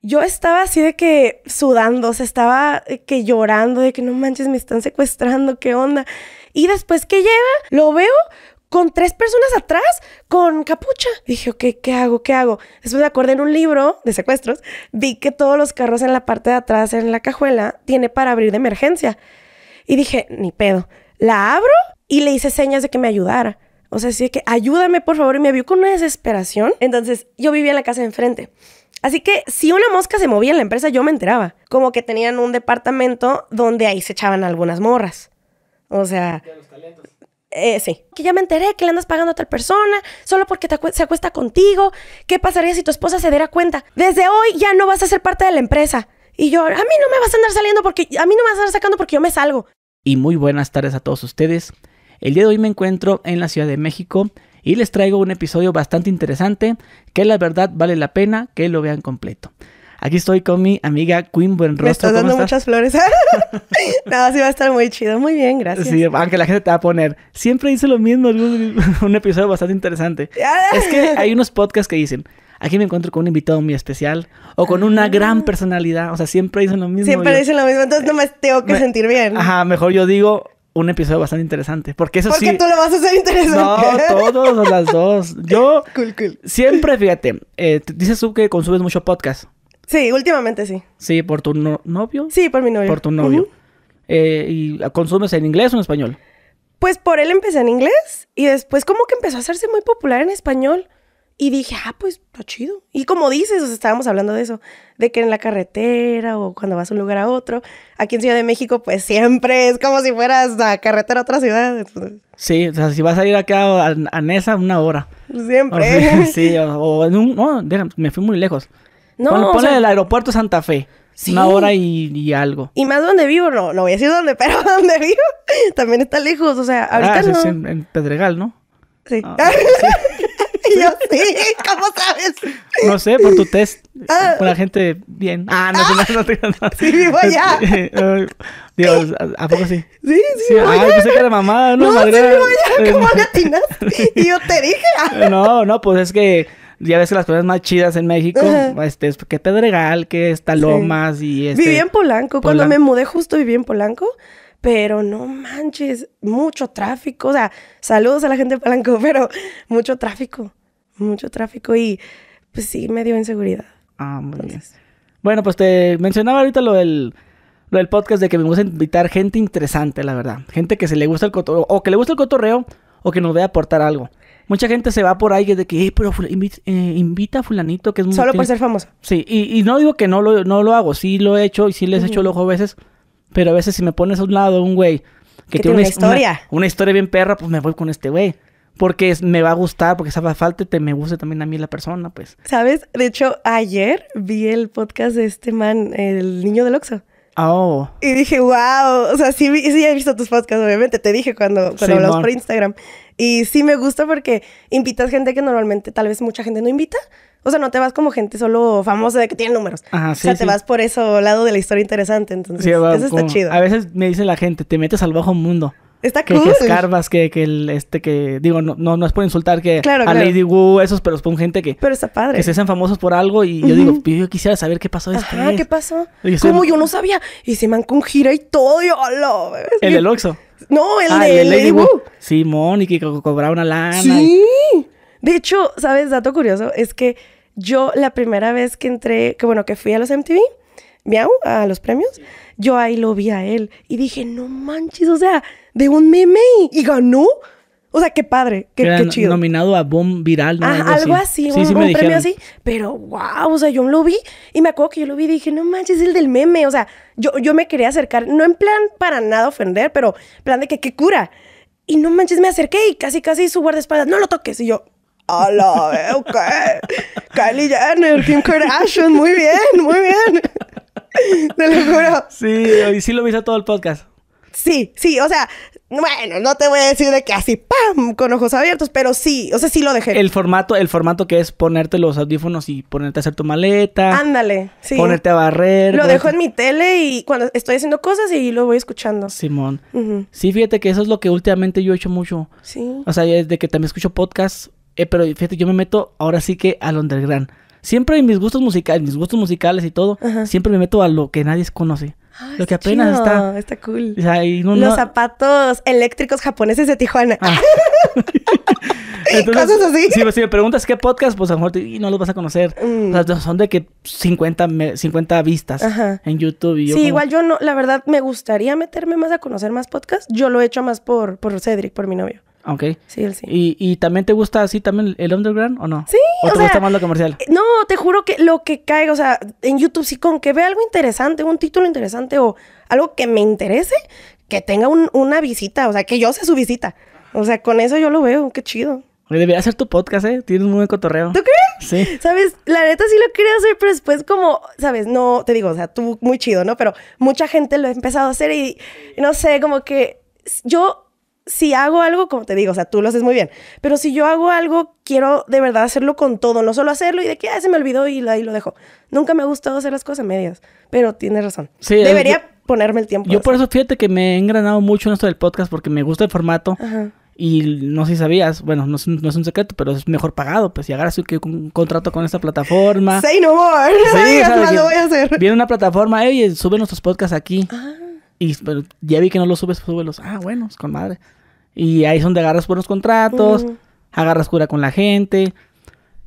Yo estaba así de que sudando, o sea, estaba que llorando, de que no manches, me están secuestrando, qué onda. Y después que llega, lo veo con tres personas atrás con capucha. Dije, ok, ¿qué hago? ¿Qué hago? Después me acordé en un libro de secuestros, vi que todos los carros en la parte de atrás, en la cajuela, tiene para abrir de emergencia. Y dije, ni pedo. La abro y le hice señas de que me ayudara. O sea, así de que ayúdame, por favor. Y me vio con una desesperación. Entonces, yo vivía en la casa de enfrente. Así que si una mosca se movía en la empresa, yo me enteraba. Como que tenían un departamento donde ahí se echaban algunas morras. O sea... Eh, sí. Que ya me enteré que le andas pagando a tal persona solo porque se acuesta contigo. ¿Qué pasaría si tu esposa se diera cuenta? Desde hoy ya no vas a ser parte de la empresa. Y yo, a mí no me vas a andar saliendo porque... A mí no me vas a andar sacando porque yo me salgo. Y muy buenas tardes a todos ustedes. El día de hoy me encuentro en la Ciudad de México y les traigo un episodio bastante interesante que la verdad vale la pena que lo vean completo. Aquí estoy con mi amiga Queen Buenrostro. Me estás dando muchas flores. no, sí va a estar muy chido. Muy bien, gracias. Sí, aunque la gente te va a poner. Siempre hice lo mismo. Un, episodio bastante interesante. es que hay unos podcasts que dicen. Aquí me encuentro con un invitado muy especial o con una ah. gran personalidad. O sea, siempre dicen lo mismo. Siempre dicen lo mismo, entonces no me tengo que sentir bien. Ajá, mejor yo digo, un episodio bastante interesante. Porque eso sí. Porque tú lo vas a hacer interesante. No, todos, las dos. Yo. Cool, cool. Siempre, fíjate, eh, dices tú que consumes mucho podcast. Sí, últimamente sí. Sí, por tu novio. Sí, por mi novio. Por tu novio. Eh, ¿Y consumes en inglés o en español? Pues por él empecé en inglés y después como que empezó a hacerse muy popular en español. Y dije, ah, pues está chido. Y como dices, o sea, estábamos hablando de eso, de que en la carretera o cuando vas de un lugar a otro, aquí en Ciudad de México, pues siempre es como si fueras a carretera a otra ciudad. Sí, o sea, si vas a ir acá a, a Nesa, una hora. Siempre. sí, o, en un. No, déjame, me fui muy lejos. No, pone el aeropuerto Santa Fe. Sí. Una hora y, algo. Y más donde vivo, no, no voy a decir dónde, pero donde vivo también está lejos. O sea, ah, ahorita ah, Es en, en Pedregal, ¿no? Sí. Ah, sí y yo, sí, ¿cómo sabes? No sé, por tu test. Ah. Por la gente bien. Ah, no, ah. no, no, Sí, vivo allá. Eh, oh, Dios, ¿a, poco sí? Sí, sí. ay, yo sé que era mamada, ¿no? No, madre, sí, allá, eh, ¿cómo latinas? y yo te dije. Ah. Eh, no, no, pues es que ya ves que las cosas más chidas en México, este, este, que Pedregal, que es Talomas y este... Viví en Polanco. Polanco, cuando me mudé justo viví en Polanco, pero no manches, mucho tráfico, o sea, saludos a la gente de Polanco, pero mucho tráfico mucho tráfico y pues sí me dio inseguridad. Ah, muy Bueno, pues te mencionaba ahorita lo del, lo del podcast de que me gusta invitar gente interesante, la verdad. Gente que se le gusta el cotorreo, o que le gusta el cotorreo, o que nos vea aportar algo. Mucha gente se va por ahí de que, eh, pero eh, invita, a fulanito que es muy... Solo por ser famoso. Sí, y, no digo que no lo, no lo hago, sí lo he hecho y sí les he hecho el ojo a veces, pero a veces si me pones a un lado un güey que tiene una, historia. una historia bien perra, pues me voy con este güey porque me va a gustar, porque esa falta te me guste también a mí la persona, pues. ¿Sabes? De hecho, ayer vi el podcast de este man, el niño del Oxxo. Oh. Y dije, wow, o sea, sí, sí he visto tus podcasts, obviamente, te dije cuando, cuando por Instagram. Y sí me gusta porque invitas gente que normalmente tal vez mucha gente no invita. O sea, no te vas como gente solo famosa de que tiene números. Ajá, sí, o sea, te vas por eso lado de la historia interesante. Entonces, eso está chido. A veces me dice la gente, te metes al bajo mundo. Está que, cool. Que escarbas, que, que el, este, que, digo, no, no, no es por insultar que a Lady Wu, esos, pero son gente que. Pero está padre. Que se hacen famosos por algo y yo digo, yo quisiera saber qué pasó después. Ah, ¿qué pasó? Como yo no sabía. Y se man con gira y todo, yo lo. El del Oxxo. No, el ah, de Lady, Lady Sí, Mónica que cobraba una lana. Sí. De hecho, ¿sabes? Dato curioso es que yo la primera vez que entré, que bueno, que fui a los MTV, miau, a los premios, yo ahí lo vi a él y dije, no manches, o sea, de un meme y, ganó. O sea, qué padre, qué, chido. nominado a Boom Viral, Ah, algo, así, Sí, un, sí premio así. Pero, wow, o sea, yo lo vi y me acuerdo que yo lo vi y dije, no manches, es el del meme. O sea, yo, yo me quería acercar, no en plan para nada ofender, pero en plan de que qué cura. Y no manches, me acerqué y casi, casi su guardaespaldas, no lo toques. Y yo, hola, ok. Kylie Jenner, Kim Kardashian, muy bien, muy bien. Te lo juro. Sí, y sí lo viste todo el podcast. Sí, sí, o sea, bueno, no te voy a decir de que así, ¡pam! con ojos abiertos, pero sí, o sea, sí lo dejé. El formato, el formato que es ponerte los audífonos y ponerte a hacer tu maleta. Ándale, sí. Ponerte a barrer. Lo dejo en mi tele y cuando estoy haciendo cosas y lo voy escuchando. Simón. Sí, fíjate que eso es lo que últimamente yo he hecho mucho. Sí. O sea, desde que también escucho podcast, eh, pero fíjate, yo me meto ahora sí que al underground. Siempre en mis gustos musicales, mis gustos musicales y todo, siempre me meto a lo que nadie conoce. Ah, lo que apenas está. Está cool. Los zapatos eléctricos japoneses de Tijuana. Ah. Entonces, Cosas así. Si, me preguntas qué podcast, pues a lo mejor no los vas a conocer. Mm. son de que 50, vistas en YouTube. sí, igual yo no, la verdad, me gustaría meterme más a conocer más podcasts. Yo lo he hecho más por, por Cedric, por mi novio. Ok. Sí, sí. ¿Y, también te gusta así también el underground o no? Sí. ¿O, o te gusta más lo comercial? No, te juro que lo que caiga, o sea, en YouTube sí, con que vea algo interesante, un título interesante o algo que me interese, que tenga una visita, o sea, que yo sea su visita. O sea, con eso yo lo veo, qué chido. Debería hacer tu podcast, ¿eh? Tienes muy buen cotorreo. ¿Tú crees? Sí. ¿Sabes? La neta sí lo quería hacer, pero después como, ¿sabes? No, te digo, o sea, tú muy chido, ¿no? Pero mucha gente lo ha empezado a hacer y, no sé, como que yo si hago algo, como te digo, o sea, tú lo haces muy bien, pero si yo hago algo, quiero de verdad hacerlo con todo, no solo hacerlo y de que ah, se me olvidó y ahí lo dejo. Nunca me ha gustado hacer las cosas medias, pero tienes razón. Sí, Debería ponerme el tiempo. Yo por eso fíjate que me he engranado mucho en esto del podcast porque me gusta el formato. Ajá. Y no sé si sabías, bueno, no es, un, no es un secreto, pero es mejor pagado. Pues si agarras un, contrato con esta plataforma. sí no more. Sí, ¿sabes? lo voy a hacer. Viene una plataforma, oye, sube nuestros podcasts aquí. Ah. Y ya vi que no los subes, súbelos. Ah, bueno, es con madre. Y ahí son de agarras buenos contratos, agarras cura con la gente.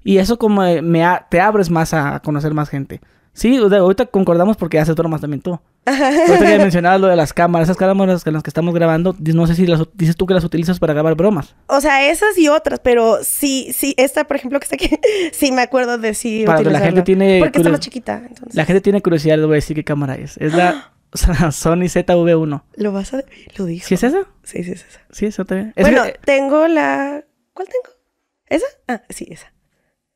Y eso como eh, me te abres más a, conocer más gente. Sí, ahorita concordamos porque haces bromas también tú. ahorita que mencionabas lo de las cámaras, esas cámaras con las que estamos grabando, no sé si las dices tú que las utilizas para grabar bromas. O sea, esas y otras, pero sí, sí, esta, por ejemplo, que está aquí, sí me acuerdo de sí. la gente tiene. Porque está más chiquita, entonces. La gente tiene curiosidad, les voy a decir qué cámara es. Es la Sony ZV1. ¿Lo vas a...? Lo dijo. ¿Sí es esa? Sí, sí es esa. Sí, eso también. bueno, eh, tengo la... ¿Cuál tengo? ¿Esa? Ah, sí, esa.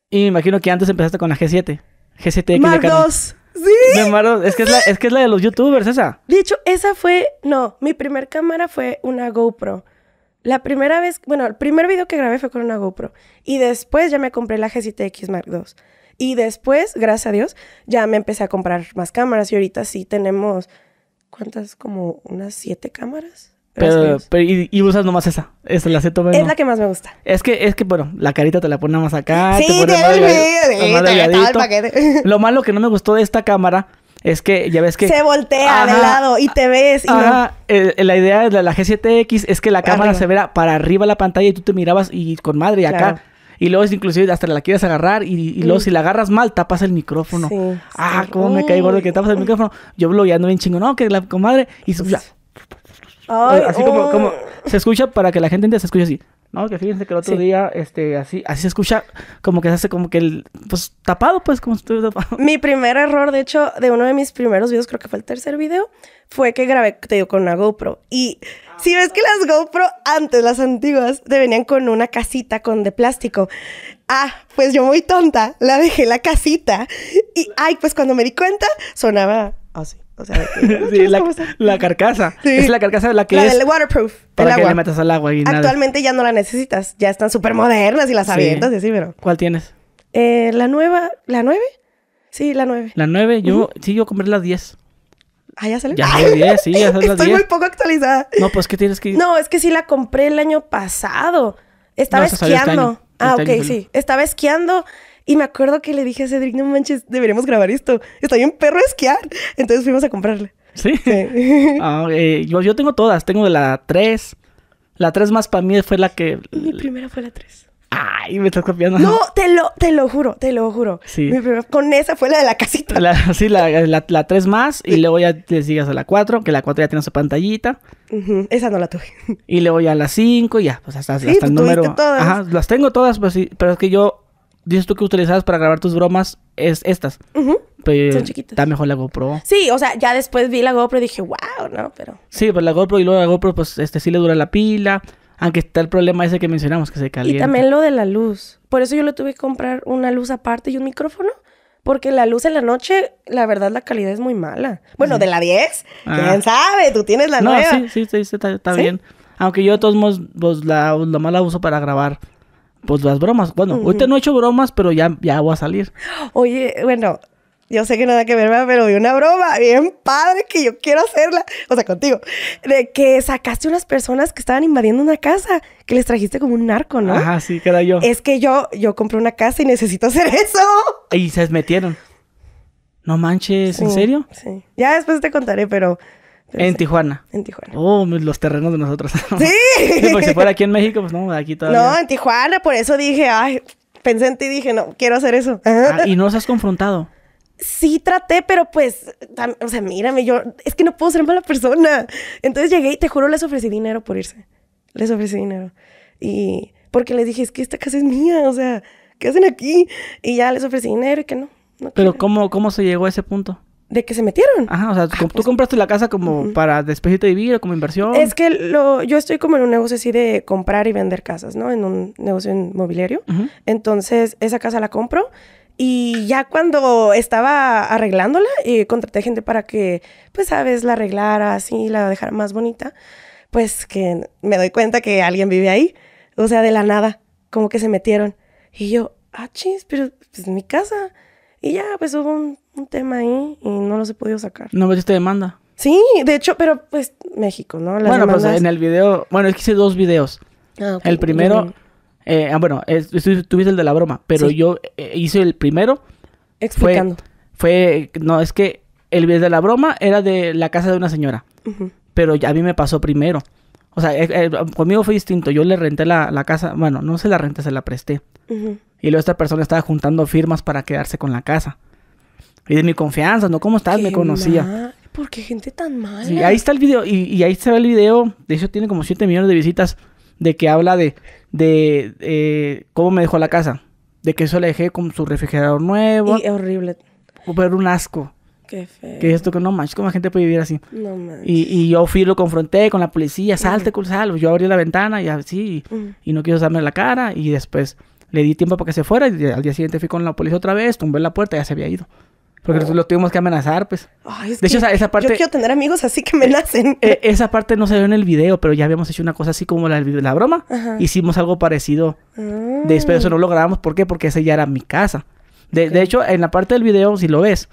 Y me imagino que antes empezaste con la G7. G7X Mark II. Sí. es que es la, es que es la de los youtubers esa. De hecho, esa fue... No, mi primer cámara fue una GoPro. La primera vez... Bueno, el primer video que grabé fue con una GoPro. Y después ya me compré la G7X Mark II. Y después, gracias a Dios, ya me empecé a comprar más cámaras. Y ahorita sí tenemos cuántas, como unas siete cámaras. Pero, pero y, usas nomás esa. Esa la Z Es la que más me gusta. Es que, es que, bueno, la carita te la pone más acá. Sí, te pone Lo malo que no me gustó de esta cámara es que ya ves que... Se voltea de lado y te ves. Y eh, eh, la idea de la, G7X es que la cámara se vea para arriba la pantalla y tú te mirabas y con madre y acá y luego inclusive hasta la quieres agarrar y, y luego mm. si la agarras mal tapas el micrófono. Sí, ah, cómo me caí? gordo que tapas el micrófono. Yo no bien chingo, no, que la comadre y ya. así como, como se escucha para que la gente entienda, se escucha así. No, que fíjense que el otro día, este, así, así se escucha como que se hace como que el, pues, tapado, pues, como si estuviera tapado. Mi primer error, de hecho, de uno de mis primeros videos, creo que fue el tercer video, fue que grabé, te digo, con una GoPro. Y si ves que las GoPro antes, las antiguas, te venían con una casita con de plástico. Ah, pues yo muy tonta, la dejé la casita. Y ay, pues cuando me di cuenta, sonaba así. O sea, la, la, carcasa. Es la carcasa de la que es. La waterproof. Para que metas al agua y Actualmente ya no la necesitas. Ya están súper modernas y las abiertas y así, pero. ¿Cuál tienes? Eh, la nueva. ¿La nueve? Sí, la nueve. La nueve. Yo, sí, yo compré la diez. Ah, ya salió. Ya salió 10, sí, ya salió Estoy muy poco actualizada. No, pues que tienes que ir. No, es que sí la compré el año pasado. Estaba este esquiando. Este ah, ok, sí. Estaba esquiando. Y me acuerdo que le dije a Cedric, no manches, deberíamos grabar esto. Está bien perro esquiar. Entonces fuimos a comprarle. Sí. Ah, yo, yo tengo todas. Tengo de la 3. La 3 más para mí fue la que... Mi primera fue la 3. Ay, me estás copiando. No, te lo, te lo juro, te lo juro. Sí. con esa fue la de la casita. sí, la, la, tres más y luego ya te sigas a la cuatro, que la cuatro ya tiene su pantallita. Esa no la tuve. Y luego ya a la cinco y ya, pues hasta, sí, hasta pues, el número. Todas. Ajá, las tengo todas, pero, pues, sí, pero es que yo, dices tú que utilizabas para grabar tus bromas es estas. Son chiquitas. Está mejor la GoPro. Sí, o sea, ya después vi la GoPro y dije, wow, ¿no? Pero... Sí, pero pues, la GoPro y luego la GoPro, pues este sí le dura la pila. Aunque está el problema ese que mencionamos, que se calienta. Y también lo de la luz. Por eso yo le tuve que comprar una luz aparte y un micrófono. Porque la luz en la noche, la verdad, la calidad es muy mala. Bueno, de la 10, ah. quién sabe, tú tienes la noche. Sí, sí, sí, está, bien. Aunque yo de todos modos, pues, la, la uso para grabar pues las bromas. Bueno, hoy no he hecho bromas, pero ya, ya voy a salir. Oye, bueno, yo sé que nada que ver, pero vi una broma bien padre que yo quiero hacerla, o sea, contigo, de que sacaste unas personas que estaban invadiendo una casa, que les trajiste como un narco, ¿no? Ajá, sí, que era yo. Es que yo, yo compré una casa y necesito hacer eso. Y se metieron. No manches, ¿en serio? Sí. Ya después te contaré, pero... en Tijuana. En Tijuana. Oh, los terrenos de nosotros. sí. Porque si fuera aquí en México, pues no, aquí todavía. No, en Tijuana, por eso dije, ay, pensé en ti y dije, no, quiero hacer eso. Ah, y no los has confrontado sí traté, pero pues, o sea, mírame, yo, es que no puedo ser mala persona. Entonces llegué y te juro, les ofrecí dinero por irse. Les ofrecí dinero. Y porque les dije, es que esta casa es mía, o sea, ¿qué hacen aquí? Y ya les ofrecí dinero y que no. pero ¿cómo, se llegó a ese punto? De que se metieron. Ajá, o sea, ah, tú pues, compraste la casa como para despejito de vivir como inversión. Es que lo, yo estoy como en un negocio así de comprar y vender casas, ¿no? En un negocio inmobiliario. Entonces, esa casa la compro y ya cuando estaba arreglándola, y eh, contraté gente para que, pues, sabes, la arreglara así, la dejara más bonita. Pues que me doy cuenta que alguien vive ahí. O sea, de la nada, como que se metieron. Y yo, ah, chis, pero pues, es mi casa. Y ya, pues hubo un, tema ahí y no los he podido sacar. ¿No metiste demanda? Sí, de hecho, pero pues México, ¿no? bueno, pues en el video, bueno, es que hice dos videos. Ah, el primero... Eh, ah, bueno, tú tuviste el de la broma, pero yo eh, hice el primero. Explicando. Fue, no, es que el de la broma era de la casa de una señora, pero a mí me pasó primero. O sea, eh, conmigo fue distinto. Yo le renté la, casa. Bueno, no se la renté, se la presté. Y luego esta persona estaba juntando firmas para quedarse con la casa. Y de mi confianza, ¿no? ¿Cómo estás? me conocía. Mal. ¿Por qué gente tan mala? Sí, ahí está el video. Y, y, ahí se el video. De hecho, tiene como 7 millones de visitas. De que habla de de eh, cómo me dejó la casa. De que eso le dejé con su refrigerador nuevo. Y horrible. Pero un asco. Qué feo. Que esto que no manches, ¿cómo la gente puede vivir así? No manches. Y, yo fui, lo confronté con la policía, salte, uh Yo abrí la ventana y así, y no quiso darme la cara. Y después le di tiempo para que se fuera. Y al día siguiente fui con la policía otra vez, tumbé la puerta y ya se había ido. Porque oh. lo tuvimos que amenazar, pues. de hecho, esa, parte... Yo quiero tener amigos así que amenacen. Eh, eh, esa parte no se vio en el video, pero ya habíamos hecho una cosa así como la, la broma. Hicimos algo parecido. Mm. Después eso no lo grabamos. ¿Por qué? Porque esa ya era mi casa. De, hecho, en la parte del video, si lo ves,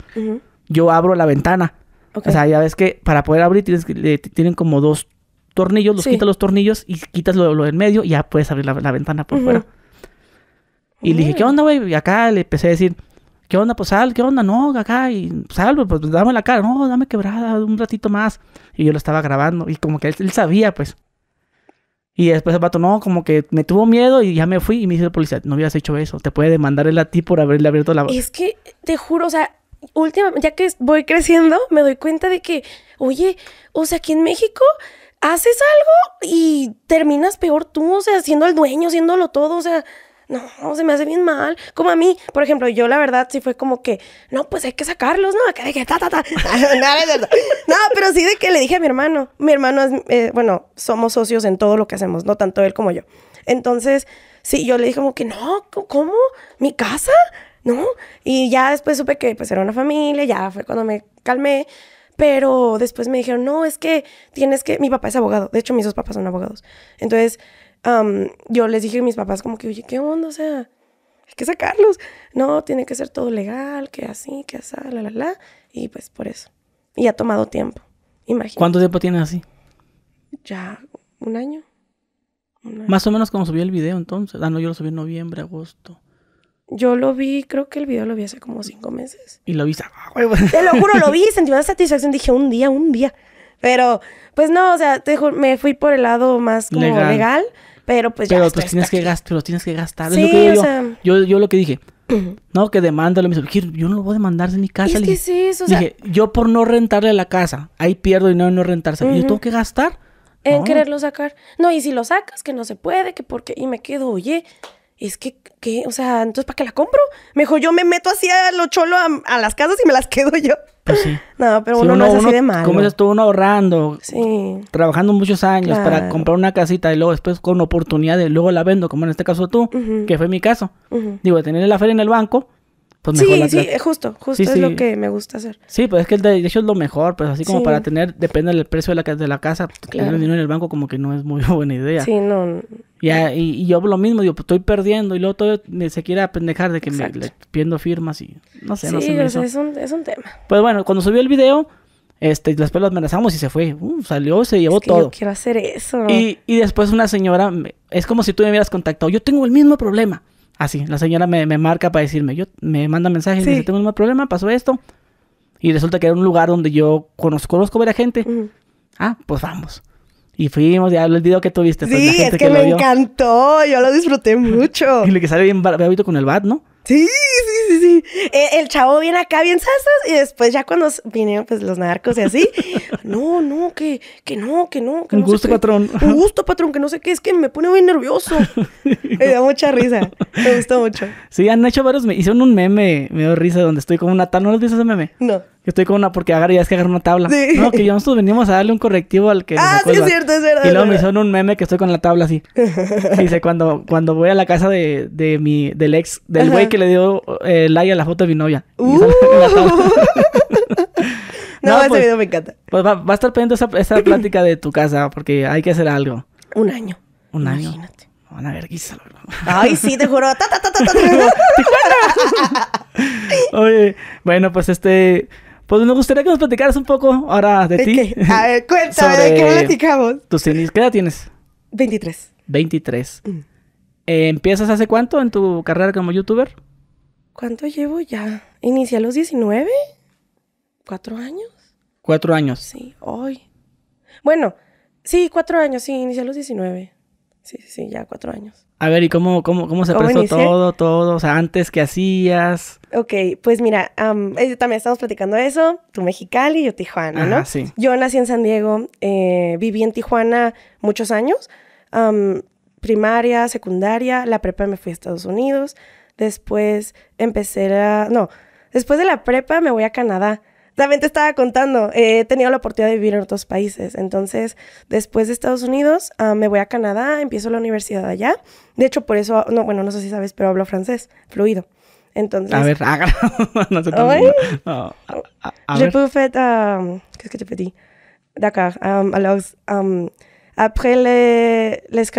yo abro la ventana. O sea, ya ves que para poder abrir tienes, tienen como dos tornillos. Los quitas los tornillos y quitas lo, del medio y ya puedes abrir la, ventana por fuera. Y dije, ¿qué onda, güey? Y acá le empecé a decir... ¿Qué onda? Pues sal, ¿qué onda? No, acá, y sal, pues, pues dame la cara, no, dame quebrada un ratito más. Y yo lo estaba grabando, y como que él, sabía, pues. Y después el vato, no, como que me tuvo miedo y ya me fui. Y me dice la policía, no hubieras hecho eso. Te puede demandar él a ti por haberle abierto la boca. Es que, te juro, o sea, últimamente, ya que voy creciendo, me doy cuenta de que, oye, o sea, aquí en México haces algo y terminas peor tú, o sea, siendo el dueño, siéndolo todo, o sea, no, se me hace bien mal. Como a mí, por ejemplo, yo la verdad sí fue como que, no, pues hay que sacarlos, ¿no? Acá de que ta, ta, ta. no, pero sí de que le dije a mi hermano. Mi hermano es, eh, bueno, somos socios en todo lo que hacemos, no tanto él como yo. Entonces, sí, yo le dije como que, no, ¿cómo? ¿Mi casa? ¿No? Y ya después supe que pues era una familia, ya fue cuando me calmé. Pero después me dijeron, no, es que tienes que, mi papá es abogado, de hecho mis dos papás son abogados. Entonces yo les dije a mis papás como que, oye, ¿qué onda? O sea, hay que sacarlos. No, tiene que ser todo legal, que así, que así, la, la, la. Y pues por eso. Y ha tomado tiempo, imagínate. ¿Cuánto tiempo tiene así? Ya, un año. Más o menos como subí el video entonces. Ah, no, yo lo subí en noviembre, agosto. Yo lo vi, creo que el video lo vi hace como cinco meses. Y lo vi, ah, te lo juro, lo vi, sentí una satisfacción. Dije, un día, un día. Pero, pues no, o sea, me fui por el lado más como legal pero pues ya Pero pues tienes que, gastar, los tienes que gastar. yo, yo, lo que dije, no, que demanda Me yo no lo voy a demandar de mi casa. Es dije, que sí, yo por no rentarle la casa, ahí pierdo dinero en no rentarse. Yo tengo que gastar. En quererlo sacar. No, y si lo sacas, que no se puede, que porque. Y me quedo, oye, es que, ¿qué? O sea, entonces, ¿para qué la compro? Mejor yo me meto así a lo cholo a, las casas y me las quedo yo. Pues sí. No, pero uno, no es así de malo. Como estuvo uno ahorrando, sí. trabajando muchos años para comprar una casita y luego después con oportunidad de luego la vendo, como en este caso tú, que fue mi caso. Digo, tener la feria en el banco, pues mejor sí, Sí, justo, justo es lo que me gusta hacer. Sí, pues es que de hecho es lo mejor, pues así como para tener, depende del precio de la, de la casa, pues, tener el dinero en el banco como que no es muy buena idea. Sí, no, y, yo lo mismo, digo, pues estoy perdiendo y luego todo se quiere apendejar de que me le, pidiendo firmas y no sé, sí, no sé. es, un, tema. Pues bueno, cuando subió el video, este, después lo amenazamos y se fue. Uh, salió, se llevó todo. Yo quiero hacer eso. Y, después una señora, es como si tú me hubieras contactado. Yo tengo el mismo problema. Así, la señora me, marca para decirme, yo me manda mensajes, sí. dice, tengo el mismo problema, pasó esto. Y resulta que era un lugar donde yo conozco, conozco a ver gente. Ah, pues vamos. Y fuimos, ya el video que tuviste. Pues, sí, es que, me encantó, yo lo disfruté mucho. y lo que sale bien bravito con el bat, ¿no? Sí, sí, sí, sí. El, chavo viene acá bien sasas y después ya cuando vinieron pues los narcos y así, no, no, que, que no, que no. un gusto, patrón. Un gusto, patrón, que no sé qué, es que me pone muy nervioso. me dio mucha risa, me gustó mucho. Sí, han hecho varios, me hicieron un meme, me dio risa, donde estoy como una tal, ¿no lo viste ese meme? No. Yo estoy con una porque agarra y es que agarra una tabla. Sí. No, que nosotros venimos a darle un correctivo al que. Ah, sí, es cierto, es verdad. Y luego me hizo un meme que estoy con la tabla así. Dice, cuando, cuando voy a la casa de, de mi, del ex, del güey que le dio eh, like a la foto de mi novia. Uh. no, no ese pues, video me encanta. Pues va, a estar pendiente esa, esa plática de tu casa porque hay que hacer algo. Un año. Un año. Imagínate. Van a verdad. Ay, sí, te juro. Oye, bueno, pues este. Pues nos gustaría que nos platicaras un poco ahora de, ti. A ver, cuéntame, ¿de qué platicamos? ¿Qué edad tienes? 23. 23. Mm. ¿Empiezas hace cuánto en tu carrera como youtuber? ¿Cuánto llevo ya? ¿Inicia a los 19. ¿Cuatro años? Cuatro años. Sí, hoy. Bueno, sí, cuatro años, sí, inicia a los 19 sí, sí, ya cuatro años. A ver, ¿y cómo, cómo, cómo se pasó prestó todo, todo? O sea, antes, que hacías? Ok, pues mira, también estamos platicando eso, tú Mexicali y yo Tijuana, ¿no? Yo nací en San Diego, eh, viví en Tijuana muchos años, primaria, secundaria, la prepa me fui a Estados Unidos, después empecé a... No, después de la prepa me voy a Canadá también te estaba contando, eh, he tenido la oportunidad de vivir en otros países. Entonces, después de Estados Unidos, ah, me voy a Canadá, empiezo la universidad allá. De hecho, por eso, no, bueno, no sé si sabes, pero hablo francés, fluido. Entonces. A ver, haga. no sé oh, a, Je um, peux faire. ¿Qué es que te pedí? Dakar. D'accord. Um, alors, um, après les les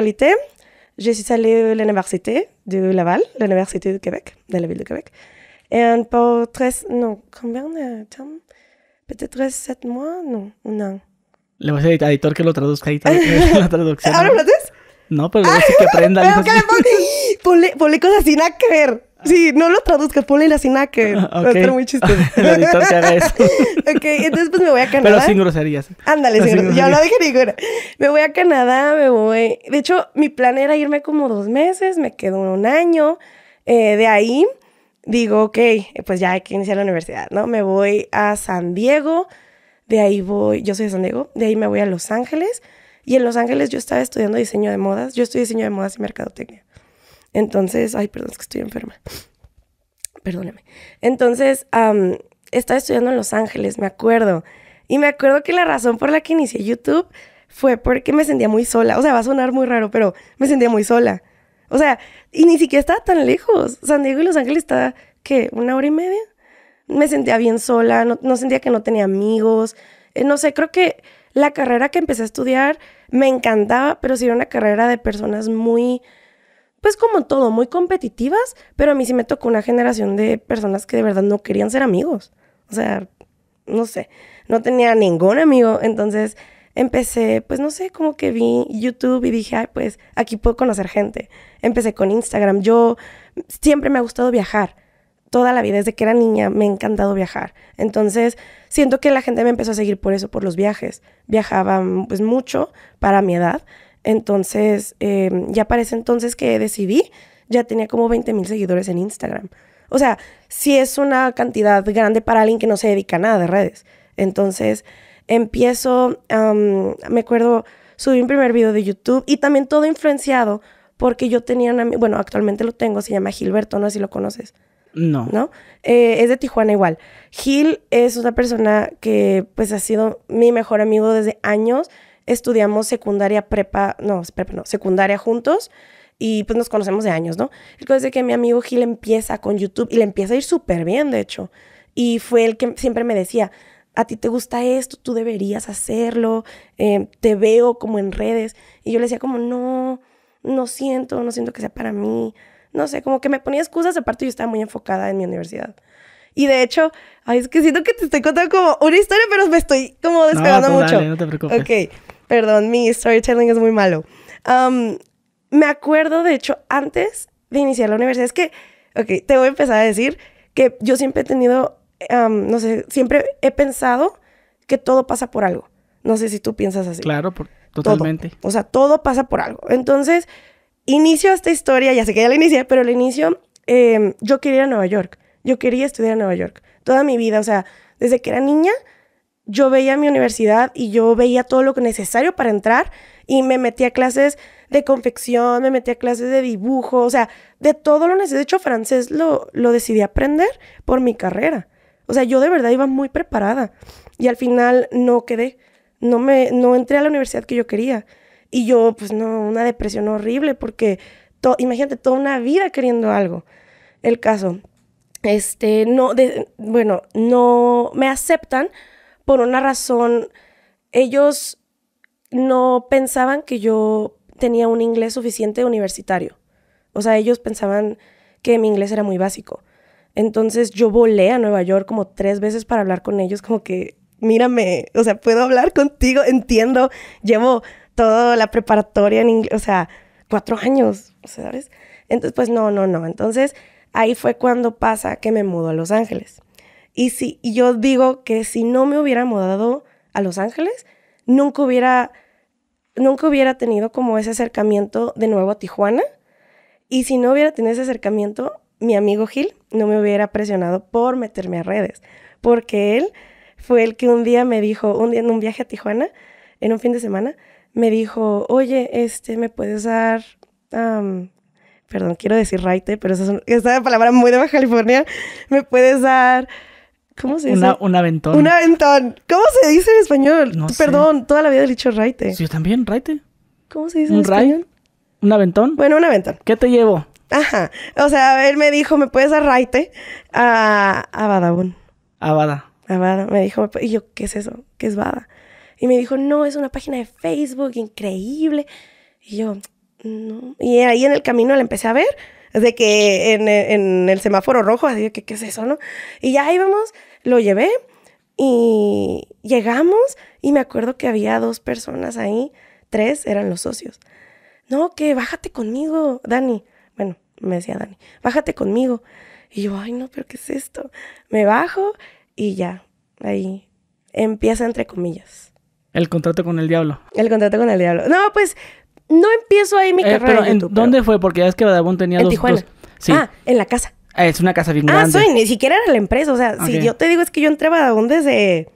je suis allé à l'université de Laval, l'université de Québec, de la ville de Québec. Et pour tres, no, combien de temps? peut 371 sept mois, no, un Le voy a decir al editor que lo traduzca ahí la traducción. lo haces? No, pero luego sí que aprenda. Pero que le pone, ponle, ponle cosas sin que ver. Sí, no lo traduzcas, ponle la sin nada que ver. Va a estar muy chistoso. El editor que haga eso. ok, entonces pues me voy a Canadá. Pero sin groserías. Ándale, sin, groserías. Ya lo dije ninguna. Me voy a Canadá, me voy... De hecho, mi plan era irme como dos meses, me quedo un año. Eh, de ahí digo, ok, pues ya hay que iniciar la universidad, ¿no? Me voy a San Diego, de ahí voy, yo soy de San Diego, de ahí me voy a Los Ángeles. Y en Los Ángeles yo estaba estudiando diseño de modas. Yo estoy diseño de modas y mercadotecnia. Entonces, ay, perdón, es que estoy enferma. Perdóname. Entonces, estaba estudiando en Los Ángeles, me acuerdo. Y me acuerdo que la razón por la que inicié YouTube fue porque me sentía muy sola. O sea, va a sonar muy raro, pero me sentía muy sola. O sea, y ni siquiera estaba tan lejos. San Diego y Los Ángeles estaba, ¿qué? ¿Una hora y media? Me sentía bien sola, no, sentía que no tenía amigos. Eh, no sé, creo que la carrera que empecé a estudiar me encantaba, pero sí era una carrera de personas muy, pues como todo, muy competitivas, pero a mí sí me tocó una generación de personas que de verdad no querían ser amigos. O sea, no sé, no tenía ningún amigo, entonces empecé, pues no sé, como que vi YouTube y dije, ay, pues aquí puedo conocer gente. Empecé con Instagram. Yo siempre me ha gustado viajar. Toda la vida, desde que era niña, me ha encantado viajar. Entonces, siento que la gente me empezó a seguir por eso, por los viajes. Viajaba pues mucho para mi edad. Entonces, em, ya parece entonces que decidí, ya tenía como 20 mil seguidores en Instagram. O sea, sí es una cantidad grande para alguien que no se dedica a nada de redes. Entonces, empiezo, me acuerdo, subí un primer video de YouTube y también todo influenciado porque yo tenía un amigo, bueno, actualmente lo tengo, se llama Gilberto, no sé si lo conoces. No. ¿No? Eh, es de Tijuana igual. Gil es una persona que pues ha sido mi mejor amigo desde años. Estudiamos secundaria, prepa, no, prepa no, secundaria juntos y pues nos conocemos de años, ¿no? El cosa es que mi amigo Gil empieza con YouTube y le empieza a ir súper bien, de hecho. Y fue el que siempre me decía, a ti te gusta esto, tú deberías hacerlo, eh, te veo como en redes. Y yo le decía como, no, no siento, no siento que sea para mí. No sé, como que me ponía excusas, aparte yo estaba muy enfocada en mi universidad. Y de hecho, ay, es que siento que te estoy contando como una historia, pero me estoy como despegando mucho. Dale, no te preocupes. Ok, perdón, mi storytelling es muy malo. Um, me acuerdo, de hecho, antes de iniciar la universidad, es que, ok, te voy a empezar a decir que yo siempre he tenido no sé, siempre he pensado que todo pasa por algo. No sé si tú piensas así. Claro, totalmente. O sea, todo pasa por algo. Entonces, inicio esta historia, ya sé que ya la inicié, pero al inicio em, yo quería ir a Nueva York. Yo quería estudiar en Nueva York. Toda mi vida, o sea, desde que era niña, yo veía mi universidad y yo veía todo lo necesario para entrar y me metía a clases de confección, me metía a clases de dibujo, o sea, de todo lo necesario. De hecho, francés lo, lo decidí aprender por mi carrera. O sea, yo de verdad iba muy preparada y al final no quedé, no me no entré a la universidad que yo quería y yo pues no, una depresión horrible porque imagínate toda una vida queriendo algo. El caso este no de, bueno, no me aceptan por una razón ellos no pensaban que yo tenía un inglés suficiente universitario. O sea, ellos pensaban que mi inglés era muy básico. Entonces yo volé a Nueva York como tres veces para hablar con ellos, como que, mírame, o sea, puedo hablar contigo, entiendo, llevo toda la preparatoria en inglés, o sea, cuatro años, ¿sabes? Entonces, pues no, no, no. Entonces ahí fue cuando pasa que me mudó a Los Ángeles. Y, si, yo digo que si no me hubiera mudado a Los Ángeles, nunca hubiera, nunca hubiera tenido como ese acercamiento de nuevo a Tijuana. Y si no hubiera tenido ese acercamiento, mi amigo Gil no me hubiera presionado por meterme a redes, porque él fue el que un día me dijo, un día en un viaje a Tijuana, en un fin de semana, me dijo, oye, este, ¿me puedes dar... perdón, quiero decir raite, pero esa es una palabra muy de Baja California. ¿Me puedes dar ¿Cómo se dice? un aventón. Un aventón. ¿Cómo se dice en español? Perdón, toda la vida he dicho raite. Sí, también, raite. ¿Cómo se dice ¿Un en español? ¿Un aventón? Bueno, un aventón. ¿Qué te llevo? O sea, él me dijo, ¿me puedes dar a, a A Bada. A Bada. Me dijo, y yo, ¿qué es eso? ¿Qué es Bada? Y me dijo, no, es una página de Facebook increíble. Y yo, no. Y ahí en el camino la empecé a ver, de que en, el semáforo rojo, así que, ¿qué es eso, no? Y ya íbamos, lo llevé y llegamos y me acuerdo que había dos personas ahí, tres eran los socios. No, que bájate conmigo, Dani me decía Dani, bájate conmigo. Y yo, ay, no, pero ¿qué es esto? Me bajo y ya, ahí empieza entre comillas. El contrato con el diablo. El contrato con el diablo. No, pues no empiezo ahí mi eh, carrera. Pero en ¿Dónde fue? Porque ya es que Badabón tenía dos, Tijuana. Sí. Ah, en la casa. Ah, es una casa bien ah, soy, ni siquiera era la empresa. O sea, si yo te digo es que yo entré a Badabón desde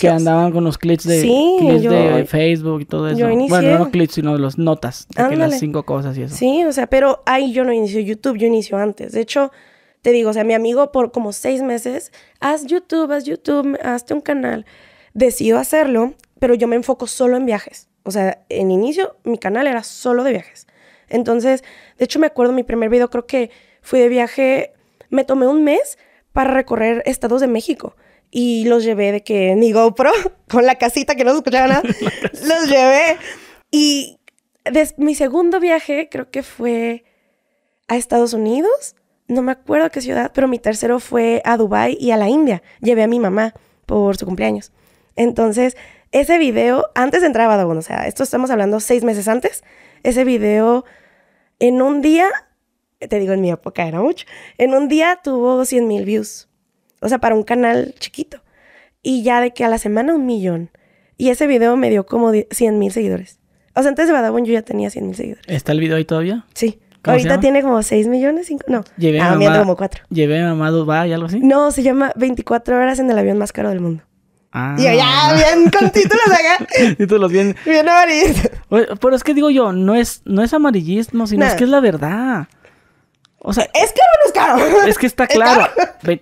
que andaban con los clips de, clips de Facebook y todo eso. Bueno, no clips, sino los notas. De las cinco cosas y eso. Sí, o sea, pero ahí yo no inicio YouTube, yo inicio antes. De hecho, te digo, o sea, mi amigo por como seis meses, haz YouTube, haz YouTube, hazte un canal. Decido hacerlo, pero yo me enfoco solo en viajes. O sea, en inicio mi canal era solo de viajes. Entonces, de hecho me acuerdo mi primer video, creo que fui de viaje, me tomé un mes para recorrer estados de México y los llevé de que mi GoPro, con la casita que no escuchaba nada, los llevé. Y mi segundo viaje creo que fue a Estados Unidos, no me acuerdo qué ciudad, pero mi tercero fue a Dubai y a la India. Llevé a mi mamá por su cumpleaños. Entonces, ese video, antes de entrar a o sea, esto estamos hablando seis meses antes, ese video en un día, te digo en mi época era mucho, en un día tuvo 100 mil views. O sea, para un canal chiquito. Y ya de que a la semana un millón. Y ese video me dio como 100 mil seguidores. O sea, antes de Badabun yo ya tenía 100 mil seguidores. ¿Está el video ahí todavía? Sí. Ahorita tiene como 6 millones, 5, no. Llevé ah, mamá, como ¿Llevé a mamá Dubai, algo así? No, se llama 24 horas en el avión más caro del mundo. Ah. Y ya, bien con títulos acá. títulos bien. Bien amarillistas. Pero es que digo yo, no es, no es amarillismo, sino es que es la verdad. O sea, es caro no es caro. Es que está claro.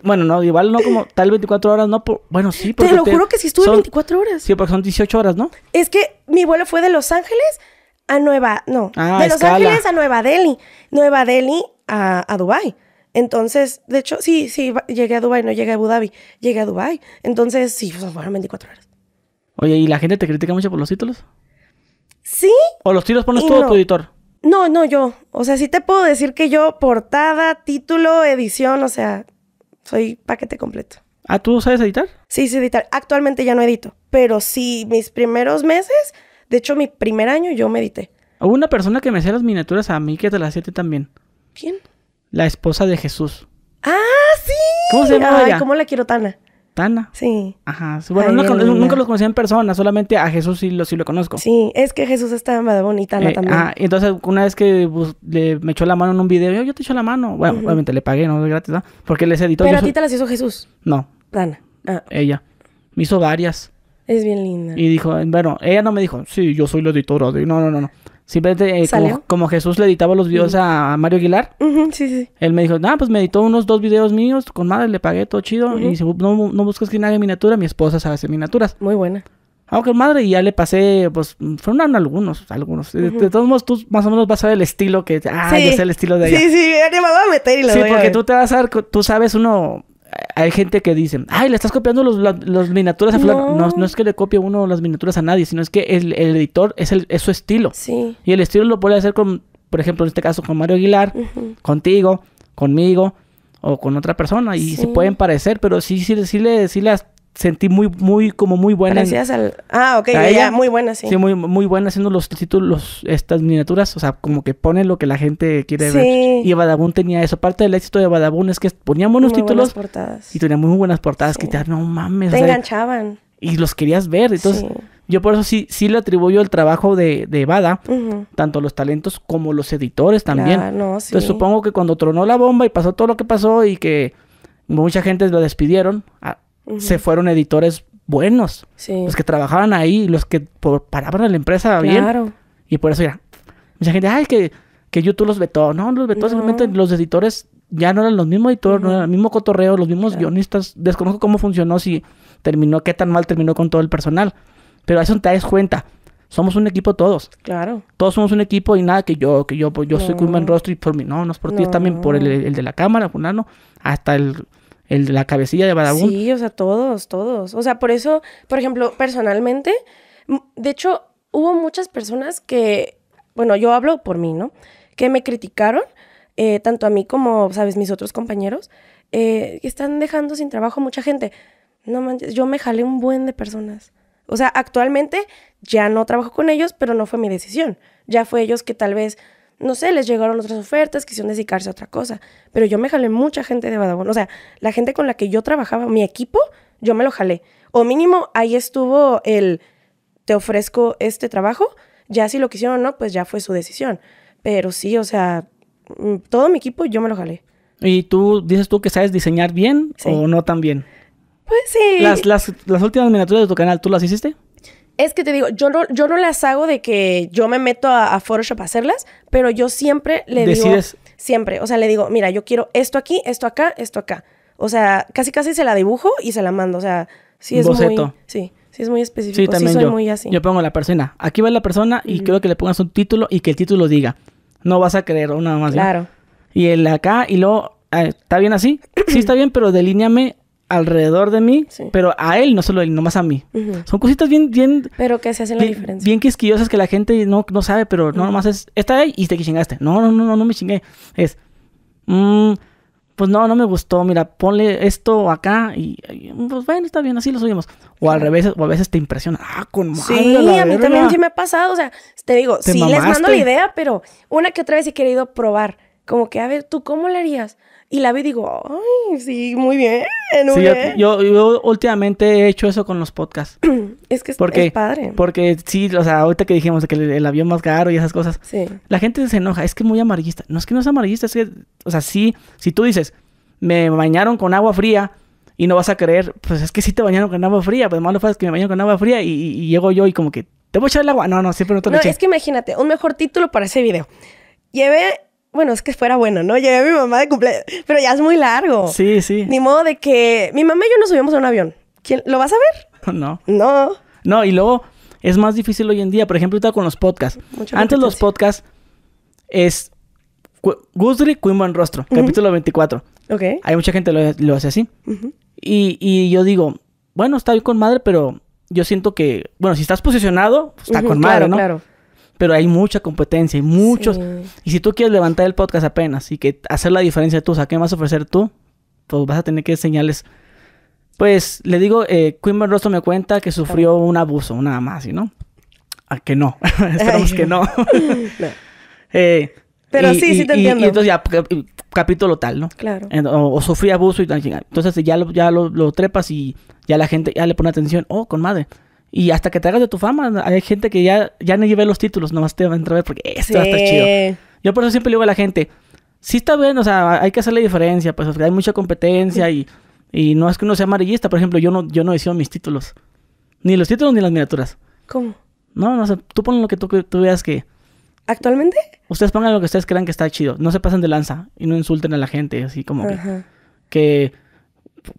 bueno, no, igual no como tal 24 horas, no. Por, bueno, sí, porque. Te lo juro que sí estuve 24 horas. Sí, porque son 18 horas, ¿no? Es que mi vuelo fue de Los Ángeles a Nueva. No, ah, de Los Ángeles a Nueva Delhi. Nueva Delhi a, a Dubái. Entonces, de hecho, sí, sí, llegué a Dubái, no llegué a Abu Dhabi, llegué a Dubái. Entonces, sí, pues, fueron 24 horas. Oye, ¿y la gente te critica mucho por los títulos? Sí. ¿O los tiros pones todo tú tu editor? No, no, yo. O sea, sí te puedo decir que yo, portada, título, edición, o sea, soy paquete completo. ¿Ah, tú sabes editar? Sí, sí, editar. Actualmente ya no edito, pero sí, mis primeros meses, de hecho, mi primer año yo me edité. Hubo una persona que me hacía las miniaturas a mí que te las hacía también. ¿Quién? La esposa de Jesús. ¡Ah, sí! ¿Cómo se llama? Ay, ¿cómo la quiero, Tana? Ana. Sí. Ajá. Bueno, nunca, los conocí en persona, solamente a Jesús sí lo, sí lo conozco. Sí, es que Jesús está muy bonita, eh, también. Ah, entonces una vez que le, me echó la mano en un video, yo, te eché la mano. Bueno, obviamente le pagué, no es gratis, ¿no? Porque les editó. Pero a ti te las hizo Jesús. No. Dana. Ah. Ella. Me hizo varias. Es bien linda. Y dijo, bueno, ella no me dijo, sí, yo soy la editora. No, no, no, no. Simplemente eh, como, Jesús le editaba los videos a Mario Aguilar. Él me dijo, ah, pues me editó unos dos videos míos con madre, le pagué todo chido. Y dice, no, no buscas que nadie miniatura, mi esposa sabe hacer miniaturas. Muy buena. Aunque ah, madre, y ya le pasé, pues, fueron algunos, algunos. De, todos modos, tú más o menos vas a ver el estilo que, ah, ya sé el estilo de allá. Sí, sí, ya me voy a meter y lo Sí, porque tú te vas a tú sabes uno, hay gente que dice, ay, le estás copiando los, las miniaturas a fulano. No. no. es que le copie uno las miniaturas a nadie, sino es que el, editor es, el, es su estilo. Sí. Y el estilo lo puede hacer con, por ejemplo, en este caso con Mario Aguilar, contigo, conmigo o con otra persona. Y si se pueden parecer, pero sí, sí, sí, le, sí las sentí muy, muy, como muy buena. Gracias al. Ah, ok, muy buena, sí. Sí, muy, muy buena haciendo los títulos, estas miniaturas. O sea, como que ponen lo que la gente quiere ver. Y Badabun tenía eso. Parte del éxito de Badabun es que ponía buenos títulos. Portadas. Y tenía muy buenas portadas que te no mames. Te enganchaban. Y los querías ver. Entonces, yo por eso sí, sí le atribuyo el trabajo de, de Bada, tanto los talentos como los editores también. Claro, Entonces supongo que cuando tronó la bomba y pasó todo lo que pasó y que mucha gente lo despidieron. Ah, se fueron editores buenos. Sí. Los que trabajaban ahí, los que paraban en la empresa bien. claro. Y por eso ya, mucha gente, ay, que, que YouTube los vetó. No, los vetó simplemente los editores ya no eran los mismos editores, no eran el mismo cotorreo, los mismos guionistas. Desconozco cómo funcionó, si terminó, qué tan mal terminó con todo el personal. Pero a eso te das cuenta. Somos un equipo todos. Claro. Todos somos un equipo y nada que yo, que yo, pues yo soy buen Rostro y por mí, no, no es por ti, es también por el, el, de la cámara, fulano, hasta el el, de la cabecilla de Badabun. Sí, o sea, todos, todos. O sea, por eso, por ejemplo, personalmente, de hecho, hubo muchas personas que, bueno, yo hablo por mí, ¿no? Que me criticaron, eh, tanto a mí como, sabes, mis otros compañeros, que eh, están dejando sin trabajo mucha gente. No manches, yo me jalé un buen de personas. O sea, actualmente ya no trabajo con ellos, pero no fue mi decisión. Ya fue ellos que tal vez no sé, les llegaron otras ofertas, quisieron dedicarse a otra cosa. Pero yo me jalé mucha gente de Badabón. O sea, la gente con la que yo trabajaba, mi equipo, yo me lo jalé. O mínimo, ahí estuvo el, te ofrezco este trabajo. Ya si lo quisieron o no, pues ya fue su decisión. Pero sí, o sea, mm, todo mi equipo yo me lo jalé. ¿Y tú dices tú que sabes diseñar bien o no tan bien? Pues sí. Las, las últimas miniaturas de tu canal, ¿tú las hiciste? Es que te digo, yo no, yo no las hago de que yo me meto a, Photoshop a hacerlas, pero yo siempre le digo. Siempre. O sea, le digo, mira, yo quiero esto aquí, esto acá, esto acá. O sea, casi casi se la dibujo y se la mando. O sea, sí es muy. Sí. Sí, es muy específico. Sí, soy yo. muy así. Yo pongo la persona. Aquí va la persona y creo quiero que le pongas un título y que el título diga. No vas a creer una más. Claro. Y el acá y luego... Ah, ¿Está bien así? sí, está bien, pero delíñame alrededor de mí, pero a él, no solo a él, nomás a mí. Son cositas bien, bien... Pero que se hacen bien, diferencia. quisquillosas que la gente no, no sabe, pero no nomás es, está ahí y te chingaste. No, no, no, no, no me chingué. Es, mm, pues no, no me gustó, mira, ponle esto acá y, pues bueno, está bien, así lo subimos. O al revés, o a veces te impresiona, ah, con madre Sí, a, mí también sí me ha pasado, o sea, te digo, sí les mando la idea, pero una que otra vez he querido probar, como que, a ver, ¿tú cómo le harías? Y la vi y digo, ay, sí, muy bien. sí, Yo, últimamente he hecho eso con los podcasts. es que es, porque, padre. Porque sí, o sea, ahorita que dijimos que el, avión más caro y esas cosas. Sí. La gente se enoja, es que es muy amarillista. No es que no es amarillista, es que, o sea, sí, si tú dices, me bañaron con agua fría, y no vas a creer, pues es que sí te bañaron con agua fría, pues malo fue que me bañaron con agua fría y, llego yo y como que, te voy a echar el agua. No, no, siempre no te lo No, es que imagínate, un mejor título para ese video. Llevé bueno, es que fuera bueno, ¿no? Llegué a mi mamá de cumpleaños, pero ya es muy largo. Sí, sí. Ni modo de que mi mamá y yo nos subimos a un avión. ¿Quién lo vas a ver? No. No. No, y luego es más difícil hoy en día, por ejemplo, ahorita con los podcasts. Antes los podcasts es Guzri Queen Buen Rostro, capítulo 24. Ok. Hay mucha gente lo, lo hace así. y, yo digo, bueno, está bien con madre, pero yo siento que, bueno, si estás posicionado, pues está con madre, ¿no? Claro pero hay mucha competencia y muchos. Y si tú quieres levantar el podcast apenas y que hacer la diferencia tú, o sea, ¿qué vas a ofrecer tú? Pues vas a tener que señales. Pues le digo, eh, Quimber me cuenta que sufrió un abuso, nada más, no? A ah, que no. Esperamos que no. Eh, pero sí, sí te entiendo. Y, entonces ya, capítulo tal, ¿no? Claro. O, sufrió abuso y tal. Entonces ya, lo, ya lo, lo, trepas y ya la gente ya le pone atención. Oh, con madre. Y hasta que te hagas de tu fama, hay gente que ya, ya no lleve los títulos, nomás te va a entrar a ver porque ¡Esto está chido. Yo por eso siempre le digo a la gente, Si está bien, o sea, hay que hacerle diferencia, pues hay mucha competencia y, y no es que uno sea amarillista. Por ejemplo, yo no, yo no decido mis títulos. Ni los títulos ni las miniaturas. ¿Cómo? No, no o sea, tú pon lo que tú, tú, veas que... ¿Actualmente? Ustedes pongan lo que ustedes crean que está chido. No se pasen de lanza y no insulten a la gente, así como que... que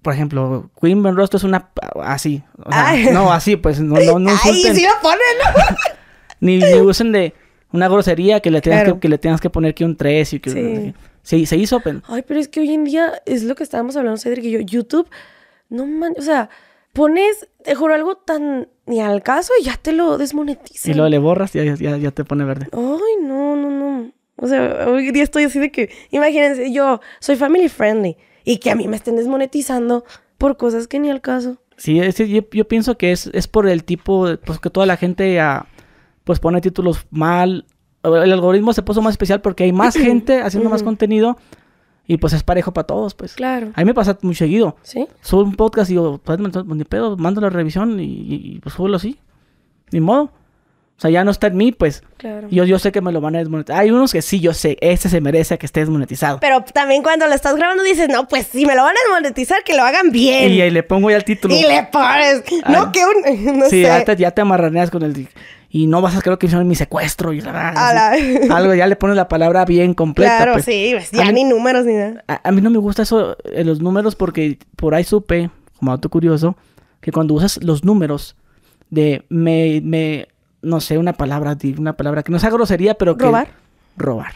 por ejemplo, Queen Ben es una así, no así, pues no no no Ay, sí lo ponen. ni, ni, usen de una grosería que le tengas que, le tengas que poner que un 3 y que sí. se, hizo Ay, pero es que hoy en día es lo que estábamos hablando Cedric y yo, YouTube no man, o sea, pones, te juro, algo tan ni al caso y ya te lo desmonetizas. Y lo le borras y ya, ya te pone verde. Ay, no, no, no. O sea, hoy día estoy así de que, imagínense, yo soy family friendly y que a mí me estén desmonetizando por cosas que ni al caso. Sí, yo, pienso que es, por el tipo, pues que toda la gente ah, pues pone títulos mal. El algoritmo se puso más especial porque hay más gente haciendo más contenido y pues es parejo para todos, pues. Claro. A mí me pasa muy seguido. Sí. Subo un podcast y digo, pues ni pedo, mando la revisión y, pues subo así. Ni modo. O sea, ya no está en mí, pues. Claro. Yo, yo sé que me lo van a desmonetizar. Hay unos que sí, yo sé, Ese se merece a que esté desmonetizado. Pero también cuando lo estás grabando dices, no, pues si me lo van a desmonetizar, que lo hagan bien. Y ahí le pongo ya el título. Y le pones. no, que un. No sí, Ya, te, ya te amarraneas con el. Y no vas a creer que hicieron mi secuestro y la, Algo, ya le pones la palabra bien completa. Claro, pues. sí, pues, ya ni números ni nada. A, mí no me gusta eso, en eh, los números, porque por ahí supe, como auto curioso, que cuando usas los números de me no sé, una palabra, una palabra que no sea grosería, pero que... Robar. Robar.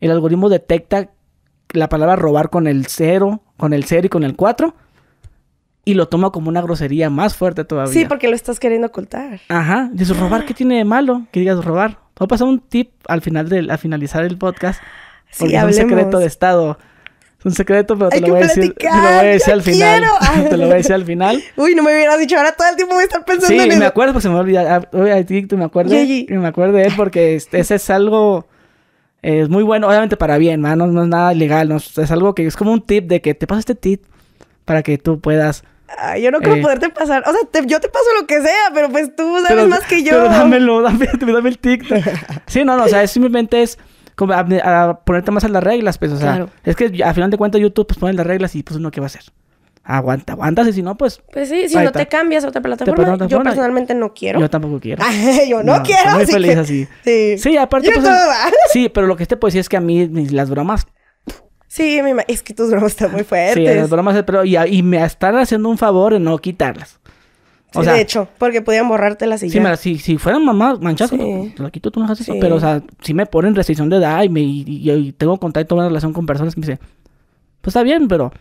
El algoritmo detecta la palabra robar con el cero, con el cero y con el cuatro. y lo toma como una grosería más fuerte todavía. Sí, porque lo estás queriendo ocultar. Ajá. Dices, robar, ¿qué tiene de malo? Que digas robar. Te voy a pasar un tip al final de al finalizar el podcast. si secreto de estado. Es un secreto, pero te lo, voy a decir, te lo voy a decir al final. te lo voy a decir al final. Uy, no me hubieras dicho, ahora todo el tiempo voy a estar pensando en en Sí, me acuerdo, porque se me olvidó. Ah, hoy a TikTok, me acuerdo. Y me acuerdo de él porque este, ese es algo... Es muy bueno, obviamente para bien, ¿no? No, es nada ilegal, no, es algo que es como un tip de que te paso este tip para que tú puedas... Ay, yo no creo eh, poderte pasar, o sea, yo te paso lo que sea, pero pues tú sabes más que yo. Pero dámelo, dame, dame el TikTok. sí, no, no, o sea, es, simplemente es como a, ponerte más a las reglas, pues, o sea, claro. es que al final de cuentas YouTube pues pone las reglas y pues uno qué va a hacer. Aguanta, aguantas y si no, pues. Pues sí, si no te cambias a otra plataforma, yo personalmente no quiero. Yo tampoco quiero. yo no, quiero. muy feliz así. Sí. Sí, aparte. Pues, sí, pero lo que este pues es que a mí las bromas Sí, es que tus bromas están muy fuertes. Sí, las bromas, pero y, y, me están haciendo un favor en no quitarlas o sea, de hecho, porque podían la silla. sí, si, si fueran mamás, manchas, te la quito, tú no haces eso. Pero, o sea, si me ponen restricción de edad y, me, y, tengo contacto, una relación con personas que me dicen, pues está bien, pero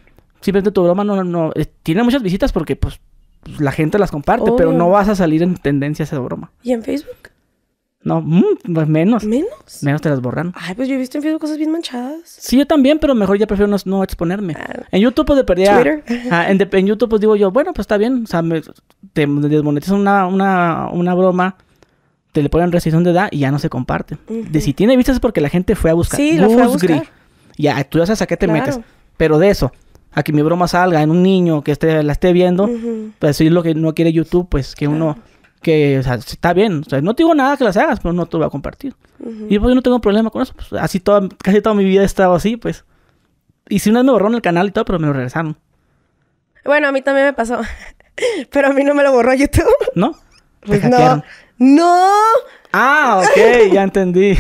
simplemente tu broma no, no, eh, tiene muchas visitas porque, pues, la gente las comparte, pero no vas a salir en tendencias de broma. ¿Y en Facebook? No, mm, pues menos. ¿Menos? Menos te las borran. Ay, pues yo he visto en Facebook cosas bien manchadas. Sí, yo también, pero mejor ya prefiero no, exponerme. Ah. en YouTube, pues, de perdida. Twitter. en, de, YouTube, pues, digo yo, bueno, pues, está bien. O sea, me, te desmonetizan una, una, una broma, te le ponen restricción de edad y ya no se comparte. De si tiene vistas es porque la gente fue a buscar. Sí, la fue Ya, tú ya sabes a qué te metes. Pero de eso, a que mi broma salga en un niño que esté, la esté viendo, pues, si es lo que no quiere YouTube, pues, que uno que o sea, está bien. O sea, no te digo nada que las hagas, pero no te lo voy a compartir. Y pues yo no tengo problema con eso. Pues, así toda, casi toda mi vida he estado así, pues. Y si una vez me borraron el canal y todo, pero me lo regresaron. Bueno, a mí también me pasó. pero a mí no me lo borró YouTube. ¿No? Pues no. ¡No! Ah, ok, ya entendí.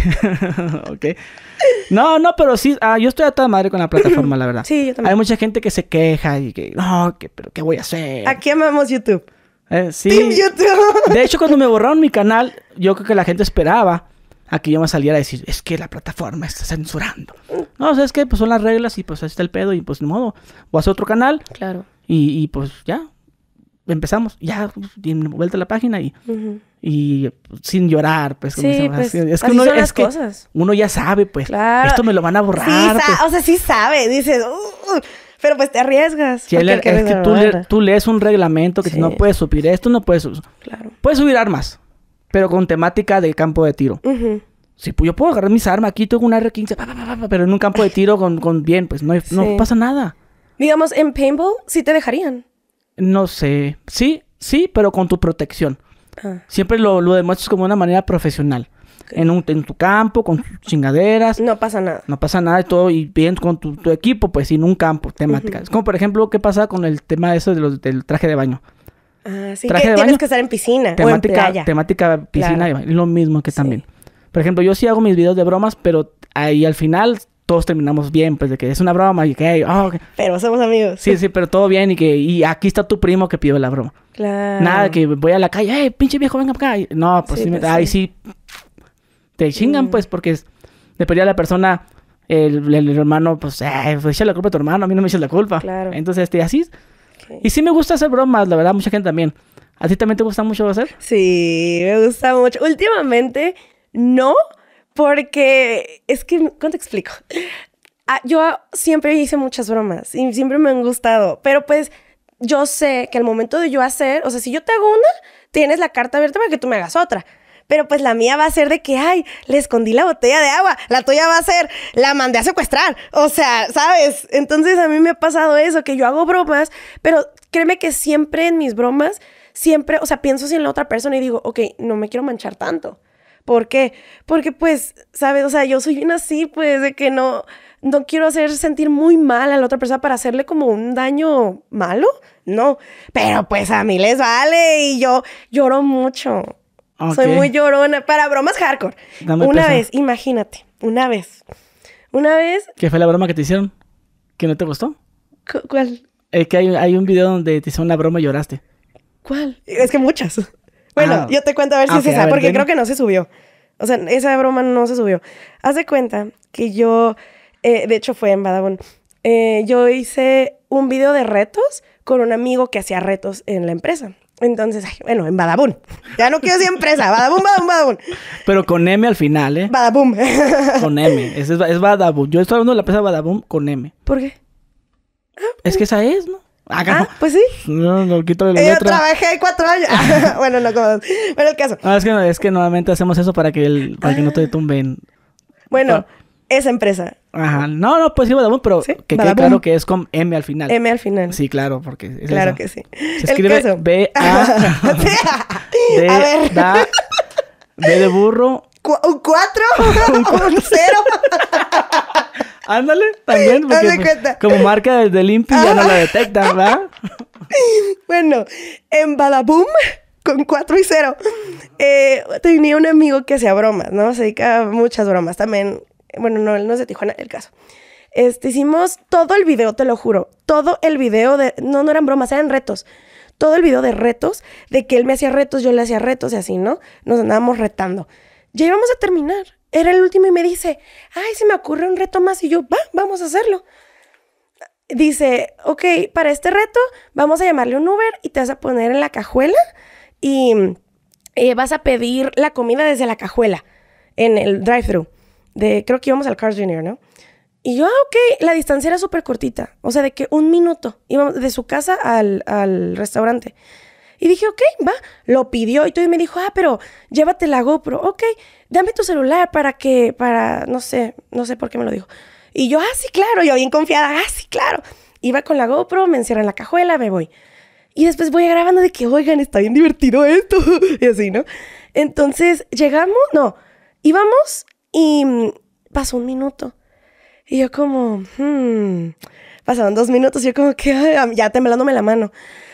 ok. No, no, pero sí, ah, yo estoy a toda madre con la plataforma, la verdad. Sí, yo también. Hay mucha gente que se queja y que, no, pero ¿qué voy a hacer? Aquí amamos YouTube. Eh, sí. De hecho, cuando me borraron mi canal, yo creo que la gente esperaba a que yo me saliera a decir, es que la plataforma está censurando. No, o es que Pues son las reglas y pues ahí está el pedo y pues de modo. Voy a otro canal. Claro. Y, pues ya, empezamos. Ya, vuelta a la página y... y pues, sin llorar, pues, sí, pues, es que uno cosas. uno ya sabe, pues, esto me lo van a borrar. Pues. O sea, sí sabe, dice, uh, uh, uh". Pero pues te arriesgas. es que tú, lees un reglamento que si no puedes subir esto, no puedes subir. Claro. Puedes subir armas, pero con temática de campo de tiro. si Sí, pues yo puedo agarrar mis armas, aquí tengo un R15, pero en un campo de tiro con, bien, pues no, no pasa nada. Digamos, en paintball sí te dejarían. No sé. Sí, sí, pero con tu protección. Ah. Siempre lo, lo demuestras como una manera profesional en, un, en tu campo, con chingaderas. No pasa nada. No pasa nada y todo, y bien con tu, equipo, pues, en un campo, temática. como, por ejemplo, ¿qué pasa con el tema de eso... del traje de baño? Ah, sí, traje de baño, tienes que estar en piscina temática, Temática piscina lo mismo que también. Por ejemplo, yo sí hago mis videos de bromas, pero ahí al final todos terminamos bien, pues de que es una broma y que, oh, Pero somos amigos. Sí, sí, pero todo bien y que, y aquí está tu primo que pidió la broma. Claro. Nada, que voy a la calle, hey, pinche viejo, venga acá. No, pues sí, pues ahí sí te chingan, pues, porque es, le pedía a la persona, el, hermano, pues, eh, echa la culpa a tu hermano, a mí no me echa la culpa. Entonces, este, así. Y sí me gusta hacer bromas, la verdad, mucha gente también. ¿A ti también te gusta mucho hacer? Sí, me gusta mucho. Últimamente, no, porque es que, ¿cómo te explico? Ah, yo siempre hice muchas bromas y siempre me han gustado, pero pues yo sé que al momento de yo hacer, o sea, si yo te hago una, tienes la carta abierta para que tú me hagas otra. Pero pues la mía va a ser de que, ay, le escondí la botella de agua. La tuya va a ser, la mandé a secuestrar. O sea, ¿sabes? Entonces a mí me ha pasado eso, que yo hago bromas, pero créeme que siempre en mis bromas, siempre, o sea, pienso en la otra persona y digo, ok, no me quiero manchar tanto. ¿Por qué? Porque pues, ¿sabes? O sea, yo soy bien así, pues, de que no, no quiero hacer sentir muy mal a la otra persona para hacerle como un daño malo. No, pero pues a mí les vale y yo lloro mucho. Soy muy llorona. Para bromas hardcore. una vez, imagínate, una vez. Una vez. ¿Qué fue la broma que te hicieron? ¿Que no te gustó? ¿Cuál? que hay, un video donde te hicieron una broma y lloraste. ¿Cuál? Es que muchas. Ah. Bueno, yo te cuento a ver si se ah, es porque creo que no se subió. O sea, esa broma no se subió. Haz de cuenta que yo, eh, de hecho fue en Badabón. Eh, yo hice un video de retos con un amigo que hacía retos en la empresa. Entonces, bueno, en Badabun. Ya no quiero decir empresa. Badabun, Badabun, Badabun. Pero con M al final, ¿eh? Badabum. con M. Es, es, Badabun. Yo estoy hablando de la empresa Badabum con M. ¿Por qué? Ah, es que esa es, ¿no? Acá. Ah, ah pues sí. No, no, quito la Yo trabajé cuatro años. bueno, no Bueno, el caso. No, ah, es que, es que nuevamente hacemos eso para que, el, para que no te tumben. Bueno, esa empresa. Ajá. No, no, pues sí, Badabun, pero ¿Sí? que quede claro que es con M al final. M al final. Sí, claro, porque es Claro que sí. Se escribe B A b A ver. B de burro. ¿Cu ¿Un cuatro? ¿Un, un cuatro un un cero? Ándale, también. Porque, cuenta. Pues, como marca desde Limpi ya no la detectan, ¿verdad? bueno, en Badaboom con cuatro y cero. Eh, tenía un amigo que hacía bromas, ¿no? Se dedica a muchas bromas. También bueno, no, él no es de Tijuana, el caso. Este, hicimos todo el video, te lo juro. Todo el video de. No, no eran bromas, eran retos. Todo el video de retos, de que él me hacía retos, yo le hacía retos y así, ¿no? Nos andábamos retando. Ya íbamos a terminar. Era el último y me dice, ay, se me ocurre un reto más. Y yo, va, vamos a hacerlo. Dice, ok, para este reto vamos a llamarle un Uber y te vas a poner en la cajuela y eh, vas a pedir la comida desde la cajuela en el drive-thru de creo que íbamos al Cars Junior, ¿no? Y yo, ah, ok, la distancia era súper cortita, o sea, de que un minuto, íbamos de su casa al, restaurante. Y dije, ok, va, lo pidió y todo y me dijo, ah, pero llévate la GoPro, ok, dame tu celular para que, para, no sé, no sé por qué me lo dijo. Y yo, ah, sí, claro, yo bien confiada, ah, sí, claro. Iba con la GoPro, me encierro en la cajuela, me voy. Y después voy grabando de que, oigan, está bien divertido esto. y así, ¿no? Entonces, llegamos, no, íbamos y mm, pasó un minuto. Y yo como, hmm. pasaron dos minutos y yo como que, ya temblándome la mano.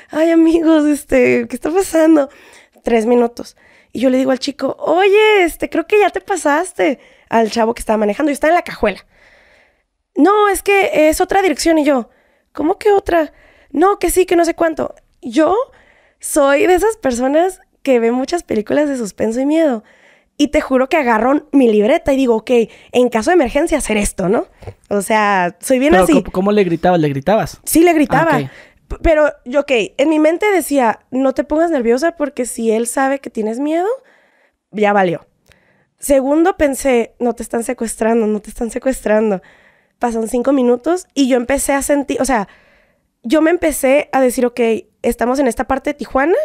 Ay, amigos, este, ¿qué está pasando? Tres minutos. Y yo le digo al chico, oye, este, creo que ya te pasaste al chavo que estaba manejando. y está en la cajuela. No, es que es otra dirección. Y yo, ¿cómo que otra? No, que sí, que no sé cuánto. Yo soy de esas personas que ven muchas películas de suspenso y miedo. Y te juro que agarro mi libreta y digo, ok, en caso de emergencia hacer esto, ¿no? O sea, soy bien así. ¿cómo, le gritabas? ¿Le gritabas? Sí, le gritaba. Ah, pero yo, ok, en mi mente decía, no te pongas nerviosa porque si él sabe que tienes miedo, ya valió. Segundo pensé, no te están secuestrando, no te están secuestrando. Pasan cinco minutos y yo empecé a sentir, o sea, yo me empecé a decir, ok, estamos en esta parte de Tijuana,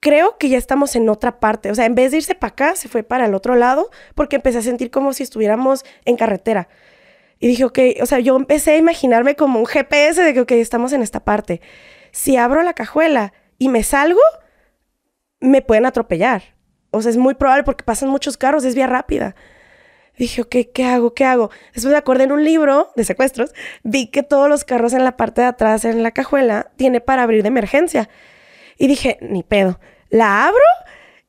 creo que ya estamos en otra parte. O sea, en vez de irse para acá, se fue para el otro lado porque empecé a sentir como si estuviéramos en carretera. Y dije, ok, o sea, yo empecé a imaginarme como un GPS de que, ok, estamos en esta parte. Si abro la cajuela y me salgo, me pueden atropellar. O sea, es muy probable porque pasan muchos carros, es vía rápida. Dije, ok, ¿qué hago? ¿Qué hago? Después me acordé en un libro de secuestros, vi que todos los carros en la parte de atrás, en la cajuela, tiene para abrir de emergencia. Y dije, ni pedo. ¿La abro?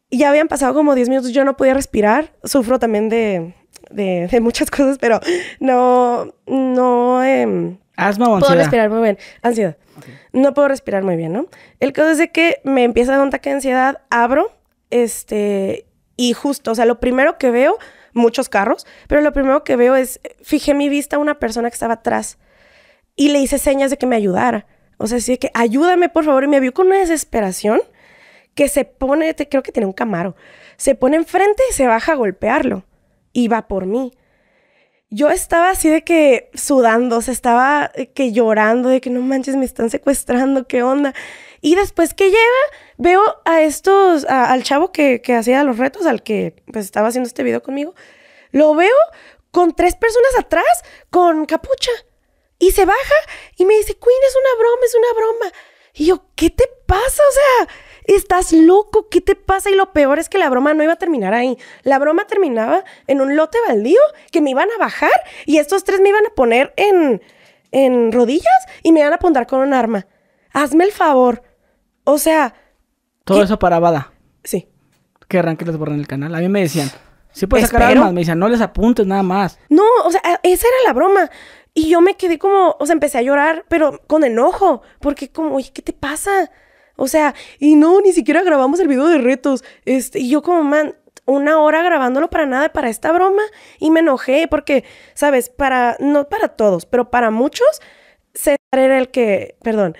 Y ya habían pasado como 10 minutos, yo no podía respirar. Sufro también de, de, muchas cosas, pero no, no... Em, ¿Asma o ansiedad? Puedo respirar muy bien. Ansiedad. No puedo respirar muy bien, ¿no? El caso es que me empieza a dar un ataque de ansiedad, abro, este... Y justo, o sea, lo primero que veo, muchos carros, pero lo primero que veo es, fijé mi vista a una persona que estaba atrás y le hice señas de que me ayudara. O sea, sí que ayúdame, por favor. Y me vio con una desesperación que se pone, creo que tiene un camaro, se pone enfrente y se baja a golpearlo. Y va por mí. Yo estaba así de que sudando, se estaba que llorando, de que no manches, me están secuestrando, qué onda. Y después que llega, veo a estos, al chavo que, que hacía los retos, al que pues, estaba haciendo este video conmigo, lo veo con tres personas atrás con capucha. Y se baja y me dice, Queen, es una broma, es una broma. Y yo, ¿qué te pasa? O sea, estás loco, ¿qué te pasa? Y lo peor es que la broma no iba a terminar ahí. La broma terminaba en un lote baldío que me iban a bajar y estos tres me iban a poner en, en rodillas y me iban a apuntar con un arma. Hazme el favor. O sea... Todo eso para Bada. Sí. Que arranque les borren el canal. A mí me decían, sí puedes sacar armas. Me decían, no les apuntes nada más. No, o sea, esa era la broma. Y yo me quedé como, o sea, empecé a llorar, pero con enojo, porque como, oye, ¿qué te pasa? O sea, y no, ni siquiera grabamos el video de retos. Este, y yo como, man, una hora grabándolo para nada, para esta broma, y me enojé porque, sabes, para, no para todos, pero para muchos, César era el que, perdón,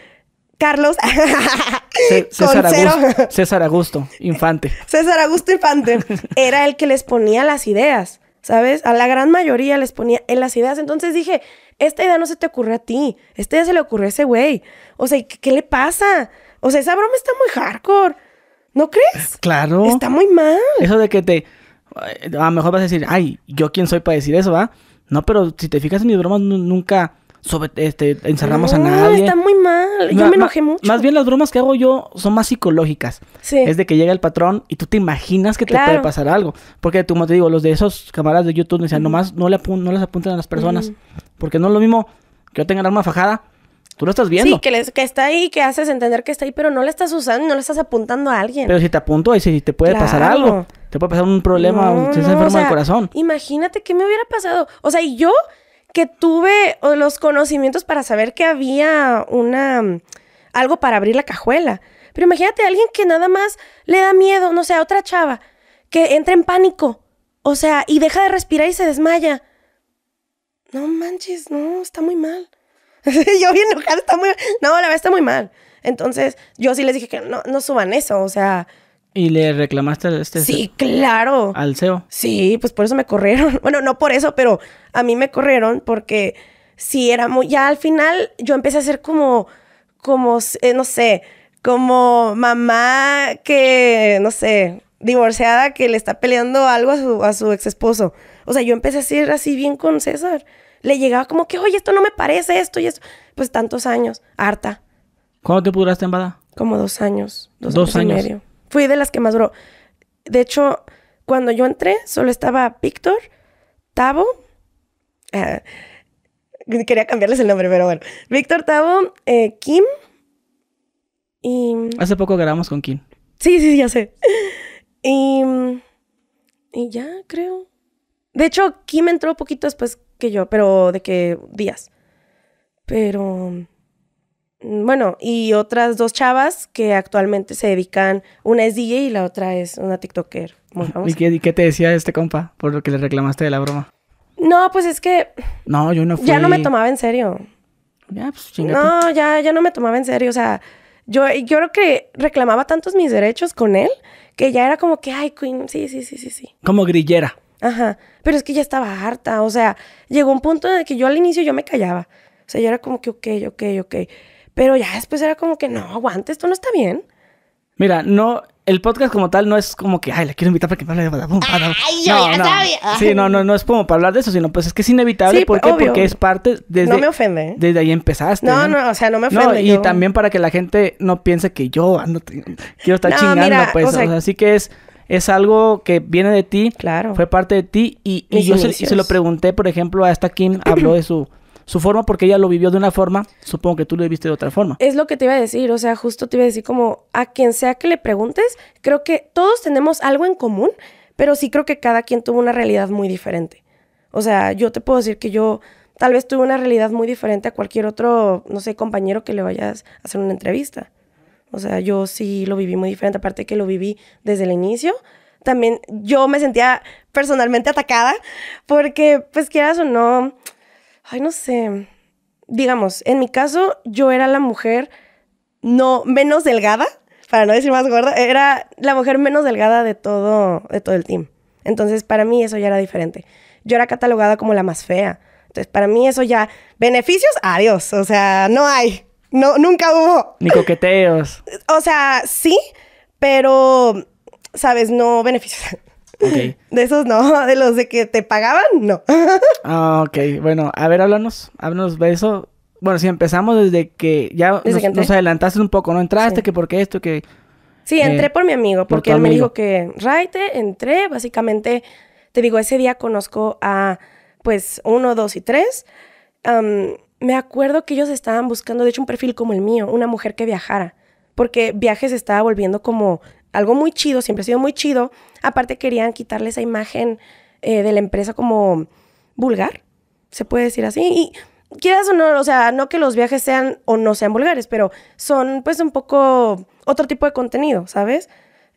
Carlos. César, Augusto, César Augusto Infante. César Augusto Infante era el que les ponía las ideas. ¿sabes? A la gran mayoría les ponía en las ideas. Entonces dije, esta idea no se te ocurre a ti, esta idea se le ocurrió a ese güey. O sea, ¿qué, ¿qué, le pasa? O sea, esa broma está muy hardcore. ¿No crees? Claro. Está muy mal. Eso de que te... A lo mejor vas a decir, ay, ¿yo quién soy para decir eso, va? No, pero si te fijas en mis bromas, nunca este, encerramos a nadie. Está muy mal. Yo me enojé mucho. Más bien las bromas que hago yo son más psicológicas. Sí. Es de que llega el patrón y tú te imaginas que te puede pasar algo. Porque tú, como te digo, los de esos camaradas de YouTube me decían, nomás no, le no les apuntan a las personas. Porque no es lo mismo que yo tenga el arma fajada. Tú lo estás viendo. Sí, que, está ahí, que haces entender que está ahí, pero no la estás usando, no le estás apuntando a alguien. Pero si te apunto, ahí si te puede pasar algo. Te puede pasar un problema, te si estás enfermo corazón. Imagínate qué me hubiera pasado. O sea, y yo que tuve los conocimientos para saber que había una mm, algo para abrir la cajuela. Pero imagínate a alguien que nada más le da miedo, no sé, a otra chava, que entra en pánico, o sea, y deja de respirar y se desmaya. No manches, no, está muy mal. yo bien enojada, está muy mal. No, la verdad está muy mal. Entonces, yo sí les dije que no, no suban eso, o sea, ¿Y le reclamaste a este? Sí, claro. ¿Al CEO? Sí, pues por eso me corrieron. Bueno, no por eso, pero a mí me corrieron porque si era muy... Ya al final yo empecé a ser como, como, eh, no sé, como mamá que, no sé, divorciada que le está peleando algo a su, a su ex esposo. O sea, yo empecé a ser así bien con César. Le llegaba como que, oye, esto no me parece, esto y esto. Pues tantos años, harta. ¿Cuánto te duraste en Bada? Como dos años. Dos, ¿Dos años, años. Y medio fui de las que más duró. De hecho, cuando yo entré, solo estaba Víctor, Tavo, eh, quería cambiarles el nombre, pero bueno, Víctor, Tavo, eh, Kim y... Hace poco grabamos con Kim. Sí, sí, ya sé. Y, y ya, creo. De hecho, Kim entró poquito después que yo, pero de que días. Pero Mm, bueno, y otras dos chavas que actualmente se dedican, una es DJ y la otra es una TikToker muy famosa. ¿Y qué, te decía este compa por lo que le reclamaste de la broma? No, pues es que... No, yo no fui... Ya no me tomaba en serio. Ya, pues chingate. No, ya, ya no me tomaba en serio, o sea... Yo, yo creo que reclamaba tantos mis derechos con él que ya era como que, ay, Queen, sí, sí, sí, sí, sí. Como grillera. Ajá, pero es que ya estaba harta, o sea, llegó un punto en el que yo al inicio yo me callaba. O sea, yo era como que, ok, ok, ok. Pero ya después era como que no, aguante, esto no está bien. Mira, no, el podcast como tal no es como que, ay, la quiero invitar para que me hable de Ay, no, Sí, no, no, no es como para hablar de eso, sino pues es que es inevitable. Sí, Porque es parte desde... No me ofende. Desde ahí empezaste. No, no, o sea, no me ofende. y también para que la gente no piense que yo ando, quiero estar chingando, pues. así que es... Es algo que viene de ti, fue parte de ti y, yo se, se, lo pregunté, por ejemplo, a esta Kim, habló de su su forma porque ella lo vivió de una forma, supongo que tú lo viviste de otra forma. Es lo que te iba a decir, o sea, justo te iba a decir como a quien sea que le preguntes, creo que todos tenemos algo en común, pero sí creo que cada quien tuvo una realidad muy diferente. O sea, yo te puedo decir que yo tal vez tuve una realidad muy diferente a cualquier otro, no sé, compañero que le vayas a hacer una entrevista. O sea, yo sí lo viví muy diferente, aparte que lo viví desde el inicio. También yo me sentía personalmente atacada porque, pues quieras o no, ay, no sé, digamos, en mi caso yo era la mujer no menos delgada, para no decir más gorda, era la mujer menos delgada de todo, de todo el team. Entonces, para mí eso ya era diferente. Yo era catalogada como la más fea. Entonces, para mí eso ya, beneficios, adiós, o sea, no hay. No, nunca hubo. Ni coqueteos. O sea, sí, pero, sabes, no beneficios. De esos no, de los de que te pagaban, no. Ah, ok. Bueno, a ver, háblanos, háblanos de eso. Bueno, si empezamos desde que ya nos, adelantaste un poco, ¿no? Entraste, que por qué esto, que... Sí, entré por mi amigo, porque él me dijo que, Raite, entré, básicamente, te digo, ese día conozco a, pues, uno, dos y tres. me acuerdo que ellos estaban buscando, de hecho, un perfil como el mío, una mujer que viajara, porque viajes estaba volviendo como algo muy chido, siempre ha sido muy chido. Aparte querían quitarle esa imagen eh, de la empresa como vulgar, se puede decir así. Y quieras o no, o sea, no que los viajes sean o no sean vulgares, pero son pues un poco otro tipo de contenido, ¿sabes?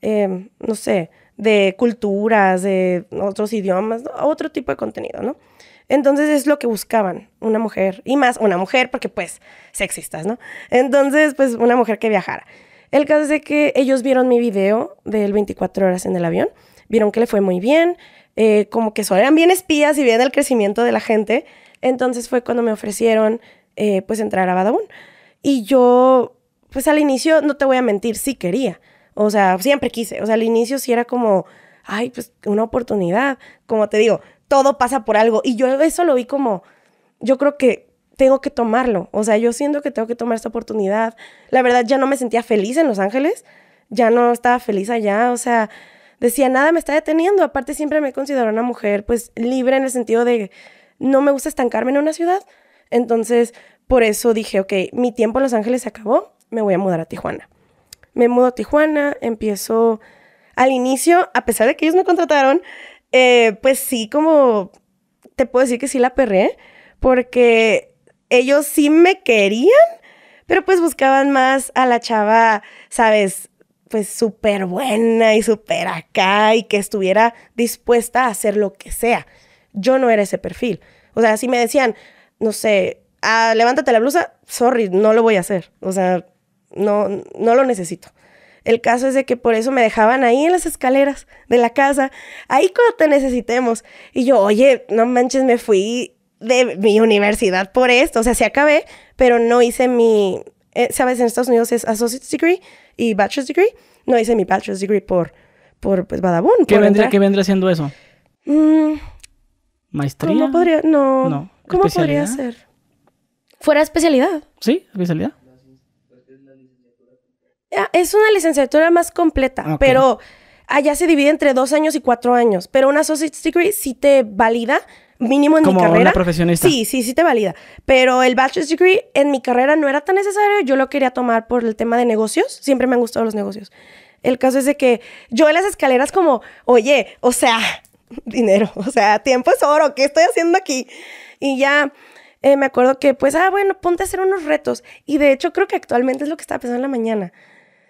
Em, no sé, de culturas, de otros idiomas, otro tipo de contenido, ¿no? Entonces es lo que buscaban, una mujer, y más una mujer, porque pues sexistas, ¿no? Entonces, pues una mujer que viajara. El caso es de que ellos vieron mi video del 24 horas en el avión, vieron que le fue muy bien, eh, como que eran bien espías y bien el crecimiento de la gente. Entonces fue cuando me ofrecieron eh, pues entrar a Badabun. Y yo, pues al inicio, no te voy a mentir, sí quería. O sea, siempre quise. O sea, al inicio sí era como, ay, pues una oportunidad. Como te digo, todo pasa por algo. Y yo eso lo vi como, yo creo que tengo que tomarlo. O sea, yo siento que tengo que tomar esta oportunidad. La verdad, ya no me sentía feliz en Los Ángeles. Ya no estaba feliz allá. O sea, decía, nada me está deteniendo. Aparte, siempre me considero una mujer, pues, libre en el sentido de no me gusta estancarme en una ciudad. Entonces, por eso dije, ok, mi tiempo en Los Ángeles se acabó. Me voy a mudar a Tijuana. Me mudo a Tijuana. Empiezo al inicio, a pesar de que ellos me contrataron, eh, pues sí, como te puedo decir que sí la perré. Porque ellos sí me querían, pero pues buscaban más a la chava, ¿sabes? Pues súper buena y súper acá y que estuviera dispuesta a hacer lo que sea. Yo no era ese perfil. O sea, si me decían, no sé, ah, levántate la blusa, sorry, no lo voy a hacer. O sea, no, no lo necesito. El caso es de que por eso me dejaban ahí en las escaleras de la casa, ahí cuando te necesitemos. Y yo, oye, no manches, me fui de mi universidad por esto. O sea, se acabé, pero no hice mi, eh, sabes, en Estados Unidos es associate Degree y Bachelor's Degree. No hice mi Bachelor's Degree por, por pues, Badabun. ¿Qué, vendría, siendo eso? Mm, ¿Maestría? no podría? No. ¿Cómo podría ser? Fuera especialidad. Sí, especialidad. Ah, es una licenciatura más completa, pero allá se divide entre dos años y cuatro años. Pero una Associate's Degree sí te valida mínimo en Como mi carrera. profesionista. Sí, sí, sí te valida. Pero el bachelor's degree en mi carrera no era tan necesario. Yo lo quería tomar por el tema de negocios. Siempre me han gustado los negocios. El caso es de que yo en las escaleras como, oye, o sea, dinero, o sea, tiempo es oro, ¿qué estoy haciendo aquí? Y ya eh, me acuerdo que, pues, ah, bueno, ponte a hacer unos retos. Y de hecho creo que actualmente es lo que estaba pensando en la mañana.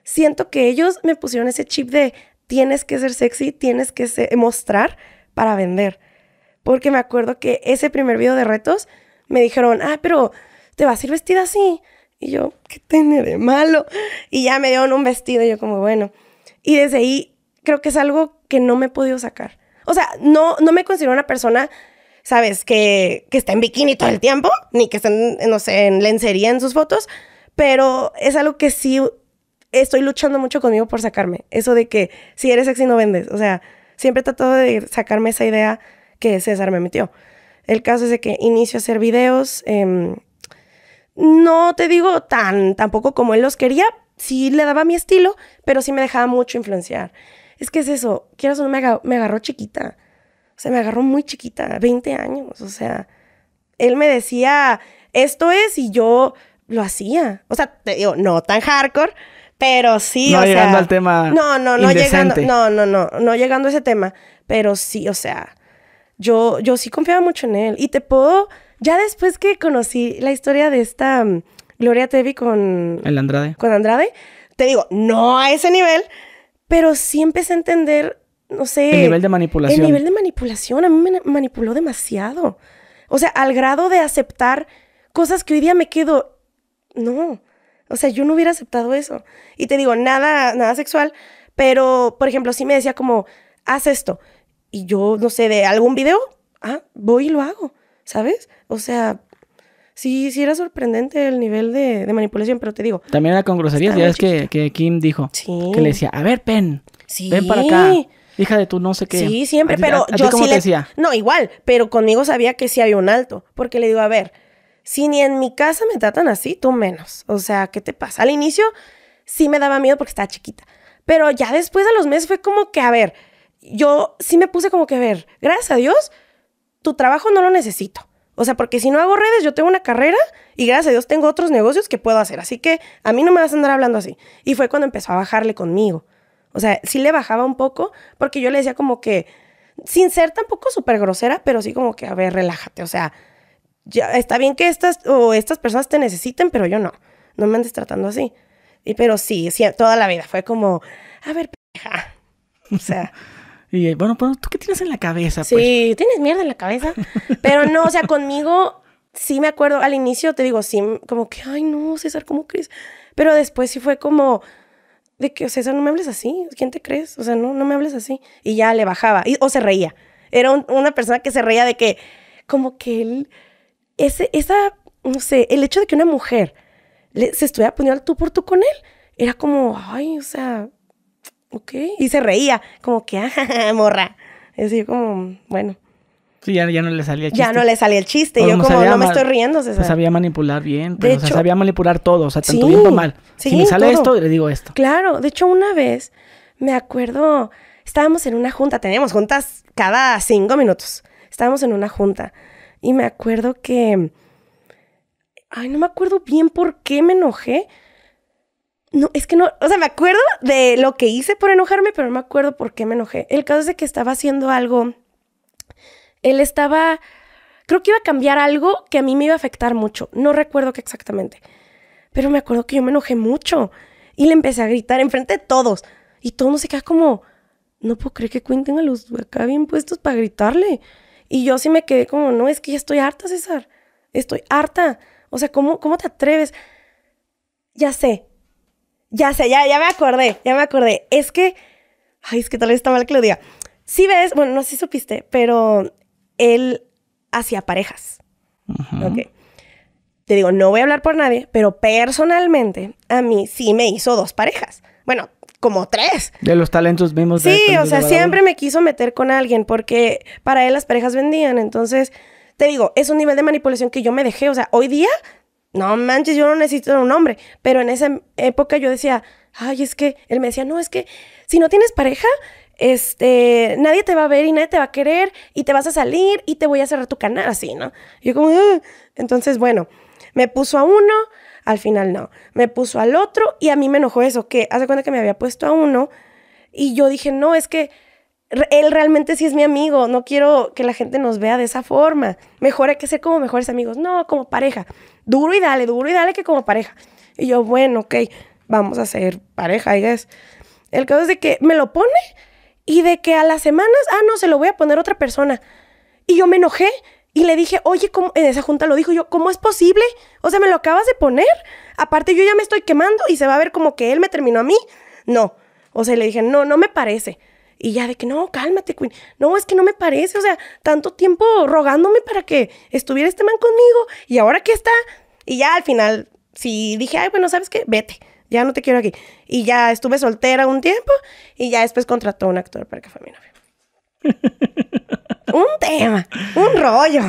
Siento que ellos me pusieron ese chip de tienes que ser sexy, tienes que mostrar para vender porque me acuerdo que ese primer video de retos me dijeron, ah, pero te vas a ir vestida así. Y yo, ¿qué tiene de malo? Y ya me dieron un vestido, y yo como, bueno. Y desde ahí creo que es algo que no me he podido sacar. O sea, no, no me considero una persona, ¿sabes? Que, que está en bikini todo el tiempo, ni que estén no sé, en lencería en sus fotos, pero es algo que sí estoy luchando mucho conmigo por sacarme. Eso de que si eres sexy no vendes. O sea, siempre he tratado de sacarme esa idea que César me metió. El caso es de que inicio a hacer videos. Em, no te digo tan tampoco como él los quería. Sí le daba mi estilo, pero sí me dejaba mucho influenciar. Es que es eso, quiero o no, me, agarró chiquita. O sea, me agarró muy chiquita, 20 años. O sea, él me decía, esto es, y yo lo hacía. O sea, te digo, no tan hardcore, pero sí. No llegando al tema. No, no, no llegando. No, no, no, no llegando a ese tema. Pero sí, o sea, yo, sí confiaba mucho en él. Y te puedo, ya después que conocí la historia de esta mm, Gloria Trevi con... El Andrade. Con Andrade, te digo, no a ese nivel, pero sí empecé a entender, no sé... El nivel de manipulación. El nivel de manipulación, a mí me manipuló demasiado. O sea, al grado de aceptar cosas que hoy día me quedo, no. O sea, yo no hubiera aceptado eso. Y te digo, nada, nada sexual, pero, por ejemplo, sí me decía como, haz esto y yo, no sé, de algún video, ah, voy y lo hago, ¿sabes? O sea, sí, sí era sorprendente el nivel de, manipulación, pero te digo. También era con groserías, ya es que, Kim dijo sí. que le decía, a ver, Pen, sí. ven para acá. Hija de tú, no sé qué. Sí, siempre, pero yo sí le... Decía? No, igual, pero conmigo sabía que sí había un alto, porque le digo, a ver, si ni en mi casa me tratan así, tú menos. O sea, ¿qué te pasa? Al inicio sí me daba miedo porque estaba chiquita, pero ya después de los meses fue como que, a ver, yo sí me puse como que a ver, gracias a Dios, tu trabajo no lo necesito. O sea, porque si no hago redes, yo tengo una carrera y gracias a Dios tengo otros negocios que puedo hacer. Así que a mí no me vas a andar hablando así. Y fue cuando empezó a bajarle conmigo. O sea, sí le bajaba un poco porque yo le decía como que, sin ser tampoco súper grosera, pero sí como que, a ver, relájate. O sea, ya está bien que estas o estas personas te necesiten, pero yo no. No me andes tratando así. Y, pero sí, sí, toda la vida fue como, a ver, peja. O sea. Y bueno, pero ¿tú qué tienes en la cabeza? Pues? Sí, tienes mierda en la cabeza. Pero no, o sea, conmigo sí me acuerdo al inicio, te digo, sí, como que, ay, no, César, ¿cómo crees? Pero después sí fue como, de que, o César, no me hables así, ¿quién te crees? O sea, no, no me hables así. Y ya le bajaba, o se reía. Era una persona que se reía de que, como que él, ese, esa, no sé, el hecho de que una mujer se estuviera poniendo tú por tú con él, era como, ay, o sea, y se reía, como que, ah, morra. Y así como, bueno. Sí, ya, no le salía el chiste. Ya no le salía el chiste. yo como, no me estoy riendo, se pues, sabía manipular bien. de sabía manipular todo. O sea, tanto bien como mal. si me sale esto, le digo esto. Claro. De hecho, una vez, me acuerdo, estábamos en una junta. Teníamos juntas cada cinco minutos. Estábamos en una junta. Y me acuerdo que... Ay, no me acuerdo bien por qué me enojé. No, es que no, o sea, me acuerdo de lo que hice por enojarme, pero no me acuerdo por qué me enojé. El caso es de que estaba haciendo algo, él estaba, creo que iba a cambiar algo que a mí me iba a afectar mucho, no recuerdo qué exactamente, pero me acuerdo que yo me enojé mucho y le empecé a gritar enfrente de todos y todo se queda como, no puedo creer que cuenten a los acá bien puestos para gritarle. Y yo sí me quedé como, no, es que ya estoy harta, César, estoy harta. O sea, ¿cómo, cómo te atreves? Ya sé, ya sé, ya, ya me acordé, ya me acordé. Es que, ay, es que tal vez está mal que Sí ves, bueno, no sé si supiste, pero él hacía parejas. Ok. Te digo, no voy a hablar por nadie, pero personalmente a mí sí me hizo dos parejas. Bueno, como tres. De los talentos mismos. Sí, o sea, siempre me quiso meter con alguien porque para él las parejas vendían. Entonces, te digo, es un nivel de manipulación que yo me dejé. O sea, hoy día no manches, yo no necesito un hombre. Pero en esa época yo decía, ay, es que él me decía, no, es que si no tienes pareja, este, nadie te va a ver y nadie te va a querer y te vas a salir y te voy a cerrar tu canal, así, ¿no? Y yo como, entonces, bueno, me puso a uno, al final no, me puso al otro y a mí me enojó eso, que hace cuenta que me había puesto a uno y yo dije, no, es que él realmente sí es mi amigo, no quiero que la gente nos vea de esa forma, mejor hay que ser como mejores amigos, no, como pareja duro y dale, duro y dale que como pareja. Y yo, bueno, ok, vamos a ser pareja, y es El caso es de que me lo pone y de que a las semanas, ah, no, se lo voy a poner otra persona. Y yo me enojé y le dije, oye, como en esa junta lo dijo yo, ¿cómo es posible? O sea, me lo acabas de poner. Aparte, yo ya me estoy quemando y se va a ver como que él me terminó a mí. No. O sea, le dije, no, no me parece. Y ya de que, no, cálmate, Queen. No, es que no me parece. O sea, tanto tiempo rogándome para que estuviera este man conmigo. Y ahora que está. Y ya al final, si dije, ay, bueno, ¿sabes qué? Vete. Ya no te quiero aquí. Y ya estuve soltera un tiempo. Y ya después contrató a un actor para que fuera mi novio. un tema. Un rollo.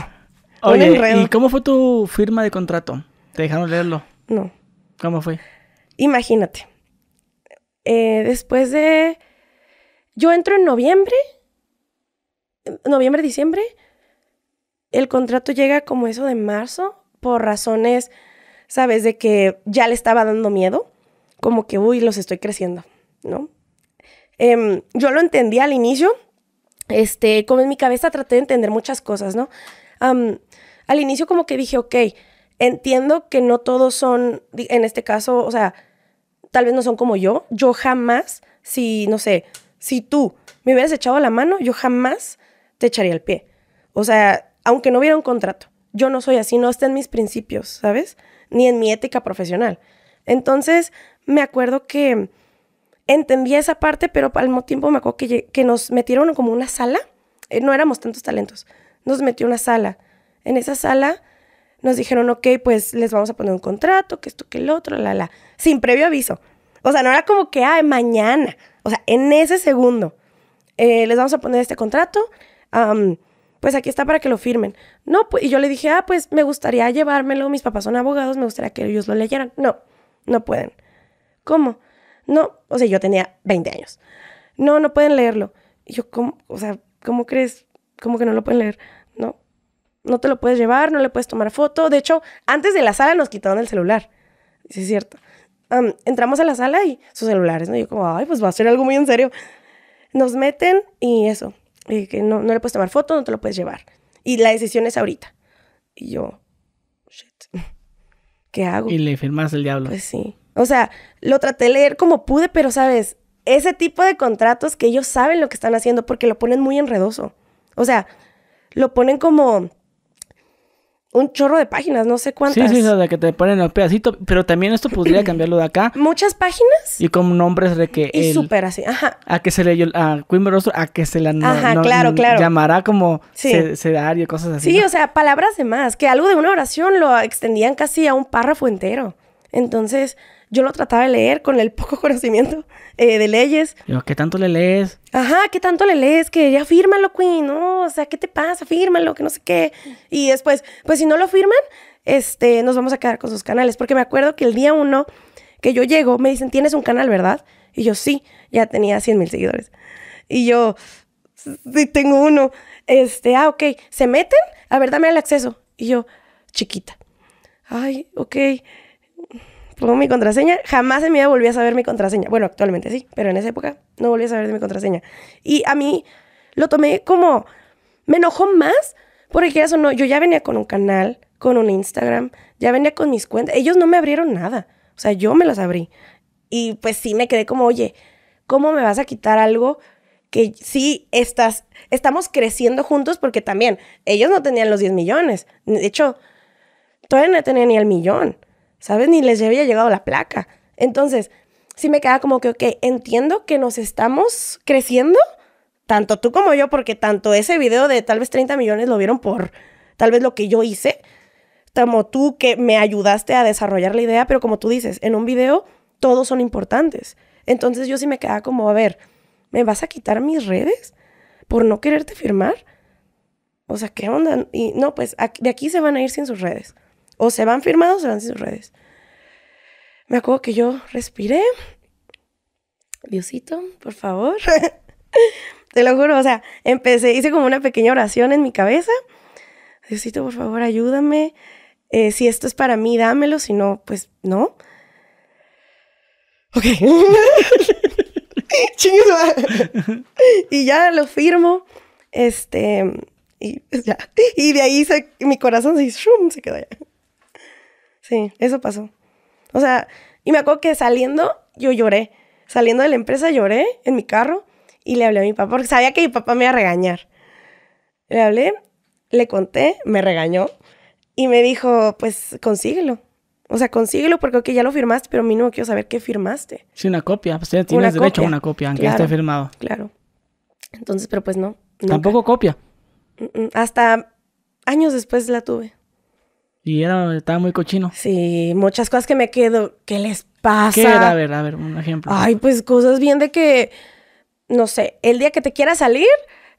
un ¿y cómo fue tu firma de contrato? ¿Te dejaron leerlo? No. ¿Cómo fue? Imagínate. Eh, después de yo entro en noviembre, noviembre, diciembre. El contrato llega como eso de marzo, por razones, ¿sabes? De que ya le estaba dando miedo, como que, uy, los estoy creciendo, ¿no? Em, yo lo entendí al inicio, este, como en mi cabeza traté de entender muchas cosas, ¿no? al inicio como que dije, ok, entiendo que no todos son, en este caso, o sea, tal vez no son como yo, yo jamás, si, no sé, si tú me hubieras echado la mano, yo jamás te echaría el pie. O sea, aunque no hubiera un contrato, yo no soy así, no está en mis principios, ¿sabes? Ni en mi ética profesional. Entonces, me acuerdo que entendí esa parte, pero al mismo tiempo me acuerdo que, nos metieron como una sala. Eh, no éramos tantos talentos. Nos metió una sala. En esa sala nos dijeron, ok, pues les vamos a poner un contrato, que esto, que el otro, la, la. Sin previo aviso. O sea, no era como que, ay, mañana. O sea, en ese segundo, eh, les vamos a poner este contrato. pues aquí está para que lo firmen. No, pues, y yo le dije, ah, pues me gustaría llevármelo, mis papás son abogados, me gustaría que ellos lo leyeran. No, no pueden. ¿Cómo? No, o sea, yo tenía 20 años. No, no pueden leerlo. Y yo, ¿cómo? O sea, ¿cómo crees? ¿Cómo que no lo pueden leer? No, no te lo puedes llevar, no le puedes tomar foto. De hecho, antes de la sala nos quitaron el celular. Sí, es cierto entramos a la sala y sus celulares, ¿no? Yo como, ay, pues va a ser algo muy en serio. Nos meten y eso, y que no, le puedes tomar foto, no te lo puedes llevar. Y la decisión es ahorita. Y yo, shit, ¿qué hago? Y le firmas el diablo. Pues sí. O sea, lo traté de leer como pude, pero sabes, ese tipo de contratos que ellos saben lo que están haciendo porque lo ponen muy enredoso. O sea, lo ponen como un chorro de páginas, no sé cuántas. Sí, sí, de que te ponen el pedacito, pero también esto podría cambiarlo de acá. Muchas páginas. Y con nombres de que. Y súper así, ajá. A que se leyó A Queen a que se la. anunció. ajá, claro, claro. Llamará como sedario, cosas así. Sí, o sea, palabras de más, que algo de una oración lo extendían casi a un párrafo entero. Entonces, yo lo trataba de leer con el poco conocimiento eh, de leyes. ¿qué tanto le lees? Ajá, ¿qué tanto le lees? Que ya fírmalo, Queen, no, o sea, ¿qué te pasa? Fírmalo, que no sé qué. Y después, pues si no lo firman, este, nos vamos a quedar con sus canales. Porque me acuerdo que el día uno que yo llego, me dicen, ¿tienes un canal, verdad? Y yo, sí, ya tenía 100 mil seguidores. Y yo, sí, tengo uno. Este, ah, ok, ¿se meten? A ver, dame el acceso. Y yo, chiquita. Ay, ok pongo mi contraseña, jamás en mi vida volví a saber mi contraseña. Bueno, actualmente sí, pero en esa época no volví a saber de mi contraseña. Y a mí lo tomé como, me enojó más, porque quieras o no, yo ya venía con un canal, con un Instagram, ya venía con mis cuentas, ellos no me abrieron nada, o sea, yo me las abrí. Y pues sí me quedé como, oye, ¿cómo me vas a quitar algo? que sí estás, estamos creciendo juntos porque también ellos no tenían los 10 millones. De hecho, todavía no tenían ni el millón. ¿sabes? Ni les había llegado la placa. Entonces, sí me queda como que, ok, entiendo que nos estamos creciendo, tanto tú como yo, porque tanto ese video de tal vez 30 millones lo vieron por tal vez lo que yo hice, como tú que me ayudaste a desarrollar la idea, pero como tú dices, en un video todos son importantes. Entonces yo sí me queda como, a ver, ¿me vas a quitar mis redes por no quererte firmar? O sea, ¿qué onda? Y no, pues de aquí se van a ir sin sus redes. O se van firmados o se van sin sus redes. Me acuerdo que yo respiré. Diosito, por favor. Te lo juro, o sea, empecé, hice como una pequeña oración en mi cabeza. Diosito, por favor, ayúdame. Eh, si esto es para mí, dámelo, si no, pues no. Ok. y ya lo firmo. Este, y ya. Y de ahí mi corazón se, shum, se quedó Sí, eso pasó. O sea, y me acuerdo que saliendo yo lloré. Saliendo de la empresa lloré en mi carro y le hablé a mi papá porque sabía que mi papá me iba a regañar. Le hablé, le conté, me regañó y me dijo, pues consíguelo. O sea, consíguelo porque ya lo firmaste, pero no quiero saber qué firmaste. Sí, una copia. Pues tienes una derecho copia. a una copia, aunque esté firmado. Claro. Entonces, pero pues no. Tampoco copia. Mm, mm, hasta años después la tuve. Y era, estaba muy cochino. Sí, muchas cosas que me quedo. ¿Qué les pasa? ¿Qué era? A ver, a ver, un ejemplo. Ay, pues cosas bien de que, no sé, el día que te quieras salir,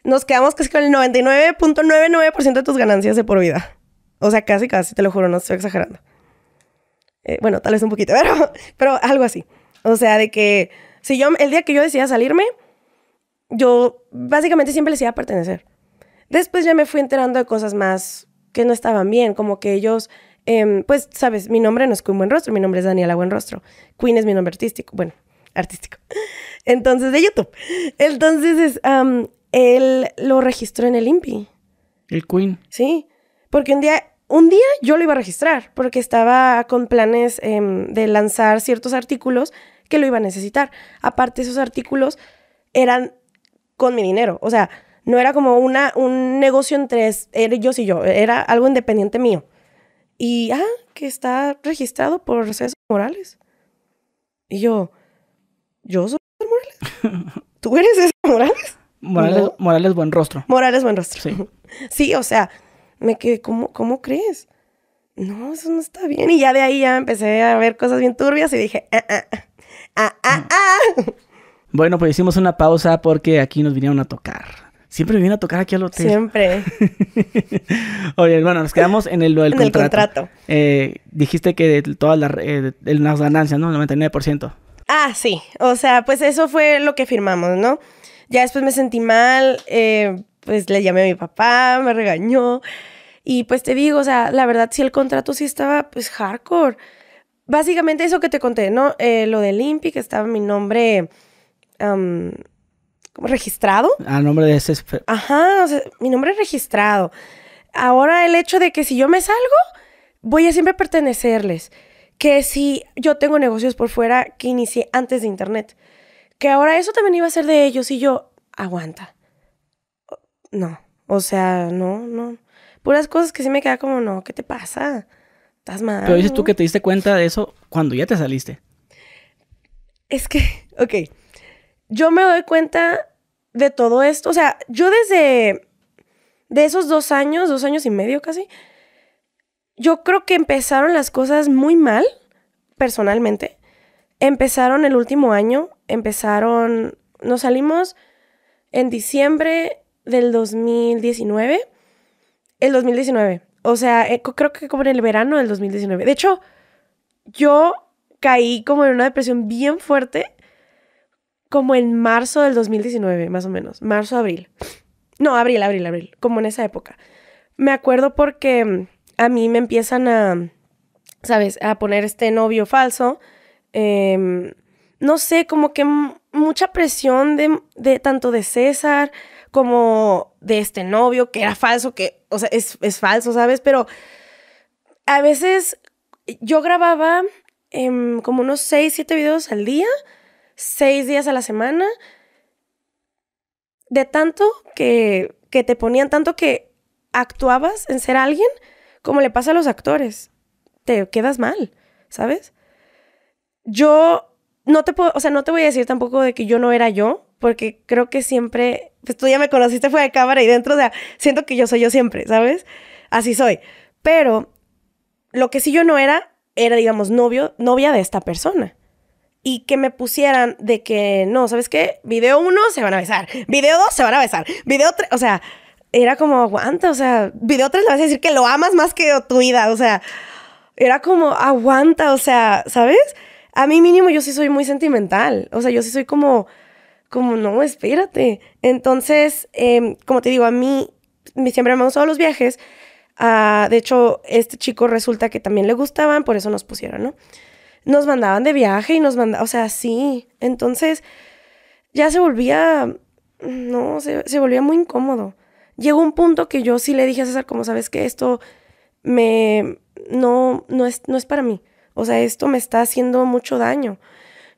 nos quedamos casi con el 99.99% de tus ganancias de por vida. O sea, casi, casi, te lo juro, no estoy exagerando. Eh, bueno, tal vez un poquito, pero, pero algo así. O sea, de que si yo, el día que yo decidía salirme, yo básicamente siempre les pertenecer. Después ya me fui enterando de cosas más que no estaban bien, como que ellos, em, pues, sabes, mi nombre no es Queen Buenrostro, mi nombre es Daniela Buenrostro. Queen es mi nombre artístico, bueno, artístico. Entonces, de YouTube. Entonces, es, él lo registró en el INPI. El Queen. Sí, porque un día, un día yo lo iba a registrar, porque estaba con planes em, de lanzar ciertos artículos que lo iba a necesitar. Aparte, esos artículos eran con mi dinero. O sea, no era como una, un negocio entre ellos y yo, era algo independiente mío. Y, ah, que está registrado por César Morales. Y yo, ¿yo soy César Morales? ¿Tú eres César Morales? Morales, Morales buen rostro. Morales buen rostro. Sí. sí, o sea, me quedé, ¿cómo, ¿cómo crees? No, eso no está bien. Y ya de ahí ya empecé a ver cosas bien turbias y dije, ah, ah, ah, ah, ah. ah. Bueno, pues hicimos una pausa porque aquí nos vinieron a tocar. Siempre viene a tocar aquí al hotel. Siempre. Oye, bueno, nos quedamos en el, lo del en contrato. El contrato. Eh, dijiste que de todas las, eh, ganancias, ¿no? 99%. Ah, sí. O sea, pues eso fue lo que firmamos, ¿no? Ya después me sentí mal, eh, pues le llamé a mi papá, me regañó. Y pues te digo, o sea, la verdad, sí, el contrato sí estaba, pues, hardcore. Básicamente eso que te conté, ¿no? lo del Limpi, que estaba mi nombre... ¿Cómo? registrado. A nombre de ese. Ajá, o sea, mi nombre es registrado. Ahora el hecho de que si yo me salgo, voy a siempre pertenecerles. Que si yo tengo negocios por fuera que inicié antes de internet, que ahora eso también iba a ser de ellos y yo, aguanta. No, o sea, no, no. Puras cosas que sí me queda como, no, ¿qué te pasa? Estás mal. Pero dices tú que te diste cuenta de eso cuando ya te saliste. Es que, ok yo me doy cuenta de todo esto. O sea, yo desde de esos dos años, dos años y medio casi, yo creo que empezaron las cosas muy mal, personalmente. Empezaron el último año, empezaron, nos salimos en diciembre del 2019. El 2019. O sea, eh, creo que como en el verano del 2019. De hecho, yo caí como en una depresión bien fuerte como en marzo del 2019, más o menos. Marzo, abril. No, abril, abril, abril. Como en esa época. Me acuerdo porque mm, a mí me empiezan a, ¿sabes? A poner este novio falso. Em, no sé, como que mucha presión de, tanto de César como de este novio que era falso, que, o sea, es, falso, ¿sabes? Pero a veces yo grababa em, como unos 6, 7 videos al día seis días a la semana. De tanto que, te ponían, tanto que actuabas en ser alguien, como le pasa a los actores. Te quedas mal, ¿sabes? Yo no te puedo, o sea, no te voy a decir tampoco de que yo no era yo, porque creo que siempre, pues tú ya me conociste fuera de cámara y dentro, o sea, siento que yo soy yo siempre, ¿sabes? Así soy. Pero lo que sí yo no era, era, digamos, novio, novia de esta persona y que me pusieran de que, no, ¿sabes qué? Video uno, se van a besar, video dos, se van a besar, video tres, o sea, era como, aguanta, o sea, video tres le vas a decir que lo amas más que tu vida, o sea, era como, aguanta, o sea, ¿sabes? A mí mínimo yo sí soy muy sentimental, o sea, yo sí soy como, como, no, espérate. Entonces, em, como te digo, a mí me siempre me han gustado los viajes, ah, de hecho, este chico resulta que también le gustaban, por eso nos pusieron, ¿no? nos mandaban de viaje y nos mandaban, o sea, sí. Entonces ya se volvía, no, se, volvía muy incómodo. Llegó un punto que yo sí le dije a César, como sabes que esto me, no, no es, no es para mí. O sea, esto me está haciendo mucho daño.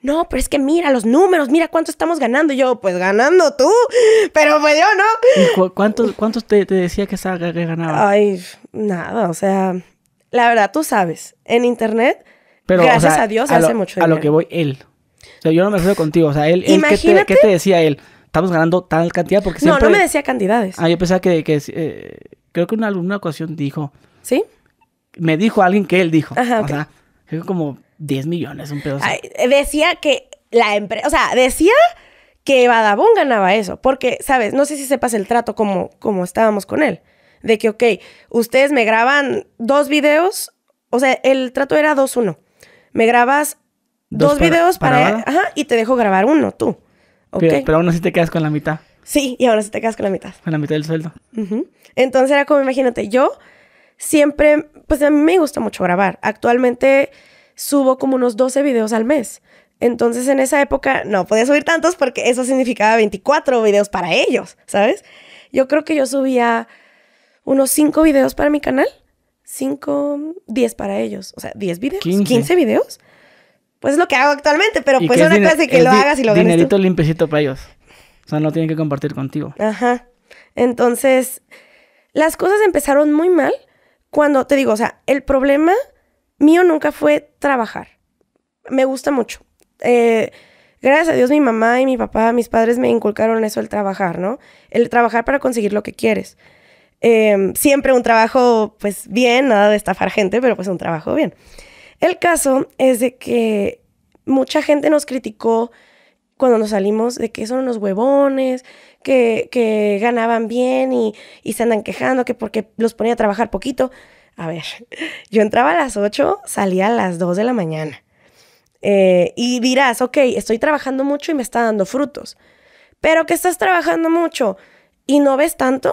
No, pero es que mira los números, mira cuánto estamos ganando. Y yo, pues ganando tú, pero pues yo no. ¿Y cuántos, te, decía que, que ganaba? Ay, nada, o sea, la verdad, tú sabes, en internet Gracias a Dios hace mucho dinero. A lo que voy, él. O sea, yo no me refiero contigo. O sea, él, ¿qué, te, decía él? Estamos ganando tal cantidad porque siempre... No, no me decía cantidades. Ah, yo pensaba que... Eh, creo que una, una ocasión dijo... ¿Sí? Me dijo alguien que él dijo. Ajá, O sea, como 10 millones, un pedazo. decía que la empresa... O sea, decía que Badabón ganaba eso. Porque, ¿sabes? No sé si sepas el trato como, como estábamos con él. De que, ok, ustedes me graban dos videos... O sea, el trato era 2-1 me grabas dos, videos para... él Ajá, y te dejo grabar uno tú. Pero, aún así te quedas con la mitad. Sí, y ahora así te quedas con la mitad. Con la mitad del sueldo. Entonces era como, imagínate, yo siempre, pues a mí me gusta mucho grabar. Actualmente subo como unos 12 videos al mes. Entonces en esa época no podía subir tantos porque eso significaba 24 videos para ellos, ¿sabes? Yo creo que yo subía unos 5 videos para mi canal 5, 10 para ellos. O sea, 10 videos, 15. videos. Pues es lo que hago actualmente, pero pues es una clase que lo hagas y lo ganes. Dinerito tú. para ellos. O sea, no tienen que compartir contigo. Ajá. Entonces, las cosas empezaron muy mal cuando, te digo, o sea, el problema mío nunca fue trabajar. Me gusta mucho. Eh, gracias a Dios mi mamá y mi papá, mis padres me inculcaron eso, el trabajar, ¿no? El trabajar para conseguir lo que quieres. Em, siempre un trabajo, pues bien, nada de estafar gente, pero pues un trabajo bien. El caso es de que mucha gente nos criticó cuando nos salimos de que son unos huevones, que, ganaban bien y, se andan quejando, que porque los ponía a trabajar poquito. A ver, yo entraba a las 8, salía a las 2 de la mañana. Eh, y dirás, ok, estoy trabajando mucho y me está dando frutos. Pero que estás trabajando mucho y no ves tanto,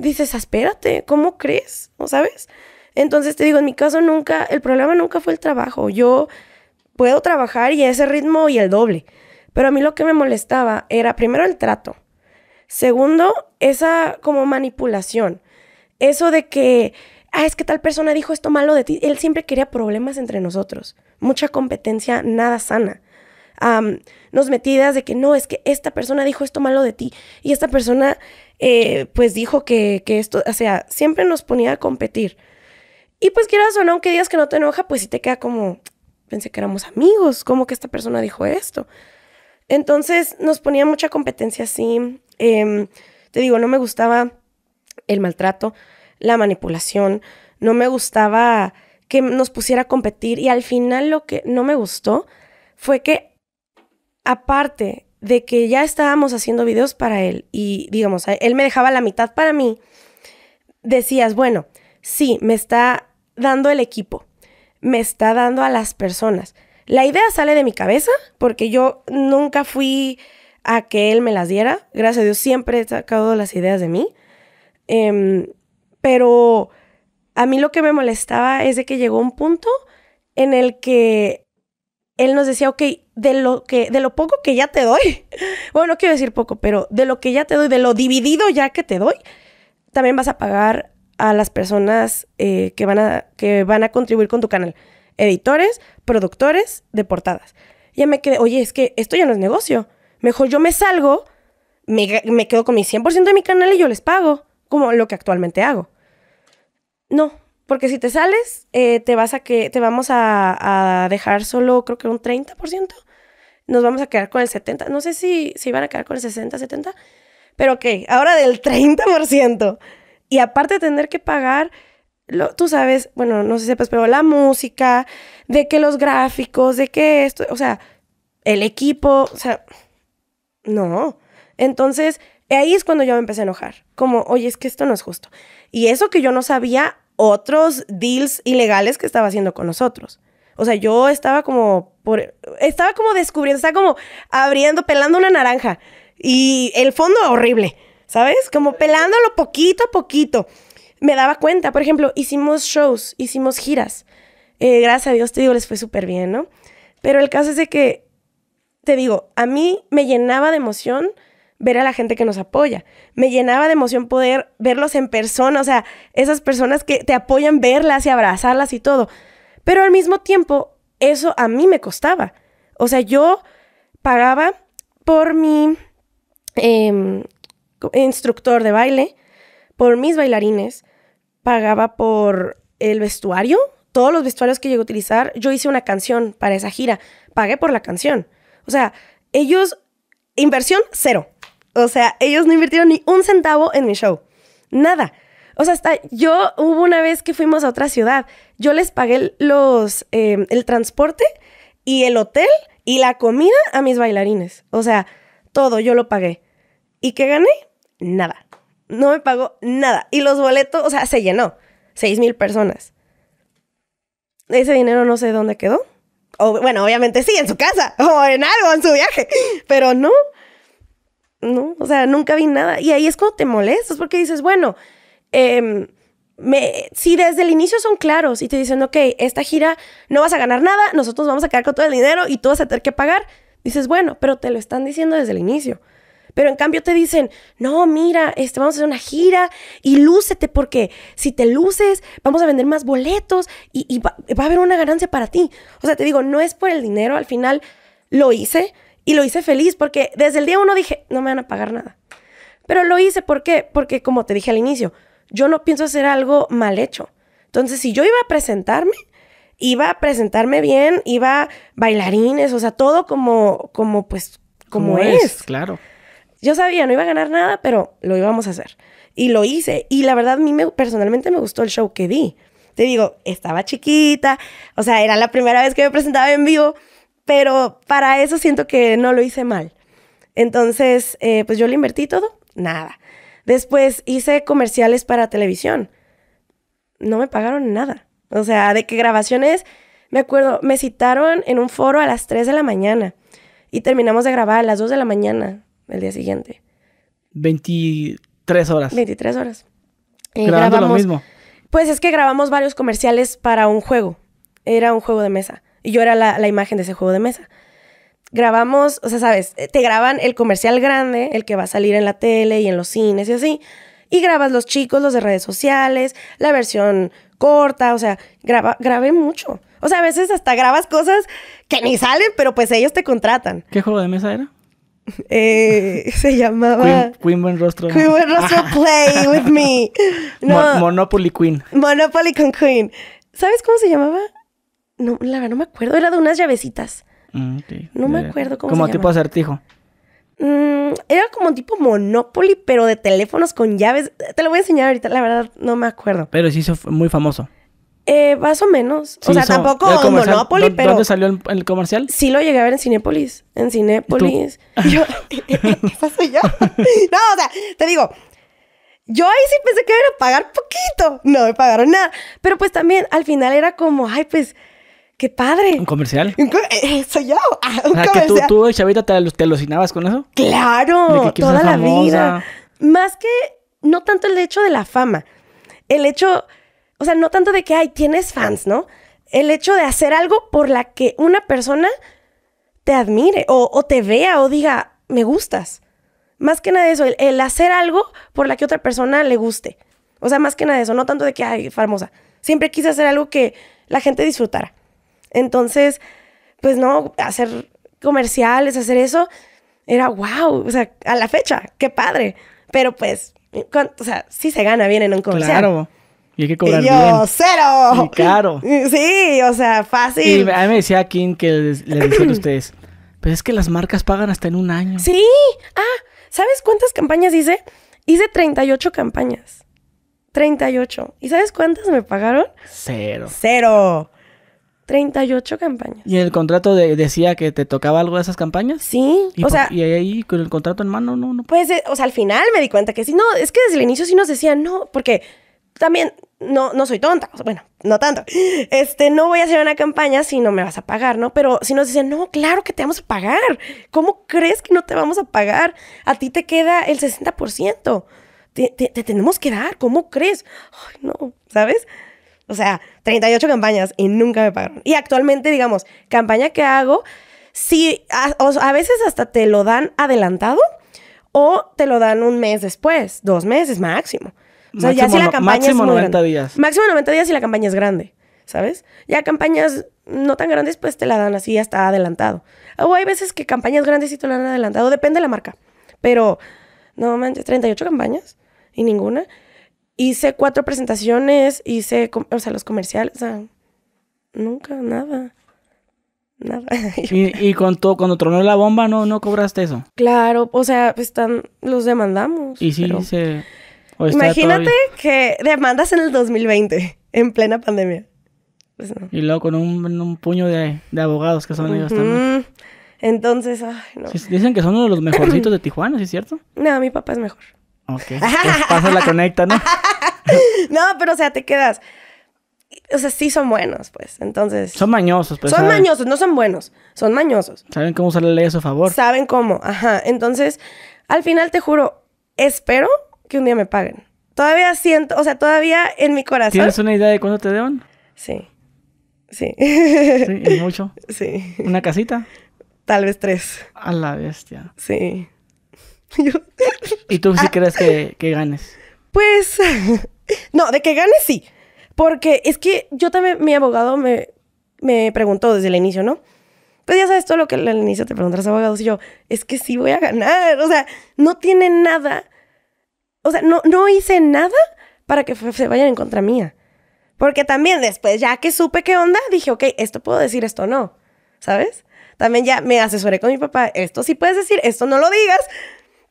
dices, espérate, ¿cómo crees? ¿No sabes? Entonces te digo, en mi caso nunca, el problema nunca fue el trabajo. Yo puedo trabajar y a ese ritmo y el doble. Pero a mí lo que me molestaba era, primero, el trato. Segundo, esa como manipulación. Eso de que, ah, es que tal persona dijo esto malo de ti. Él siempre quería problemas entre nosotros. Mucha competencia, nada sana. nos metidas de que no, es que esta persona dijo esto malo de ti y esta persona eh, pues dijo que, que esto, o sea, siempre nos ponía a competir. Y pues quieras o no, aunque digas que no te enoja, pues sí te queda como, pensé que éramos amigos, ¿cómo que esta persona dijo esto? Entonces nos ponía mucha competencia así. Em, te digo, no me gustaba el maltrato, la manipulación, no me gustaba que nos pusiera a competir y al final lo que no me gustó fue que aparte de que ya estábamos haciendo videos para él y digamos, él me dejaba la mitad para mí, decías, bueno, sí, me está dando el equipo, me está dando a las personas. La idea sale de mi cabeza porque yo nunca fui a que él me las diera, gracias a Dios siempre he sacado las ideas de mí, em, pero a mí lo que me molestaba es de que llegó un punto en el que él nos decía, ok, de lo, que, de lo poco que ya te doy, bueno, no quiero decir poco, pero de lo que ya te doy, de lo dividido ya que te doy, también vas a pagar a las personas eh, que, van a, que van a contribuir con tu canal. Editores, productores de portadas. Ya me quedé, oye, es que esto ya no es negocio. Mejor yo me salgo, me, me quedo con mi 100% de mi canal y yo les pago, como lo que actualmente hago. No, porque si te sales, eh, te vas a que, te vamos a, dejar solo, creo que un 30%. Nos vamos a quedar con el 70%. No sé si se iban a quedar con el 60, 70%. Pero ok, ahora del 30%. Y aparte de tener que pagar, tú sabes, bueno, no sé si sepas, pero la música, de que los gráficos, de que esto, o sea, el equipo, o sea, no. Entonces, ahí es cuando yo me empecé a enojar. Como, oye, es que esto no es justo. Y eso que yo no sabía otros deals ilegales que estaba haciendo con nosotros. O sea, yo estaba como por, estaba como descubriendo, estaba como abriendo, pelando una naranja y el fondo horrible, ¿sabes? Como pelándolo poquito a poquito. Me daba cuenta, por ejemplo, hicimos shows, hicimos giras. Eh, gracias a Dios, te digo, les fue súper bien, ¿no? Pero el caso es de que, te digo, a mí me llenaba de emoción ver a la gente que nos apoya. Me llenaba de emoción poder verlos en persona, o sea, esas personas que te apoyan, verlas y abrazarlas y todo. Pero al mismo tiempo, eso a mí me costaba. O sea, yo pagaba por mi em, instructor de baile, por mis bailarines, pagaba por el vestuario, todos los vestuarios que llegué a utilizar. Yo hice una canción para esa gira, pagué por la canción. O sea, ellos, inversión cero. O sea, ellos no invirtieron ni un centavo en mi show. Nada. O sea, hasta yo hubo una vez que fuimos a otra ciudad. Yo les pagué los, em, el transporte y el hotel y la comida a mis bailarines. O sea, todo yo lo pagué. ¿Y qué gané? Nada. No me pagó nada. Y los boletos, o sea, se llenó. Seis mil personas. Ese dinero no sé dónde quedó. bueno, obviamente sí, en su casa o en algo, en su viaje. Pero no no, o sea, nunca vi nada. Y ahí es cuando te molestas porque dices, bueno, em, si desde el inicio son claros y te dicen, ok, esta gira no vas a ganar nada, nosotros vamos a quedar con todo el dinero y tú vas a tener que pagar, dices, bueno, pero te lo están diciendo desde el inicio. Pero en cambio te dicen, no, mira, este, vamos a hacer una gira y lúcete porque si te luces, vamos a vender más boletos y, va, va, a haber una ganancia para ti. O sea, te digo, no es por el dinero, al final lo hice, y lo hice feliz porque desde el día uno dije, no me van a pagar nada. Pero lo hice, ¿por Porque como te dije al inicio, yo no pienso hacer algo mal hecho. Entonces, si yo iba a presentarme, iba a presentarme bien, iba bailarines, o sea, todo como, como pues, como, es. Claro. Yo sabía, no iba a ganar nada, pero lo íbamos a hacer. Y lo hice. Y la verdad, a mí personalmente me gustó el show que di. Te digo, estaba chiquita, o sea, era la primera vez que me presentaba en vivo. Pero para eso siento que no lo hice mal. Entonces, eh, pues yo le invertí todo, nada. Después hice comerciales para televisión. No me pagaron nada. O sea, de qué grabaciones, me acuerdo, me citaron en un foro a las 3 de la mañana y terminamos de grabar a las 2 de la mañana el día siguiente. 23 horas. 23 horas. Y eh, Grabando grabamos, lo mismo. Pues es que grabamos varios comerciales para un juego. Era un juego de mesa. Y yo era la, imagen de ese juego de mesa. Grabamos, o sea, sabes, eh, te graban el comercial grande, el que va a salir en la tele y en los cines y así. Y grabas los chicos, los de redes sociales, la versión corta, o sea, graba, grabé mucho. O sea, a veces hasta grabas cosas que ni salen, pero pues ellos te contratan. ¿Qué juego de mesa era? Eh, se llamaba Queen, Buen Rostro. Queen Buen Rostro Play with me. No, Monopoly Queen. Monopoly con Queen. ¿Sabes cómo se llamaba? No, la verdad no me acuerdo. Era de unas llavecitas. Mm, no me acuerdo cómo Como tipo acertijo. Mm, era como tipo Monopoly, pero de teléfonos con llaves. Te lo voy a enseñar ahorita, la verdad no me acuerdo. Pero sí, hizo muy famoso. Eh, más o menos. o sea, tampoco Monopoly, pero. ¿Dónde salió el, comercial? Sí, lo llegué a ver en Cinépolis. En Cinépolis. Yo... ¿Qué yo? no, o sea, te digo. Yo ahí sí pensé que iban a pagar poquito. No me pagaron nada. Pero pues también al final era como, ay, pues ¡Qué padre! ¿Un comercial? Eh, soy yo. Ah, ah que tú, tú eh, Chavita, te, alucinabas con eso. ¡Claro! Toda la vida. Más que, no tanto el hecho de la fama. El hecho, o sea, no tanto de que, ay, tienes fans, ¿no? El hecho de hacer algo por la que una persona te admire o, te vea o diga, me gustas. Más que nada de eso, el, hacer algo por la que otra persona le guste. O sea, más que nada de eso, no tanto de que, ay, famosa. Siempre quise hacer algo que la gente disfrutara. Entonces, pues no, hacer comerciales, hacer eso, era wow, o sea, a la fecha, qué padre. Pero pues, o sea, sí se gana bien en un comercial. Claro. Y hay que cobrar yo, cero. Y Sí, o sea, fácil. Y a mí me decía Kim que le decía a ustedes, pues es que las marcas pagan hasta en un año. Sí. Ah, ¿sabes cuántas campañas hice? Hice 38 campañas. 38. ¿Y sabes cuántas me pagaron? Cero. Cero. 38 campañas. ¿Y el contrato decía que te tocaba algo de esas campañas? Sí, ¿Y ahí con el contrato en mano? No, no. Pues, eh, o sea, al final me di cuenta que sí, no, es que desde el inicio sí nos decían no, porque también no, no soy tonta, bueno, no tanto. Este, no voy a hacer una campaña si no me vas a pagar, ¿no? Pero si nos decían no, claro que te vamos a pagar. ¿Cómo crees que no te vamos a pagar? A ti te queda el 60%. Te, te tenemos que dar, ¿cómo crees? Ay, no, ¿sabes? O sea, 38 campañas y nunca me pagaron. Y actualmente, digamos, campaña que hago, sí, a, veces hasta te lo dan adelantado o te lo dan un mes después, dos meses máximo. O sea, ya si la campaña es Máximo 90 días. Máximo 90 días si la campaña es grande, ¿sabes? Ya campañas no tan grandes, pues te la dan así hasta adelantado. O hay veces que campañas grandes sí te la dan adelantado, depende de la marca. Pero, no manches, 38 campañas y ninguna. Hice cuatro presentaciones, hice, o sea, los comerciales, o sea, nunca, nada. Nada. y, y cuando, cuando tronó la bomba, ¿no, no cobraste eso? Claro, o sea, están, los demandamos. Y sí, se... Imagínate que demandas en el 2020, en plena pandemia. Pues y luego con un, puño de, abogados que son ellos también. Entonces, ay, no. Dicen que son uno de los mejorcitos de Tijuana, ¿sí es cierto? No, mi papá es mejor que... Pues, pasa la conecta, ¿no? no, pero o sea, te quedas. O sea, sí son buenos, pues. Entonces. Son mañosos, pues. Son mañosos, no son buenos. Son mañosos. Saben cómo usar la ley a su favor. Saben cómo, ajá. Entonces, al final te juro, espero que un día me paguen. Todavía siento, o sea, todavía en mi corazón. ¿Tienes una idea de cuánto te deben? Sí. Sí. ¿Sí? ¿Y mucho? Sí. ¿Una casita? Tal vez tres. A la bestia. Sí. ¿Y tú sí ah. crees que, ganes? Pues, no, de que ganes sí. Porque es que yo también, mi abogado me, preguntó desde el inicio, ¿no? Pues ya sabes todo lo que al inicio te preguntas los abogados y yo, es que sí voy a ganar. O sea, no tiene nada. O sea, no, no hice nada para que se vayan en contra mía. Porque también después, ya que supe qué onda, dije, ok, esto puedo decir, esto no. ¿Sabes? También ya me asesoré con mi papá, esto sí puedes decir, esto no lo digas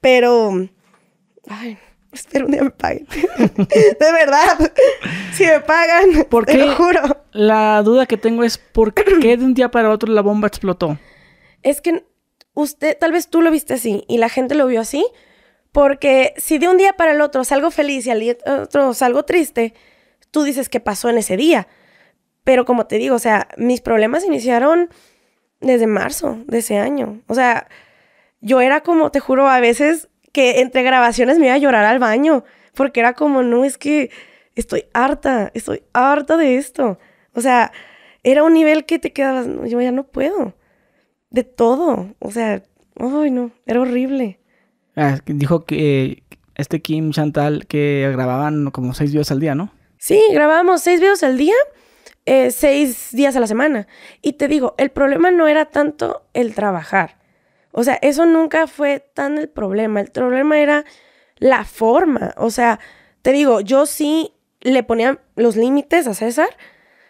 pero... Ay, espero un día me paguen. de verdad, si me pagan, te lo juro. La duda que tengo es, ¿por qué de un día para otro la bomba explotó? Es que usted, tal vez tú lo viste así y la gente lo vio así, porque si de un día para el otro salgo feliz y al día otro salgo triste, tú dices qué pasó en ese día. Pero como te digo, o sea, mis problemas iniciaron desde marzo de ese año. O sea, yo era como, te juro, a veces que entre grabaciones me iba a llorar al baño, porque era como, no, es que estoy harta, estoy harta de esto. O sea, era un nivel que te quedabas, yo ya no puedo, de todo. O sea, ay, no, era horrible. Ah, dijo que este Kim Chantal que grababan como seis videos al día, ¿no? Sí, grabábamos seis videos al día, eh, seis días a la semana. Y te digo, el problema no era tanto el trabajar o sea, eso nunca fue tan el problema. El problema era la forma. O sea, te digo, yo sí le ponía los límites a César,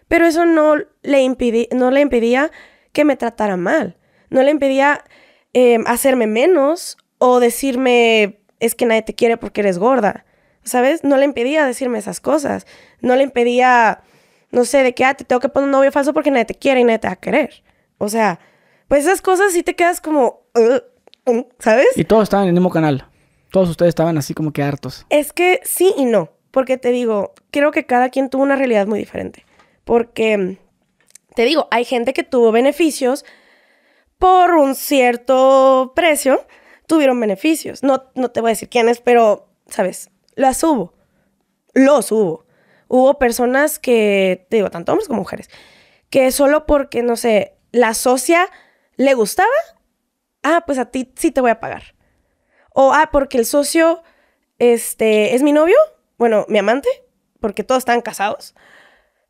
pero eso no le, no le impedía que me tratara mal. No le impedía em, hacerme menos o decirme, es que nadie te quiere porque eres gorda. ¿Sabes? No le impedía decirme esas cosas. No le impedía, no sé, de que, ah, te tengo que poner un novio falso porque nadie te quiere y nadie te va a querer. O sea, pues esas cosas sí te quedas como, uh, uh", ¿sabes? Y todos estaban en el mismo canal. Todos ustedes estaban así como que hartos. Es que sí y no, porque te digo, creo que cada quien tuvo una realidad muy diferente. Porque, te digo, hay gente que tuvo beneficios por un cierto precio, tuvieron beneficios. No, no te voy a decir quiénes, pero, ¿sabes? Las hubo. Los hubo. Hubo personas que, te digo, tanto hombres como mujeres, que solo porque, no sé, la socia ¿Le gustaba? Ah, pues a ti sí te voy a pagar. O, ah, porque el socio, este, es mi novio, bueno, mi amante, porque todos están casados.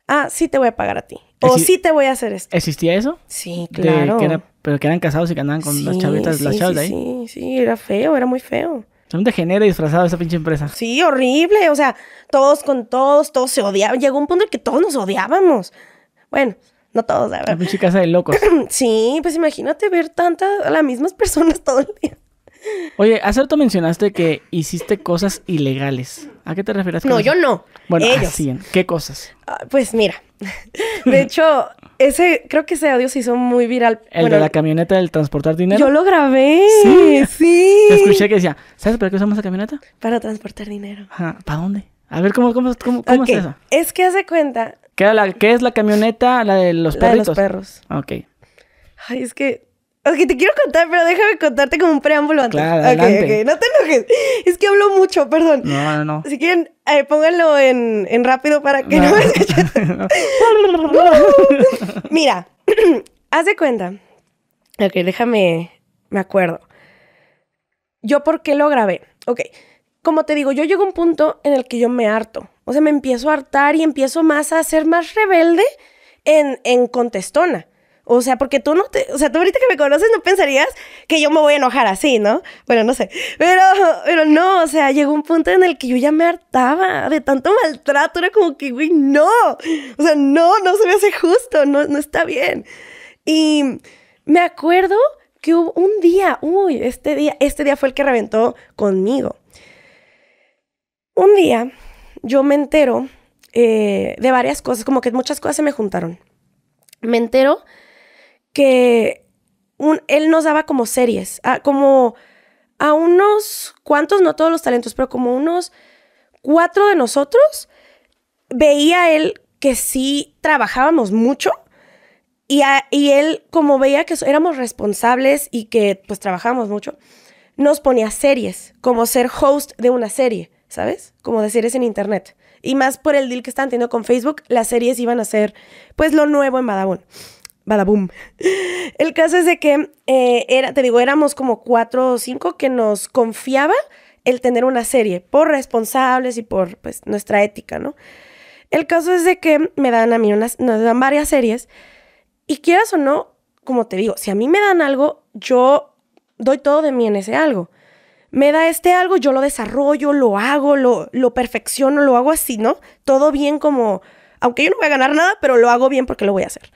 Ah, sí te voy a pagar a ti. O sí te voy a hacer esto. ¿Existía eso? Sí, claro. pero que eran casados y que andaban con las chavitas, de las chavas sí, ahí. Sí, sí, era feo, era muy feo. Son de género disfrazado esa pinche empresa. Sí, horrible. O sea, todos con todos, todos se odiaban. Llegó un punto en que todos nos odiábamos. Bueno, no todos, ¿verdad? La pinche casa de locos. sí, pues imagínate ver tantas, las mismas personas todo el día. Oye, hace rato mencionaste que hiciste cosas ilegales. ¿A qué te refieres? No, yo no. Bueno, ah, Ellos. ¿qué cosas? Ah, pues mira, de hecho, ese, creo que ese audio se hizo muy viral. El de la camioneta del transportar dinero. Yo lo grabé. Sí, sí. Te escuché que decía, ¿sabes para qué usamos la camioneta? Para transportar dinero. Ajá. ¿Para dónde? A ver, ¿cómo, cómo, cómo, es eso? Es que hace cuenta. ¿Qué, es la camioneta? La de los perritos. La de los perros. Ok. Ay, es que Ok, te quiero contar, pero déjame contarte como un preámbulo antes. Claro, adelante. Okay, ok, no te enojes. Es que hablo mucho, perdón. No, no, no. Si quieren, pónganlo en, rápido para que no, me escuchen. Mira, hace cuenta. Ok, déjame, me acuerdo. ¿Yo por qué lo grabé? Ok, como te digo, yo llego a un punto en el que yo me harto. O sea, me empiezo a hartar y empiezo más a ser más rebelde en, en contestona. O sea, porque tú no te, o sea, tú ahorita que me conoces no pensarías que yo me voy a enojar así, ¿no? Bueno, no sé. Pero, pero no, o sea, llegó un punto en el que yo ya me hartaba de tanto maltrato. Era como que, güey, no. O sea, no, no se me hace justo, no, no está bien. Y me acuerdo que hubo un día, uy, este día, este día fue el que reventó conmigo. Un día yo me entero eh, de varias cosas, como que muchas cosas se me juntaron. Me entero que él nos daba como series, ah, como a unos cuantos, no todos los talentos, pero como unos cuatro de nosotros, veía él que sí trabajábamos mucho y, y él como veía que éramos responsables y que pues trabajábamos mucho, nos ponía series, como ser host de una serie. ¿sabes? Como de series en internet. Y más por el deal que están teniendo con Facebook, las series iban a ser, pues, lo nuevo en Badabun. Badaboom. El caso es de que, eh, era, te digo, éramos como cuatro o cinco que nos confiaba el tener una serie por responsables y por, pues, nuestra ética, ¿no? El caso es de que me dan a mí unas, nos dan varias series y quieras o no, como te digo, si a mí me dan algo, yo doy todo de mí en ese algo me da este algo, yo lo desarrollo, lo hago, lo, lo perfecciono, lo hago así, ¿no? Todo bien como, aunque yo no voy a ganar nada, pero lo hago bien porque lo voy a hacer.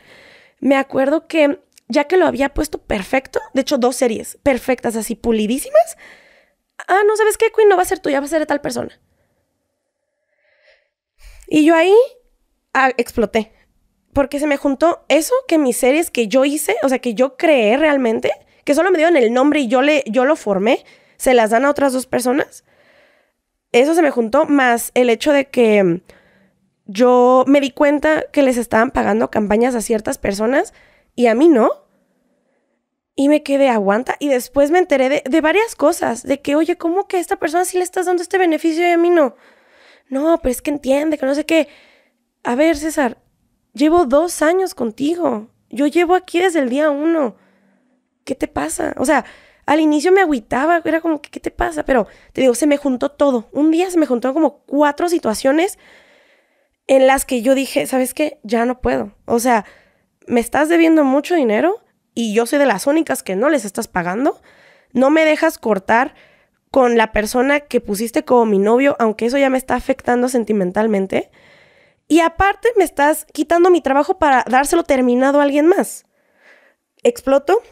Me acuerdo que ya que lo había puesto perfecto, de hecho dos series perfectas, así pulidísimas, ah, no sabes qué, Queen no va a ser tuya, va a ser de tal persona. Y yo ahí ah, exploté, porque se me juntó eso que mis series que yo hice, o sea, que yo creé realmente, que solo me dieron el nombre y yo, le, yo lo formé, se las dan a otras dos personas. Eso se me juntó, más el hecho de que mm, yo me di cuenta que les estaban pagando campañas a ciertas personas y a mí no. Y me quedé, aguanta. Y después me enteré de, varias cosas, de que, oye, ¿cómo que a esta persona sí le estás dando este beneficio y a mí no? No, pero es que entiende, que no sé qué. A ver, César, llevo dos años contigo. Yo llevo aquí desde el día uno. ¿Qué te pasa? O sea, al inicio me agüitaba, era como, ¿qué, te pasa? Pero te digo, se me juntó todo. Un día se me juntó como cuatro situaciones en las que yo dije, ¿sabes qué? Ya no puedo. O sea, me estás debiendo mucho dinero y yo soy de las únicas que no les estás pagando. No me dejas cortar con la persona que pusiste como mi novio, aunque eso ya me está afectando sentimentalmente. Y aparte me estás quitando mi trabajo para dárselo terminado a alguien más. Exploto,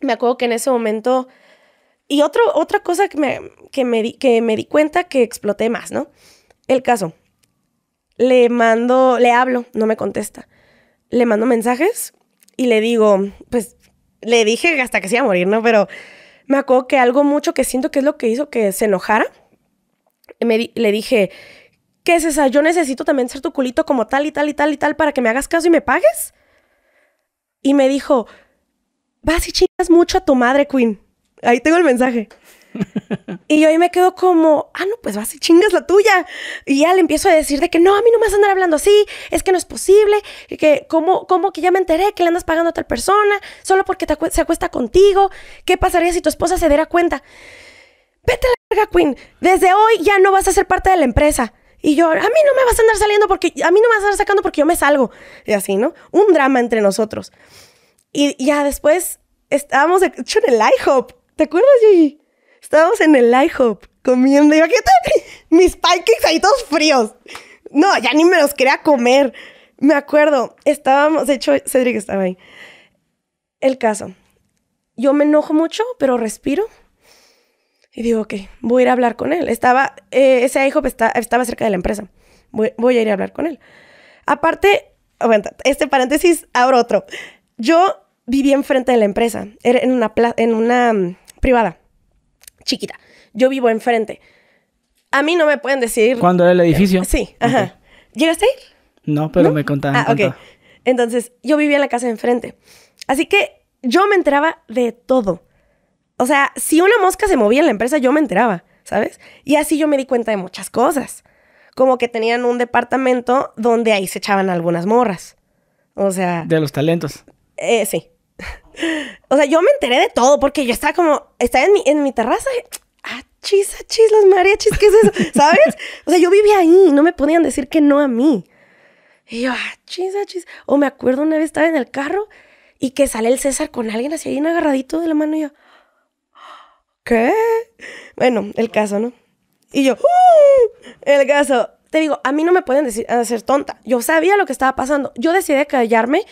me acuerdo que en ese momento... Y otro, otra cosa que me, di, que me di cuenta que exploté más, ¿no? El caso. Le mando, le hablo, no me contesta. Le mando mensajes y le digo, pues le dije hasta que se iba a morir, ¿no? Pero me acuerdo que algo mucho que siento que es lo que hizo que se enojara. le dije, ¿qué es esa? Yo necesito también ser tu culito como tal y tal y tal y tal para que me hagas caso y me pagues. Y me dijo, vas y chingas mucho a tu madre, Queen. Ahí tengo el mensaje. y yo ahí me quedo como, ah, no, pues vas y chingas la tuya. Y ya le empiezo a decir de que no, a mí no me vas a andar hablando así, es que no es posible, que cómo, cómo que ya me enteré que le andas pagando a tal persona, solo porque se acuesta contigo, ¿qué pasaría si tu esposa se diera cuenta? Vete a la verga, Queen, desde hoy ya no vas a ser parte de la empresa. Y yo, a mí no me vas a andar saliendo porque, a mí no me vas a andar sacando porque yo me salgo. Y así, ¿no? Un drama entre nosotros. Y ya después estábamos, hecho, en el IHOP. ¿Te acuerdas, Gigi? Estábamos en el IHOP comiendo. Y imagínate mis pancakes ahí todos fríos. No, ya ni me los quería comer. Me acuerdo, estábamos, de hecho, Cedric estaba ahí. El caso. Yo me enojo mucho, pero respiro. Y digo, ok, voy a ir a hablar con él. Estaba, eh, ese IHOP estaba cerca de la empresa. Voy, a ir a hablar con él. Aparte, aguanta este paréntesis, abro otro. Yo vivía enfrente de la empresa, era en una, en una mm, privada, chiquita. Yo vivo enfrente. A mí no me pueden decir... ¿Cuándo era el edificio? Sí, ajá. ¿Llegaste ahí? No, pero me contaban. Ah, ok. Entonces, yo vivía en la casa de enfrente. Así que yo me enteraba de todo. O sea, si una mosca se movía en la empresa, yo me enteraba, ¿sabes? Y así yo me di cuenta de muchas cosas. Como que tenían un departamento donde ahí se echaban algunas morras. O sea. De los talentos. Eh, sí. o sea, yo me enteré de todo porque yo estaba como, estaba en mi, en mi terraza. Ah, chis, ah, chis, los mariachis, ¿qué es eso? ¿Sabes? O sea, yo vivía ahí, no me podían decir que no a mí. Y yo, ah, chis, ah, chis. O me acuerdo una vez estaba en el carro y que sale el César con alguien así ahí agarradito de la mano y yo, ¿qué? Bueno, el caso, ¿no? Y yo, ¡Uh! el caso. Te digo, a mí no me pueden decir, hacer tonta. Yo sabía lo que estaba pasando. Yo decidí callarme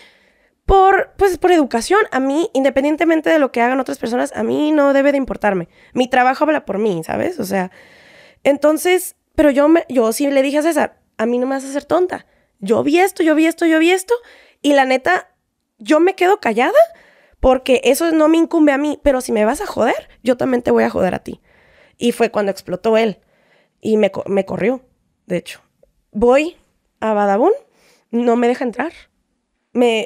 por, pues, por educación. A mí, independientemente de lo que hagan otras personas, a mí no debe de importarme. Mi trabajo habla por mí, ¿sabes? O sea, entonces, pero yo, me, yo sí le dije a César, a mí no me vas a hacer tonta. Yo vi esto, yo vi esto, yo vi esto. Y la neta, yo me quedo callada porque eso no me incumbe a mí. Pero si me vas a joder, yo también te voy a joder a ti. Y fue cuando explotó él. Y me, me corrió, de hecho. Voy a Badabun, no me deja entrar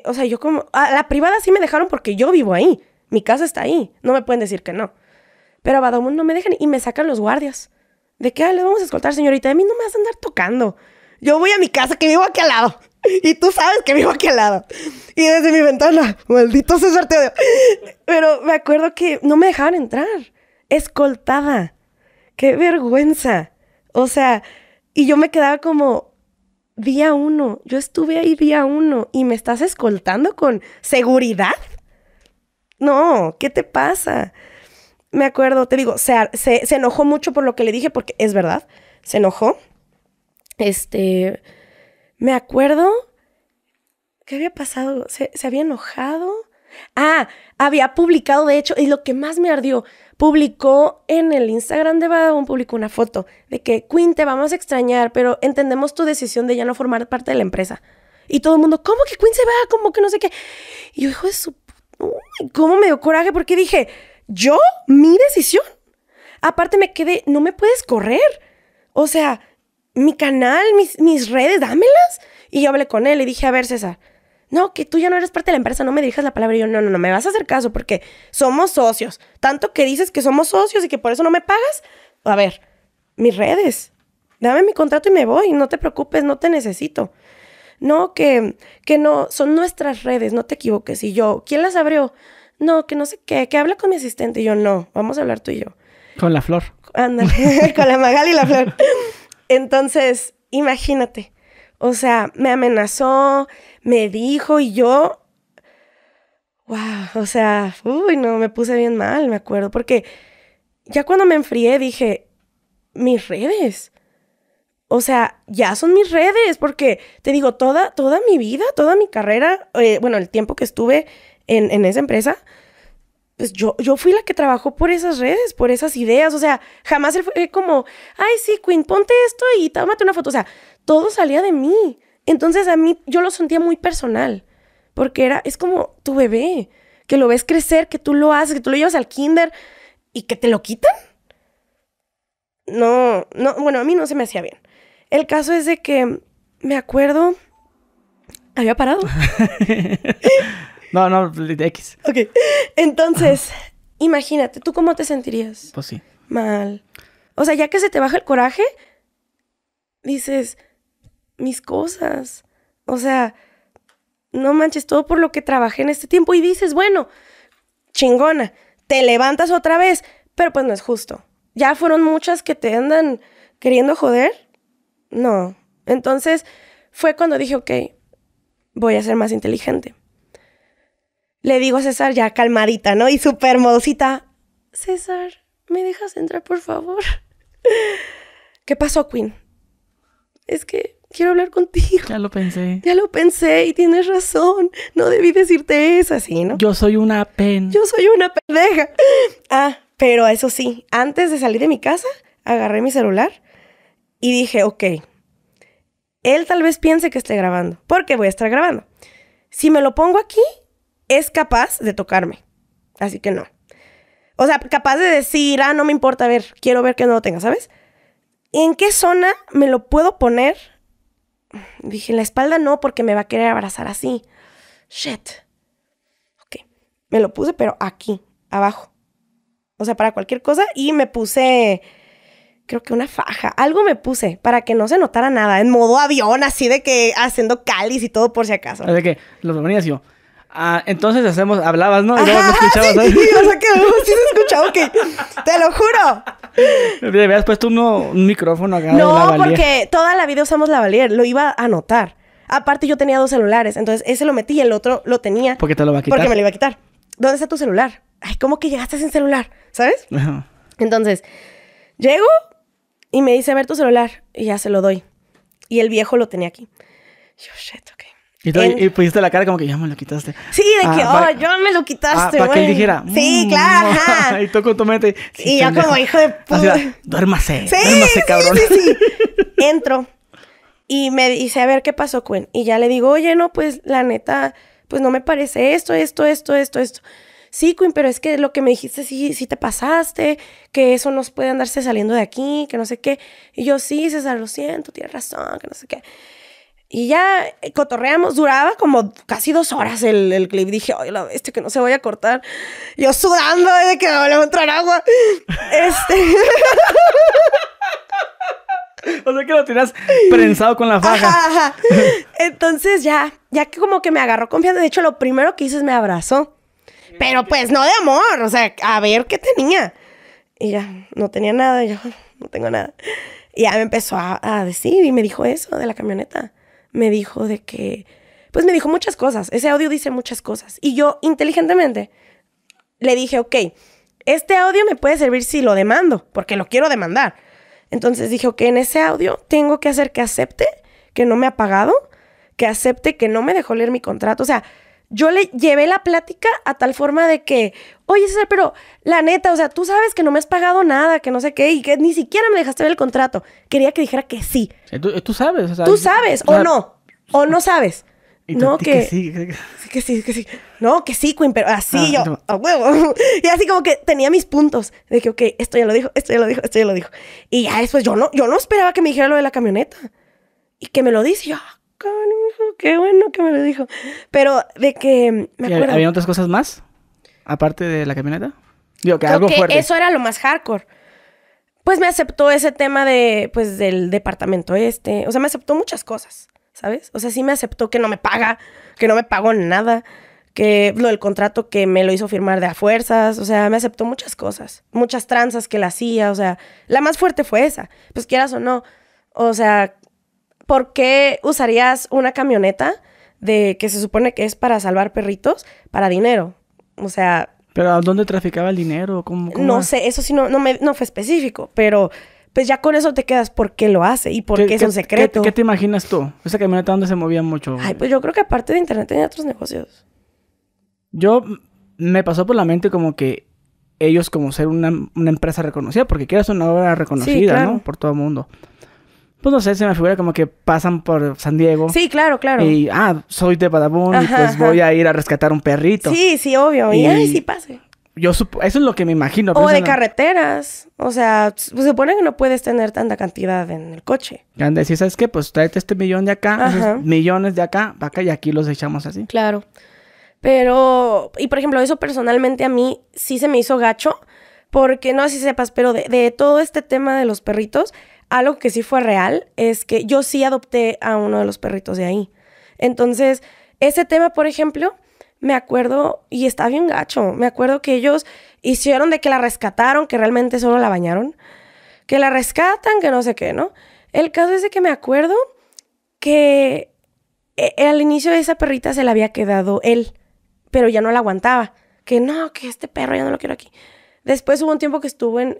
o sea, yo como, a la privada sí me dejaron porque yo vivo ahí, mi casa está ahí, no me pueden decir que no. Pero a Badamón no me dejan y me sacan los guardias. De qué? le vamos a escoltar, señorita, a mí no me vas a andar tocando. Yo voy a mi casa que vivo aquí al lado. Y tú sabes que vivo aquí al lado. Y desde mi ventana, maldito César, te Pero me acuerdo que no me dejaban entrar. Escoltada. Qué vergüenza. O sea, y yo me quedaba como, día uno. Yo estuve ahí día uno y me estás escoltando con seguridad. No, ¿qué te pasa? Me acuerdo, te digo, se, se, enojó mucho por lo que le dije, porque es verdad, se enojó. Este, me acuerdo, ¿qué había pasado? Se, se había enojado había publicado, de hecho, y lo que más me ardió, publicó en el Instagram de Badabun, publicó una foto de que, Quinn, te vamos a extrañar, pero entendemos tu decisión de ya no formar parte de la empresa. Y todo el mundo, ¿cómo que Quinn se va? ¿Cómo que no sé qué? Y yo, hijo de ¿Cómo me dio coraje? Porque dije, ¿yo? ¿Mi decisión? Aparte me quedé, no me puedes correr. O sea, mi canal, mis, mis redes, dámelas. Y yo hablé con él y dije, a ver, César, no, que tú ya no eres parte de la empresa, no me dirijas la palabra. Y yo, no, no, no, me vas a hacer caso porque somos socios. Tanto que dices que somos socios y que por eso no me pagas. A ver, mis redes, dame mi contrato y me voy, no te preocupes, no te necesito. No, que, que no, son nuestras redes, no te equivoques. Y yo, ¿quién las abrió? No, que no sé qué, que habla con mi asistente. Y yo, no, vamos a hablar tú y yo. Con la flor. Ándale, con la magala y la flor. Entonces, imagínate. O sea, me amenazó, me dijo y yo, wow, o sea, uy, no, me puse bien mal, me acuerdo, porque ya cuando me enfrié dije, mis redes. O sea, ya son mis redes, porque te digo, toda, toda mi vida, toda mi carrera, eh, bueno, el tiempo que estuve en, esa empresa, pues yo, yo, fui la que trabajó por esas redes, por esas ideas. O sea, jamás fue como, ay, sí, Queen, ponte esto y tómate una foto. O sea, todo salía de mí. Entonces a mí yo lo sentía muy personal, porque era, es como tu bebé, que lo ves crecer, que tú lo haces, que tú lo llevas al kinder y que te lo quitan. No, no, bueno, a mí no se me hacía bien. El caso es de que me acuerdo, había parado. no, no, de X. Ok, entonces, imagínate, ¿tú cómo te sentirías? Pues sí. Mal. O sea, ya que se te baja el coraje, dices, mis cosas. O sea, no manches, todo por lo que trabajé en este tiempo y dices, bueno, chingona, te levantas otra vez, pero pues no es justo. Ya fueron muchas que te andan queriendo joder. No. Entonces fue cuando dije, ok, voy a ser más inteligente. Le digo a César ya calmadita, ¿no? Y súper modosita, César, ¿me dejas entrar, por favor? ¿Qué pasó, Queen? Es que quiero hablar contigo. Ya lo pensé. Ya lo pensé y tienes razón. No debí decirte eso así, ¿no? Yo soy una pen. Yo soy una pendeja. Ah, pero eso sí, antes de salir de mi casa, agarré mi celular y dije, ok, él tal vez piense que esté grabando, porque voy a estar grabando. Si me lo pongo aquí, es capaz de tocarme. Así que no. O sea, capaz de decir, ah, no me importa, a ver, quiero ver que no lo tenga, ¿sabes? ¿En qué zona me lo puedo poner dije, la espalda no, porque me va a querer abrazar así. Shit. Ok, me lo puse, pero aquí, abajo. O sea, para cualquier cosa. Y me puse, creo que una faja. Algo me puse para que no se notara nada. En modo avión, así de que haciendo cáliz y todo por si acaso. Así que los yo. Ah, entonces hacemos, hablabas, ¿no? Y no escuchabas. Sí, sí, o sea que se escuchaba, ok. Te lo juro. Habías puesto un micrófono acá. No, porque toda la vida usamos la valier. Lo iba a anotar. Aparte, yo tenía dos celulares. Entonces, ese lo metí y el otro lo tenía. Porque te lo va a quitar. Porque me lo iba a quitar. ¿Dónde está tu celular? Ay, ¿cómo que llegaste sin celular? ¿Sabes? Entonces, llego y me dice, a ver tu celular. Y ya se lo doy. Y el viejo lo tenía aquí. Yo, shit, ok. Y, tú, eh, y, pusiste la cara como que ya me lo quitaste. Sí, de que, oh, ah, yo me lo quitaste, ah, para que él dijera. sí, mm, claro, ajá. y tú con tu mente. y yo como hijo de puta. Duérmase, sí, duérmase, cabrón. Sí, sí, sí. Entro. Y me dice, a ver, ¿qué pasó, Cuen? Y ya le digo, oye, no, pues, la neta, pues, no me parece esto, esto, esto, esto, esto. Sí, Quinn, pero es que lo que me dijiste sí, sí te pasaste, que eso nos puede andarse saliendo de aquí, que no sé qué. Y yo, sí, César, lo siento, tienes razón, que no sé qué. Y ya eh, cotorreamos, duraba como casi dos horas el, clip. Dije, oye este que no se voy a cortar. Yo sudando eh, de que me a entrar agua. Este. o sea que lo tenías prensado con la faja. Entonces ya, ya que como que me agarró confianza. De hecho, lo primero que hice es me abrazó. Pero pues no de amor, o sea, a ver qué tenía. Y ya, no tenía nada. yo, no tengo nada. Y ya me empezó a decir y me dijo eso de la camioneta me dijo de que, pues me dijo muchas cosas, ese audio dice muchas cosas. Y yo inteligentemente le dije, ok, este audio me puede servir si lo demando, porque lo quiero demandar. Entonces dije, ok, en ese audio tengo que hacer que acepte que no me ha pagado, que acepte que no me dejó leer mi contrato. O sea, yo le llevé la plática a tal forma de que, oye César, pero la neta, o sea, tú sabes que no me has pagado nada, que no sé qué, y que ni siquiera me dejaste ver el contrato. Quería que dijera que sí. Tú, sabes, o sea, tú sabes, o, no, o no sabes. no, que, que, sí, que, sí, que sí. No, que sí, Queen, pero así ah, yo, a huevo. Y así como que tenía mis puntos de que, ok, esto ya lo dijo, esto ya lo dijo, esto ya lo dijo. Y ya después yo no, yo no esperaba que me dijera lo de la camioneta. Y que me lo dice, yo, ah, qué bueno que me lo dijo. Pero de que, ¿Había otras cosas más? aparte de la camioneta? Digo, que algo fuerte. Eso era lo más hardcore. Pues me aceptó ese tema de, pues, del departamento este. O sea, me aceptó muchas cosas, ¿sabes? O sea, sí me aceptó que no me paga, que no me pagó nada, que lo del contrato que me lo hizo firmar de a fuerzas. O sea, me aceptó muchas cosas, muchas tranzas que la hacía. O sea, la más fuerte fue esa. Pues quieras o no. O sea, ¿por qué usarías una camioneta de que se supone que es para salvar perritos para dinero? O sea... ¿Pero a dónde traficaba el dinero? no sé, eso sí no, no, me, no fue específico, pero pues ya con eso te quedas por qué lo hace y por qué, es un secreto. ¿qué, te imaginas tú? Esa camioneta donde se movía mucho. Ay, pues yo creo que aparte de internet tenía otros negocios. Yo me pasó por la mente como que ellos como ser una, una empresa reconocida, porque quieras una obra reconocida, ¿no? Por todo el mundo pues no sé, se me figura como que pasan por San Diego. Sí, claro, claro. Y, ah, soy de Badabun y pues voy a ir a rescatar un perrito. Sí, sí, obvio. Y, ahí sí pase. Yo supo, eso es lo que me imagino. O de carreteras. O sea, pues, se supone que no puedes tener tanta cantidad en el coche. Y ¿sabes qué? Pues tráete este millón de acá, millones de acá, acá y aquí los echamos así. Claro. Pero, y por ejemplo, eso personalmente a mí sí se me hizo gacho, porque no sé si sepas, pero de todo este tema de los perritos, algo que sí fue real es que yo sí adopté a uno de los perritos de ahí. Entonces, ese tema, por ejemplo, me acuerdo, y estaba bien gacho, me acuerdo que ellos hicieron de que la rescataron, que realmente solo la bañaron, que la rescatan, que no sé qué, ¿no? El caso es de que me acuerdo que eh, eh, al inicio de esa perrita se la había quedado él, pero ya no la aguantaba. Que no, que este perro ya no lo quiero aquí. Después hubo un tiempo que estuvo en,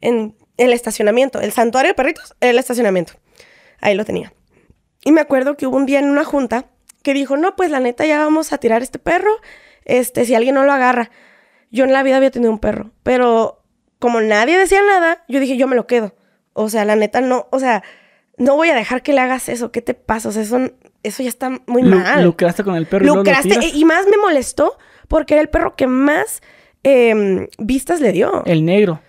en el estacionamiento, el santuario de perritos, el estacionamiento. Ahí lo tenía. Y me acuerdo que hubo un día en una junta que dijo, no, pues la neta ya vamos a tirar este perro, este, si alguien no lo agarra. Yo en la vida había tenido un perro, pero como nadie decía nada, yo dije, yo me lo quedo. O sea, la neta no, o sea, no voy a dejar que le hagas eso, ¿qué te pasa? O sea, eso, ya está muy mal. Lucraste con el perro. y, más me molestó porque era el perro que más em, vistas le dio. El negro.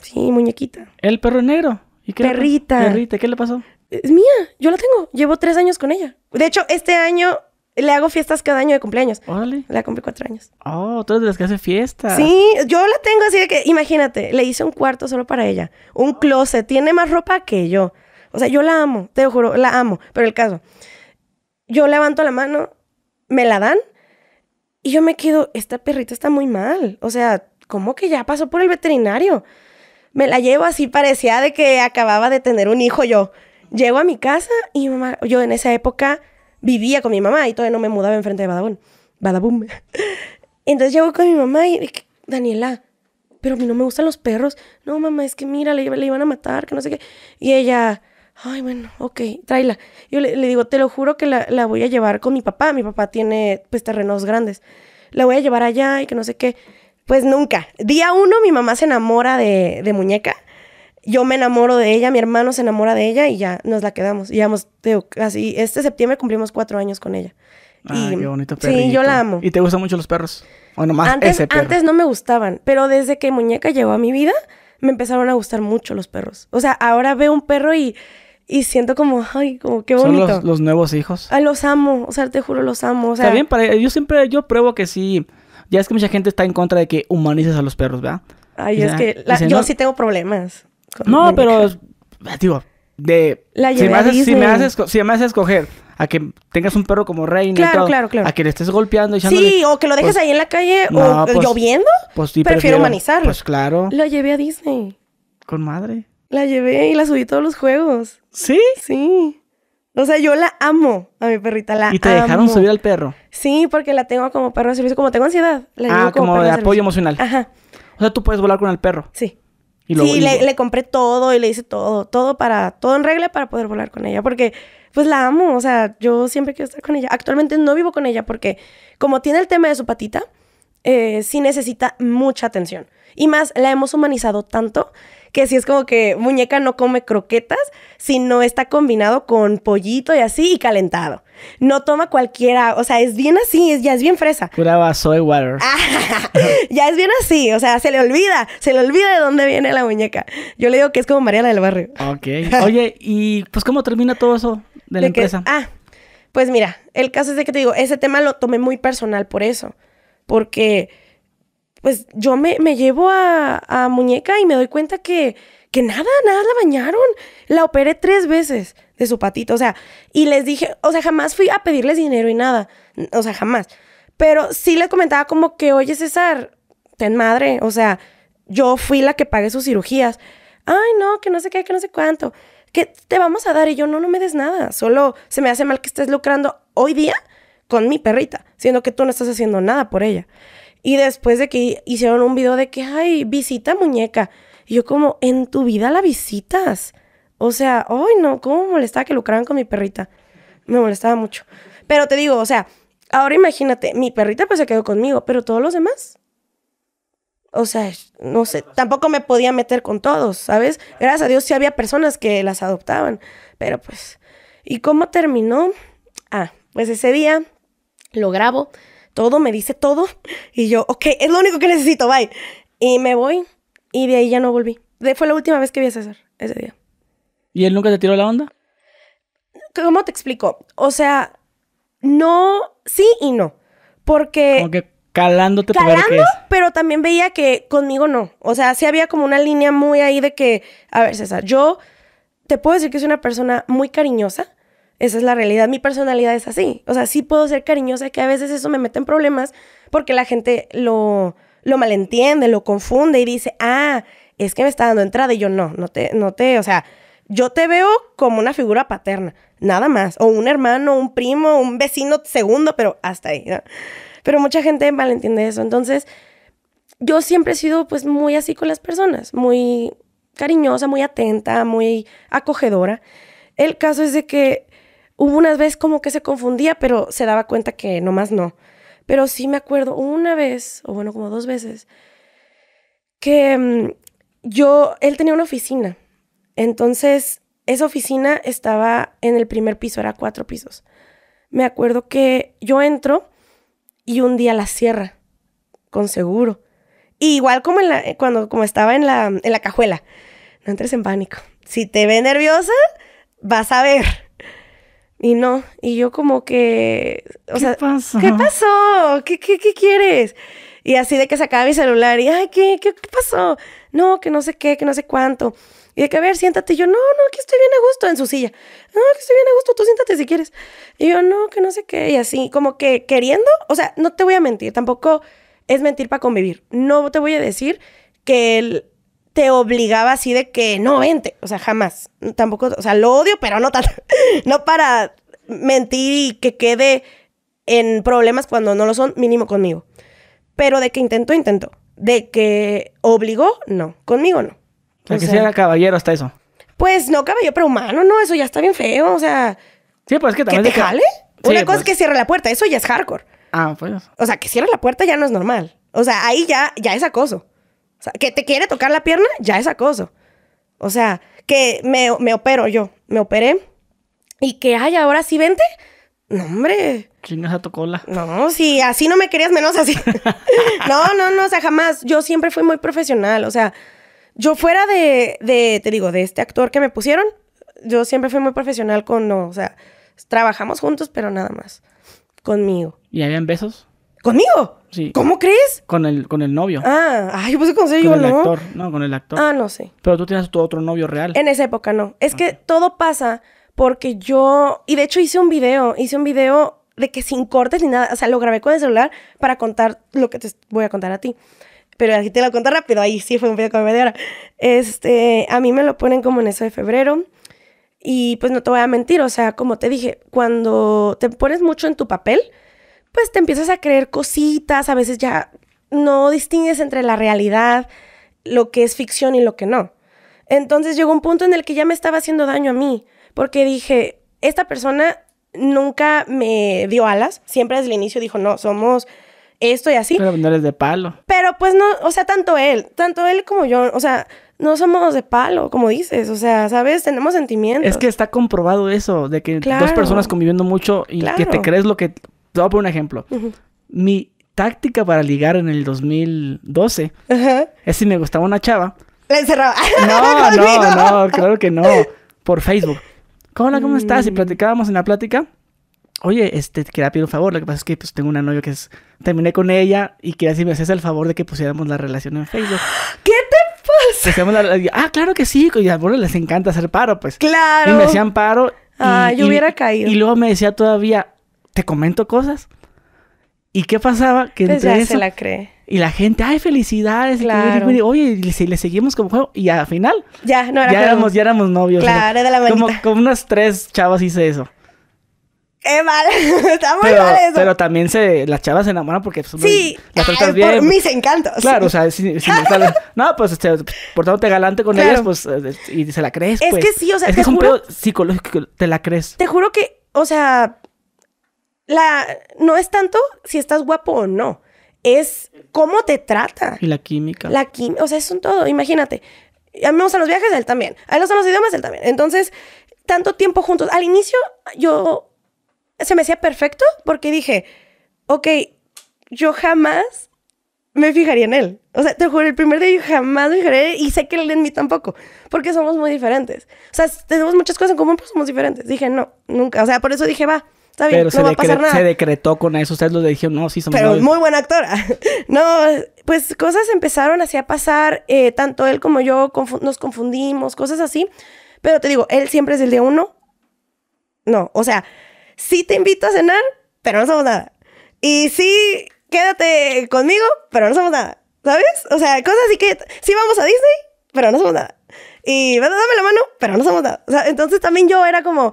Sí, muñequita. El perro negro. ¿Y qué Perrita. Perrita, ¿qué le pasó? Es mía, yo la tengo. Llevo tres años con ella. De hecho, este año le hago fiestas cada año de cumpleaños. Órale. La cumplí cuatro años. Oh, tú las que hace fiesta. Sí, yo la tengo así de que, imagínate, le hice un cuarto solo para ella. Un closet. Tiene más ropa que yo. O sea, yo la amo, te lo juro, la amo. Pero el caso, yo levanto la mano, me la dan y yo me quedo, esta perrita está muy mal. O sea, ¿cómo que ya pasó por el veterinario? me la llevo así, parecía de que acababa de tener un hijo yo. Llego a mi casa y mi mamá, yo en esa época vivía con mi mamá y todavía no me mudaba enfrente de Badabun. Badabum. Entonces llego con mi mamá y, Daniela, pero a mí no me gustan los perros. No, mamá, es que mira, le, iban a matar, que no sé qué. Y ella, ay, bueno, ok, tráela. Yo le, digo, te lo juro que la, la, voy a llevar con mi papá. Mi papá tiene, pues, terrenos grandes. La voy a llevar allá y que no sé qué. Pues nunca. Día uno mi mamá se enamora de, muñeca yo me enamoro de ella, mi hermano se enamora de ella y ya nos la quedamos. Llevamos, digo, así, este septiembre cumplimos cuatro años con ella. Ah, qué bonito perrito. Sí, yo la amo. ¿Y te gustan mucho los perros? Bueno, más antes, Antes no me gustaban, pero desde que Muñeca llegó a mi vida, me empezaron a gustar mucho los perros. O sea, ahora veo un perro y, y siento como, ay, como qué bonito. ¿Son los, nuevos hijos? Ah, los amo, o sea, te juro, los amo. Está bien, yo siempre, yo pruebo que sí... Ya es que mucha gente está en contra de que humanices a los perros, ¿verdad? Ay, es que ah, yo sí tengo problemas. No, pero ah, digo, de si, me haces, si, me haces, escoger a que tengas un perro como reina claro, claro, claro. a que le estés golpeando y Sí, o que lo dejes pues, ahí en la calle o pues, lloviendo. Pues sí, prefiero, prefiero humanizarlo. Pues claro. La llevé a Disney. Con madre. La llevé y la subí todos los juegos. ¿Sí? Sí. O sea, yo la amo a mi perrita, la ¿Y te dejaron subir al perro? Sí, porque la tengo como perro de servicio. Como tengo ansiedad, la llevo ah, como, como de apoyo emocional. Ajá. O sea, tú puedes volar con el perro. Sí. sí, le, compré todo y le hice todo, todo para, todo en regla para poder volar con ella, porque pues la amo, o sea, yo siempre quiero estar con ella. Actualmente no vivo con ella porque como tiene el tema de su patita, eh, sí necesita mucha atención. Y más, la hemos humanizado tanto que si es como que muñeca no come croquetas, sino está combinado con pollito y así y calentado. No toma cualquiera, o sea, es bien así, ya es bien fresa. Curaba soy water. ya es bien así, o sea, se le olvida, se le olvida de dónde viene la muñeca. Yo le digo que es como Mariana del Barrio. Ok. Oye, ¿y pues cómo termina todo eso de la empresa? ah, pues mira, el caso es de que te digo, ese tema lo tomé muy personal por eso, porque pues yo me, llevo a, muñeca y me doy cuenta que, que nada, nada la bañaron. La operé tres veces de su patito, o sea, y les dije, o sea, jamás fui a pedirles dinero y nada, o sea, jamás. Pero sí le comentaba como que, oye César, ten madre, o sea, yo fui la que pagué sus cirugías. Ay, no, que no sé qué, que no sé cuánto. Que te vamos a dar? Y yo, no, no me des nada. Solo se me hace mal que estés lucrando hoy día con mi perrita, siendo que tú no estás haciendo nada por ella. Y después de que hicieron un video de que, ay, visita muñeca. Y yo como, en tu vida la visitas. O sea, ay, no, cómo me molestaba que lucraran con mi perrita. Me molestaba mucho. Pero te digo, o sea, ahora imagínate, mi perrita pues se quedó conmigo, pero todos los demás. O sea, no sé, tampoco me podía meter con todos, ¿sabes? Gracias a Dios sí había personas que las adoptaban, pero pues... ¿Y cómo terminó? Ah, pues ese día lo grabo todo, me dice todo. Y yo, ok, es lo único que necesito, bye. Y me voy y de ahí ya no volví. De, fue la última vez que vi a César ese día. ¿Y él nunca te tiró la onda? ¿Cómo te explico? O sea, no, sí y no. Porque... Como que calándote. Calando, pero también veía que conmigo no. O sea, sí había como una línea muy ahí de que, a ver, César, yo te puedo decir que soy una persona muy cariñosa, esa es la realidad. Mi personalidad es así. O sea, sí puedo ser cariñosa, que a veces eso me mete en problemas porque la gente lo, lo malentiende, lo confunde y dice, ah, es que me está dando entrada. Y yo, no, no te, no te, o sea, yo te veo como una figura paterna, nada más. O un hermano, un primo, un vecino segundo, pero hasta ahí. Pero mucha gente malentiende eso. Entonces, yo siempre he sido pues muy así con las personas, muy cariñosa, muy atenta, muy acogedora. El caso es de que Hubo unas veces como que se confundía, pero se daba cuenta que nomás no. Pero sí me acuerdo una vez, o bueno, como dos veces, que mm, yo, él tenía una oficina. Entonces, esa oficina estaba en el primer piso, era cuatro pisos. Me acuerdo que yo entro y un día la cierra, con seguro. igual como, eh, cuando, como estaba en la, en la cajuela. No entres en pánico. Si te ve nerviosa, vas a ver. Y no, y yo como que, o ¿Qué sea, pasó? ¿qué pasó? ¿Qué, qué, quieres? Y así de que sacaba mi celular y, ay, ¿qué, qué, pasó? No, que no sé qué, que no sé cuánto. Y de que, a ver, siéntate. yo, no, no, aquí estoy bien a gusto en su silla. No, aquí estoy bien a gusto, tú siéntate si quieres. Y yo, no, que no sé qué. Y así, como que queriendo, o sea, no te voy a mentir, tampoco es mentir para convivir. No te voy a decir que el, te obligaba así de que no, vente. O sea, jamás. Tampoco, o sea, lo odio, pero no tanto. no para mentir y que quede en problemas cuando no lo son, mínimo conmigo. Pero de que intentó, intentó. De que obligó, no. Conmigo no. O sea, que sea caballero hasta eso. Pues no caballero, pero humano, no, eso ya está bien feo, o sea. Sí, pero pues, es que también. ¿Que te jale? Una cosa pues. es que cierre la puerta, eso ya es hardcore. Ah, pues. O sea, que cierre la puerta ya no es normal. O sea, ahí ya, ya es acoso que te quiere tocar la pierna, ya es acoso. O sea, que me, me opero yo, me operé y que, ay, ahora si vente. No, hombre. Chingas a tocó No, si así no me querías, menos así. no, no, no, o sea, jamás. Yo siempre fui muy profesional. O sea, yo fuera de, de, te digo, de este actor que me pusieron, yo siempre fui muy profesional con, o sea, trabajamos juntos, pero nada más. Conmigo. ¿Y habían besos? ¿Conmigo? Sí. ¿Cómo crees? Con el, con el novio. Ah, yo pensé con el ¿no? actor. No, con el actor. Ah, no sé. Pero tú tienes tu otro novio real. En esa época no. Es que todo pasa porque yo. Y de hecho hice un video. Hice un video de que sin cortes ni nada. O sea, lo grabé con el celular para contar lo que te voy a contar a ti. Pero aquí te lo cuento rápido. Ahí sí fue un video con me Este, a mí me lo ponen como en eso de febrero. Y pues no te voy a mentir. O sea, como te dije, cuando te pones mucho en tu papel pues te empiezas a creer cositas, a veces ya no distingues entre la realidad, lo que es ficción y lo que no. Entonces llegó un punto en el que ya me estaba haciendo daño a mí, porque dije, esta persona nunca me dio alas, siempre desde el inicio dijo, no, somos esto y así. Pero no eres de palo. Pero pues no, o sea, tanto él, tanto él como yo, o sea, no somos de palo, como dices, o sea, ¿sabes? Tenemos sentimientos. Es que está comprobado eso, de que dos personas conviviendo mucho y que te crees lo que te voy a poner un ejemplo. Mi táctica para ligar en el 2012 es si me gustaba una chava. La encerraba. No, no, no, claro que no. Por Facebook. Hola, ¿cómo estás? Y mm. platicábamos en la plática. Oye, este, te quería pedir un favor. Lo que pasa es que pues, tengo una novia que es. Terminé con ella y quería si me haces el favor de que pusiéramos la relación en Facebook. ¿Qué te pasa? La... ah, claro que sí. Y a les encanta hacer paro, pues. Claro. Y me hacían paro. ah, yo hubiera caído. Y luego me decía todavía, te comento cosas. ¿Y qué pasaba? Que pues entre se la cree. Y la gente, ay, felicidades. Claro. Y, oye, y le, le, seguimos como juego. Y al final. Ya, no era ya éramos, ya éramos novios. Claro, de la manita. Como, unas tres chavas hice eso. ¡Qué mal! Está muy mal eso. Pero también se, las chavas se enamoran porque sí. tratas bien. Por mis encantos. Claro, o sea, si, si no, no, pues este, portándote galante con ellas, pues, eh, y se la crees. Es pues. que sí, o sea, es te que es un pedo psicológico, te la crees. Te juro que, o sea, la, no es tanto si estás guapo o no, es cómo te trata. Y la química. La química, o sea, es un todo, imagínate. A mí me gustan los viajes, él también. A él me gustan los idiomas, él también. Entonces, tanto tiempo juntos. Al inicio, yo se me hacía perfecto porque dije, ok, yo jamás me fijaría en él. O sea, te juro, el primer día yo jamás me fijaría en él y sé que él en mí tampoco, porque somos muy diferentes. O sea, tenemos muchas cosas en común, pero somos diferentes. Dije, no, nunca. O sea, por eso dije, va, está bien, pero se decretó con eso, ustedes lo dijeron, no, sí somos Pero muy buena actora. no, pues cosas empezaron así a pasar, eh, tanto él como yo nos confundimos, cosas así. Pero te digo, él siempre es el de uno. No, o sea, sí te invito a cenar, pero no somos nada. Y sí, quédate conmigo, pero no somos nada. ¿Sabes? O sea, cosas así que sí vamos a Disney, pero no somos nada. Y dame la mano, pero no somos nada. O sea, entonces también yo era como,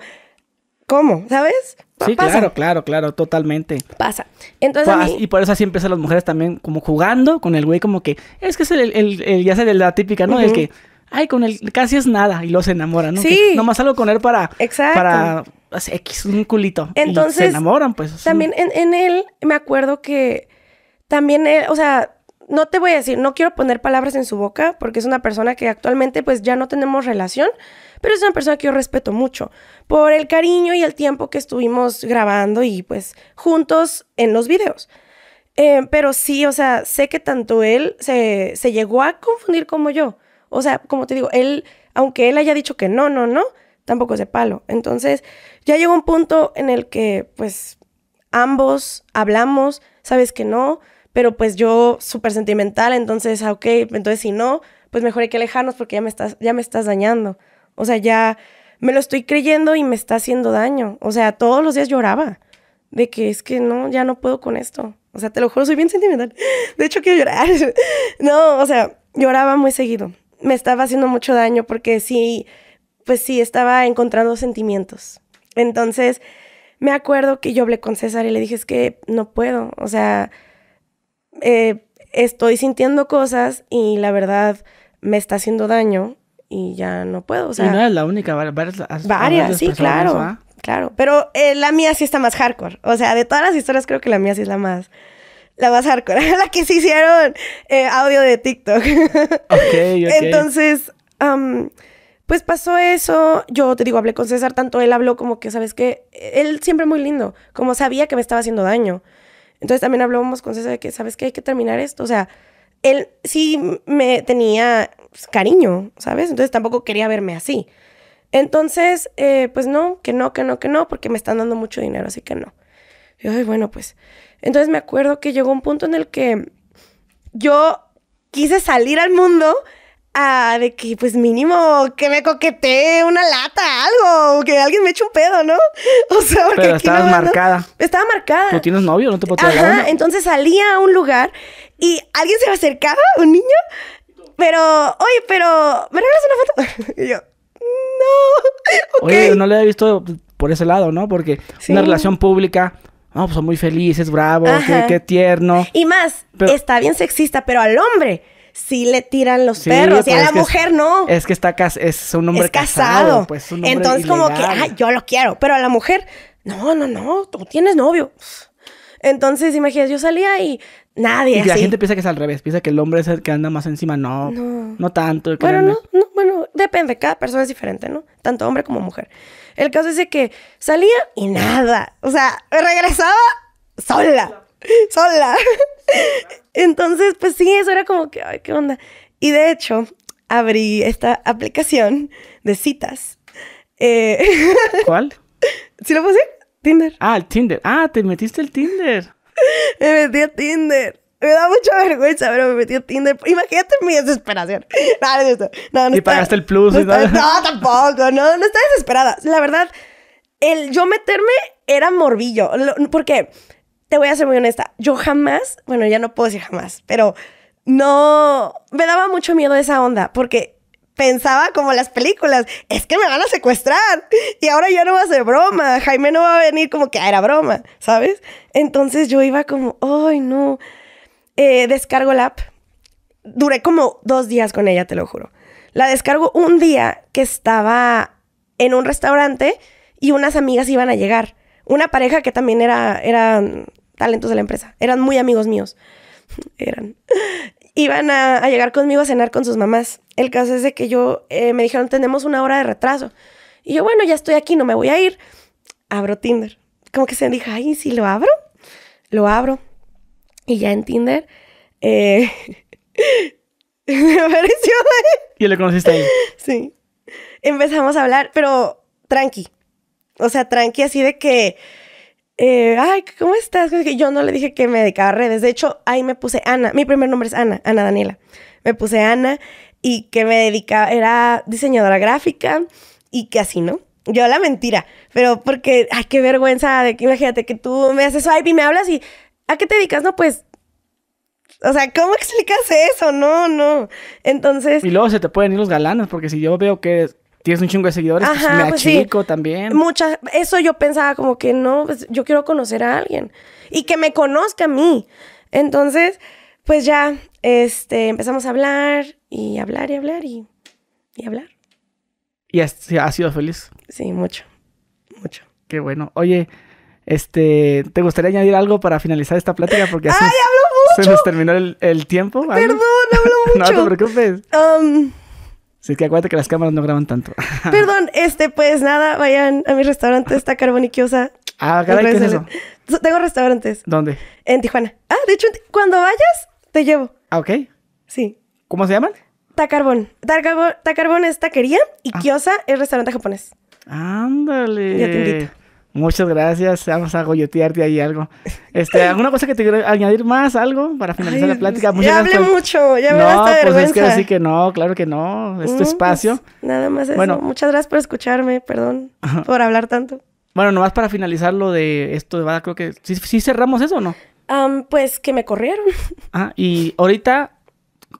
¿Cómo? ¿Sabes? sí, claro, claro, claro, totalmente. Pasa. Entonces. Y por eso así empiezan las mujeres también, como jugando con el güey, como que. Es que es el, ya ya sé, la típica, ¿no? El que. Ay, con él casi es nada y los enamora, ¿no? Sí. nomás salgo con él para. Exacto. Para. Pues, X, un culito. Entonces. se enamoran, pues. También en, en él, me acuerdo que. También él, o sea, no te voy a decir, no quiero poner palabras en su boca porque es una persona que actualmente pues ya no tenemos relación, pero es una persona que yo respeto mucho por el cariño y el tiempo que estuvimos grabando y pues juntos en los videos. Eh, pero sí, o sea, sé que tanto él se, llegó a confundir como yo. O sea, como te digo, él, aunque él haya dicho que no, no, no, tampoco es de palo. Entonces, ya llegó un punto en el que pues ambos hablamos, sabes que no, pero pues yo súper sentimental, entonces, ah, ok, entonces si no, pues mejor hay que alejarnos porque ya me estás, ya me estás dañando. O sea, ya me lo estoy creyendo y me está haciendo daño. O sea, todos los días lloraba de que es que no, ya no puedo con esto. O sea, te lo juro, soy bien sentimental. De hecho, quiero llorar. No, o sea, lloraba muy seguido. Me estaba haciendo mucho daño porque sí, pues sí, estaba encontrando sentimientos. Entonces, me acuerdo que yo hablé con César y le dije, es que no puedo. O sea, eh, estoy sintiendo cosas y la verdad me está haciendo daño y ya no puedo. O sea, y no es la única, varias. Varias, sí, claro. Claro, pero eh, la mía sí está más hardcore. O sea, de todas las historias creo que la mía sí es la más... La más hardcore, la que se hicieron eh, audio de TikTok. Entonces, pues pasó eso. Yo te digo, hablé con César, tanto él habló como que, ¿sabes qué? Él siempre muy lindo, como sabía que me estaba haciendo daño. Entonces también hablamos con César de que, ¿sabes qué? Hay que terminar esto. O sea, él sí me tenía pues, cariño, ¿sabes? Entonces tampoco quería verme así. Entonces, eh, pues no, que no, que no, que no, porque me están dando mucho dinero, así que no. Y bueno, pues. Entonces me acuerdo que llegó un punto en el que yo quise salir al mundo a ah, de que, pues mínimo, que me coquetee una lata, algo, que alguien me eche un pedo, ¿no? O sea, porque Pero marcada. estaba marcada. ¿No tienes novio? ¿No te puedo traer entonces salía a un lugar y alguien se me acercaba, un niño, pero, oye, pero, ¿me regalas una foto? y yo, no. Oye, no le había visto por ese lado, ¿no? Porque una relación pública, no, pues son muy felices, bravo, qué, tierno. Y más, está bien sexista, pero al hombre sí le tiran los perros y a la mujer no. Es que está es un hombre es casado. Pues, Entonces, como que, ah, yo lo quiero, pero a la mujer, no, no, no, tú tienes novio. Entonces, imagínate, yo salía y nadie. Y la gente piensa que es al revés, piensa que el hombre es el que anda más encima. No, no, tanto. Bueno, no, bueno, depende, cada persona es diferente, ¿no? Tanto hombre como mujer. El caso es que salía y nada. O sea, regresaba sola. Sola. Entonces, pues sí, eso era como que, ay, qué onda. Y de hecho, abrí esta aplicación de citas. Eh, ¿Cuál? ¿Sí lo puse? Tinder. Ah, el Tinder. Ah, te metiste el Tinder. me metí a Tinder. Me da mucha vergüenza, pero me metí a Tinder. Imagínate mi desesperación. y pagaste el plus. No, y no tampoco. No, no está desesperada. La verdad, el yo meterme era morbillo. porque, te voy a ser muy honesta, yo jamás, bueno, ya no puedo decir jamás, pero no, me daba mucho miedo esa onda, porque pensaba como las películas, es que me van a secuestrar. Y ahora ya no va a ser broma. Jaime no va a venir como que ah, era broma, ¿sabes? Entonces yo iba como, ay, no. Eh, descargo la app. Duré como dos días con ella, te lo juro. La descargo un día que estaba en un restaurante y unas amigas iban a llegar. Una pareja que también era, eran talentos de la empresa. Eran muy amigos míos. eran iban a, llegar conmigo a cenar con sus mamás. El caso es de que yo eh, me dijeron, tenemos una hora de retraso. Y yo, bueno, ya estoy aquí, no me voy a ir. Abro Tinder. Como que se me dijo, ay, si lo abro, lo abro. Y ya en Tinder, eh, me apareció. ¿Y lo conociste ahí? Sí. Empezamos a hablar, pero tranqui. O sea, tranqui así de que eh, ay, ¿cómo estás? Yo no le dije que me dedicaba a redes. De hecho, ahí me puse Ana. Mi primer nombre es Ana, Ana Daniela. Me puse Ana y que me dedicaba, era diseñadora gráfica y que así, ¿no? Yo la mentira, pero porque, ay, qué vergüenza de que imagínate que tú me haces swipe y me hablas y, ¿a qué te dedicas? No, pues o sea, ¿cómo explicas eso? No, no. Entonces. Y luego se te pueden ir los galanes, porque si yo veo que tienes un chingo de seguidores, pues, Ajá, pues me achico también. Muchas, eso yo pensaba como que no, pues, yo quiero conocer a alguien y que me conozca a mí. Entonces, pues ya, este, empezamos a hablar y hablar y hablar y, y hablar. ¿Y has, sido feliz? Sí, mucho, mucho. Qué bueno. Oye, este, ¿te gustaría añadir algo para finalizar esta plática? Porque así ¡Ay, hablo mucho! se nos terminó el, el tiempo. Perdón, hablo mucho. no te preocupes. Um, Sí, es que acuérdate que las cámaras no graban tanto. Perdón, este, pues nada, vayan a mi restaurante, está carboniquiosa. Ah, caray, ¿qué Tengo restaurantes. ¿Dónde? En Tijuana. Ah, de hecho, cuando vayas, te llevo. Ah, ok. Sí. ¿Cómo se llaman? Tacarbón. Tacarbón, Tacarbón es taquería y ah. Kiosa es restaurante japonés. Ándale. Ya te invito. Muchas gracias. Vamos a goyotearte ahí algo. Este, ¿Alguna cosa que te quiero añadir más? ¿Algo para finalizar la plática? ya hablé mucho, ya me no, pues vergüenza. es que así que no, claro que no. Es tu mm, espacio. Pues, nada más eso. Bueno, muchas gracias por escucharme, perdón por hablar tanto. Bueno, nomás para finalizar lo de esto de creo que ¿sí, cerramos eso o no? pues que me corrieron. Ah, y ahorita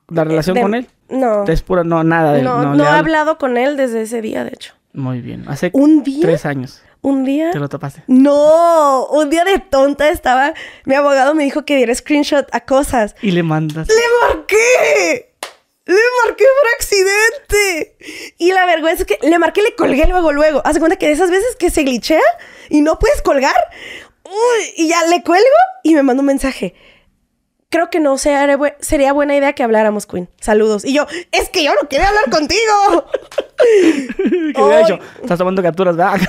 la eh, relación con él. No. Es pura, no, nada de No, no, no he hablado con él desde ese día, de hecho. Muy bien. Hace ¿Un tres años un día. Te lo topaste. No, un día de tonta estaba. Mi abogado me dijo que diera screenshot a cosas. Y le mandas. ¡Le marqué! ¡Le marqué por accidente! Y la vergüenza es que le marqué le colgué luego, luego. Haz cuenta que de esas veces que se glitchea y no puedes colgar. Uy, y ya le cuelgo y me manda un mensaje creo que no sería, buena idea que habláramos, Queen. Saludos. Y yo, es que yo no quiero hablar contigo. ¿Qué hubiera dicho, estás tomando capturas, ¿verdad?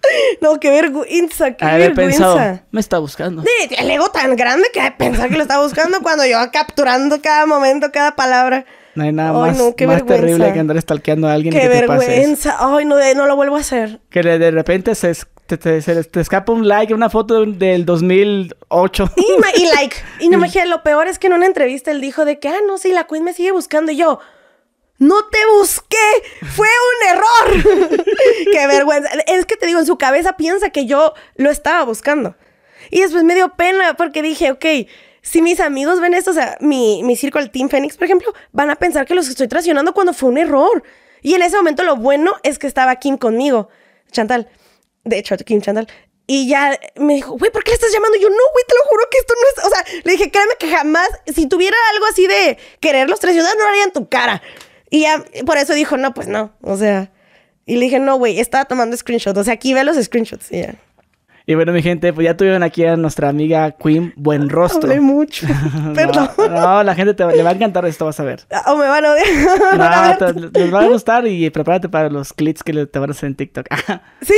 Ah. no, qué vergüenza, qué ver, vergüenza. Pensado, me está buscando. el ego tan grande que pensar que lo está buscando cuando yo capturando cada momento, cada palabra. No hay nada Ay, más, vergüenza. más terrible que andar stalkeando a alguien. Qué que vergüenza. Ay, no, no lo vuelvo a hacer. Que de repente se, te, te, escapa un like, una foto del 2008. Y, like. Y no me dije, lo peor es que en una entrevista él dijo de que, ah, no, sí, la Queen me sigue buscando. Y yo, no te busqué, fue un error. Qué vergüenza. Es que te digo, en su cabeza piensa que yo lo estaba buscando. Y después me dio pena porque dije, ok, si mis amigos ven esto, o sea, mi, mi circo, el Team Phoenix, por ejemplo, van a pensar que los estoy traicionando cuando fue un error. Y en ese momento lo bueno es que estaba Kim conmigo, Chantal de hecho, Kim Chandal. Y ya me dijo, güey, ¿por qué le estás llamando? Y yo, no, güey, te lo juro que esto no es. O sea, le dije, créeme que jamás, si tuviera algo así de querer los tres ciudadanos, no lo haría en tu cara. Y ya, por eso dijo, no, pues no. O sea, y le dije, no, güey, estaba tomando screenshots. O sea, aquí ve los screenshots. Y ya. Y bueno, mi gente, pues ya tuvieron aquí a nuestra amiga Queen Buen Rostro. Hablé mucho. Perdón. No, la gente le va a encantar esto, vas a ver. Ah, o me van a odiar. No, les va a gustar y prepárate para los clips que te van a hacer en TikTok. ¿Sí?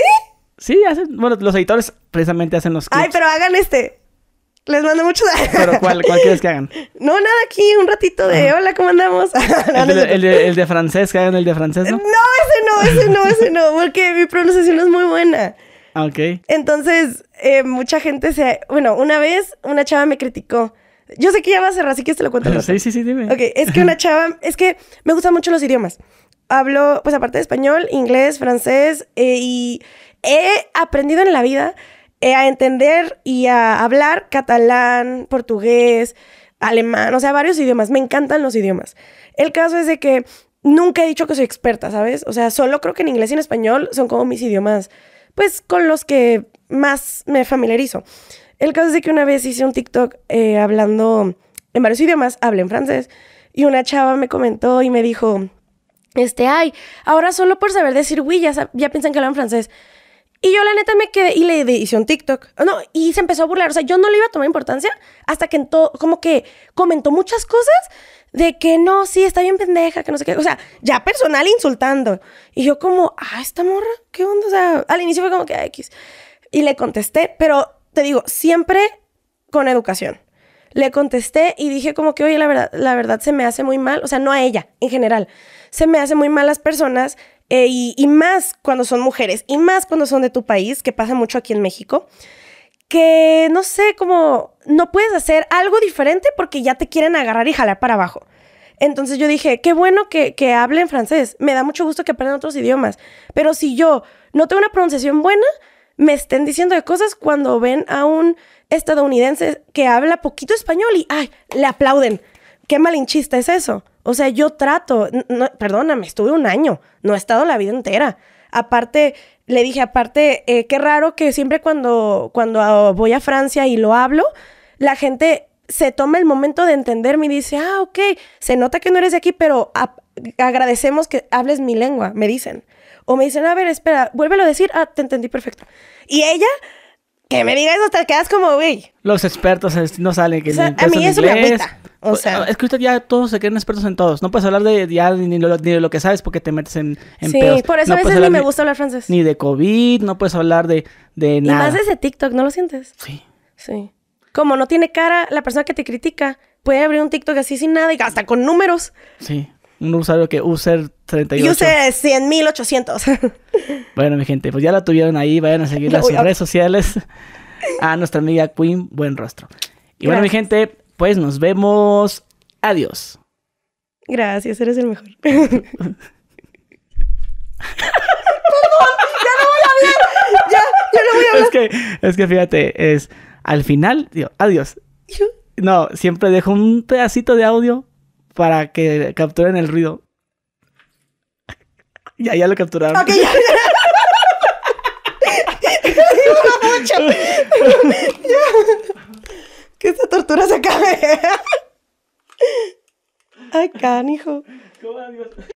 Sí, hacen. Bueno, los editores precisamente hacen los clips. Ay, pero hagan este. Les mando mucho. ¿Pero cuál, cuál quieres que hagan? No, nada, aquí un ratito de hola, ¿cómo andamos? el, de, el, francés, que hagan el de francés, ¿no? No, ese no, ese no, ese no, porque mi pronunciación es muy buena. Ah, ok. Entonces, eh, mucha gente se. Bueno, una vez una chava me criticó. Yo sé que ya va a cerrar, así que te lo cuento. Sí, sí, sí, dime. Ok, es que una chava. Es que me gustan mucho los idiomas. Hablo, pues aparte de español, inglés, francés eh, y he aprendido en la vida eh, a entender y a hablar catalán, portugués, alemán, o sea, varios idiomas. Me encantan los idiomas. El caso es de que nunca he dicho que soy experta, ¿sabes? O sea, solo creo que en inglés y en español son como mis idiomas, pues con los que más me familiarizo. El caso es de que una vez hice un TikTok eh, hablando en varios idiomas, hablé en francés, y una chava me comentó y me dijo, este, ay, ahora solo por saber decir güey, ya piensan que hablan francés. Y yo la neta me quedé y le hice un TikTok. Oh, no, y se empezó a burlar. O sea, yo no le iba a tomar importancia hasta que en como que comentó muchas cosas de que no, sí, está bien pendeja, que no sé qué. O sea, ya personal insultando. Y yo como, ah, esta morra, ¿qué onda? O sea, al inicio fue como que ah, X. Y le contesté, pero te digo, siempre con educación. Le contesté y dije como que, oye, la verdad, la verdad se me hace muy mal, o sea, no a ella, en general, se me hace muy mal las personas eh, y, más cuando son mujeres, y más cuando son de tu país, que pasa mucho aquí en México, que no sé, como no puedes hacer algo diferente porque ya te quieren agarrar y jalar para abajo. Entonces yo dije, qué bueno que, que hablen francés, me da mucho gusto que aprendan otros idiomas, pero si yo no tengo una pronunciación buena, me estén diciendo de cosas cuando ven a un estadounidense que habla poquito español y, ay, le aplauden. Qué malinchista es eso. O sea, yo trato, perdóname, estuve un año, no he estado la vida entera. Aparte, le dije, aparte, eh, qué raro que siempre cuando, cuando ah, voy a Francia y lo hablo, la gente se toma el momento de entenderme y dice, ah, ok, se nota que no eres de aquí, pero agradecemos que hables mi lengua, me dicen. O me dicen, a ver, espera, vuélvelo a decir, ah, te entendí perfecto. Y ella, que me diga eso, te quedas como, güey. Los expertos no salen que o A mí eso inglés. me o pues, sea, ah, es que ustedes ya todos se creen expertos en todos. No puedes hablar de ya ni, de lo que sabes porque te metes en, en sí, por eso a veces ni me gusta hablar francés. Ni de COVID, no puedes hablar de, nada. Y más de ese TikTok, ¿no lo sientes? Sí. Sí. Como no tiene cara, la persona que te critica puede abrir un TikTok así sin nada y hasta con números. Sí. Un usuario que user 38. User 100.800. bueno, mi gente, pues ya la tuvieron ahí. Vayan a seguir las redes sociales. A nuestra amiga Queen Buen Rostro. Y bueno, mi gente, pues nos vemos. Adiós. Gracias, eres el mejor. Perdón, ya no voy a hablar. Ya, ya no voy a Es que, fíjate, es al final, digo, adiós. No, siempre dejo un pedacito de audio para que capturen el ruido. Ya, ya lo capturaron. ¡Ok, ya. que esta tortura se acabe. Ay, canijo. ¿Cómo adiós?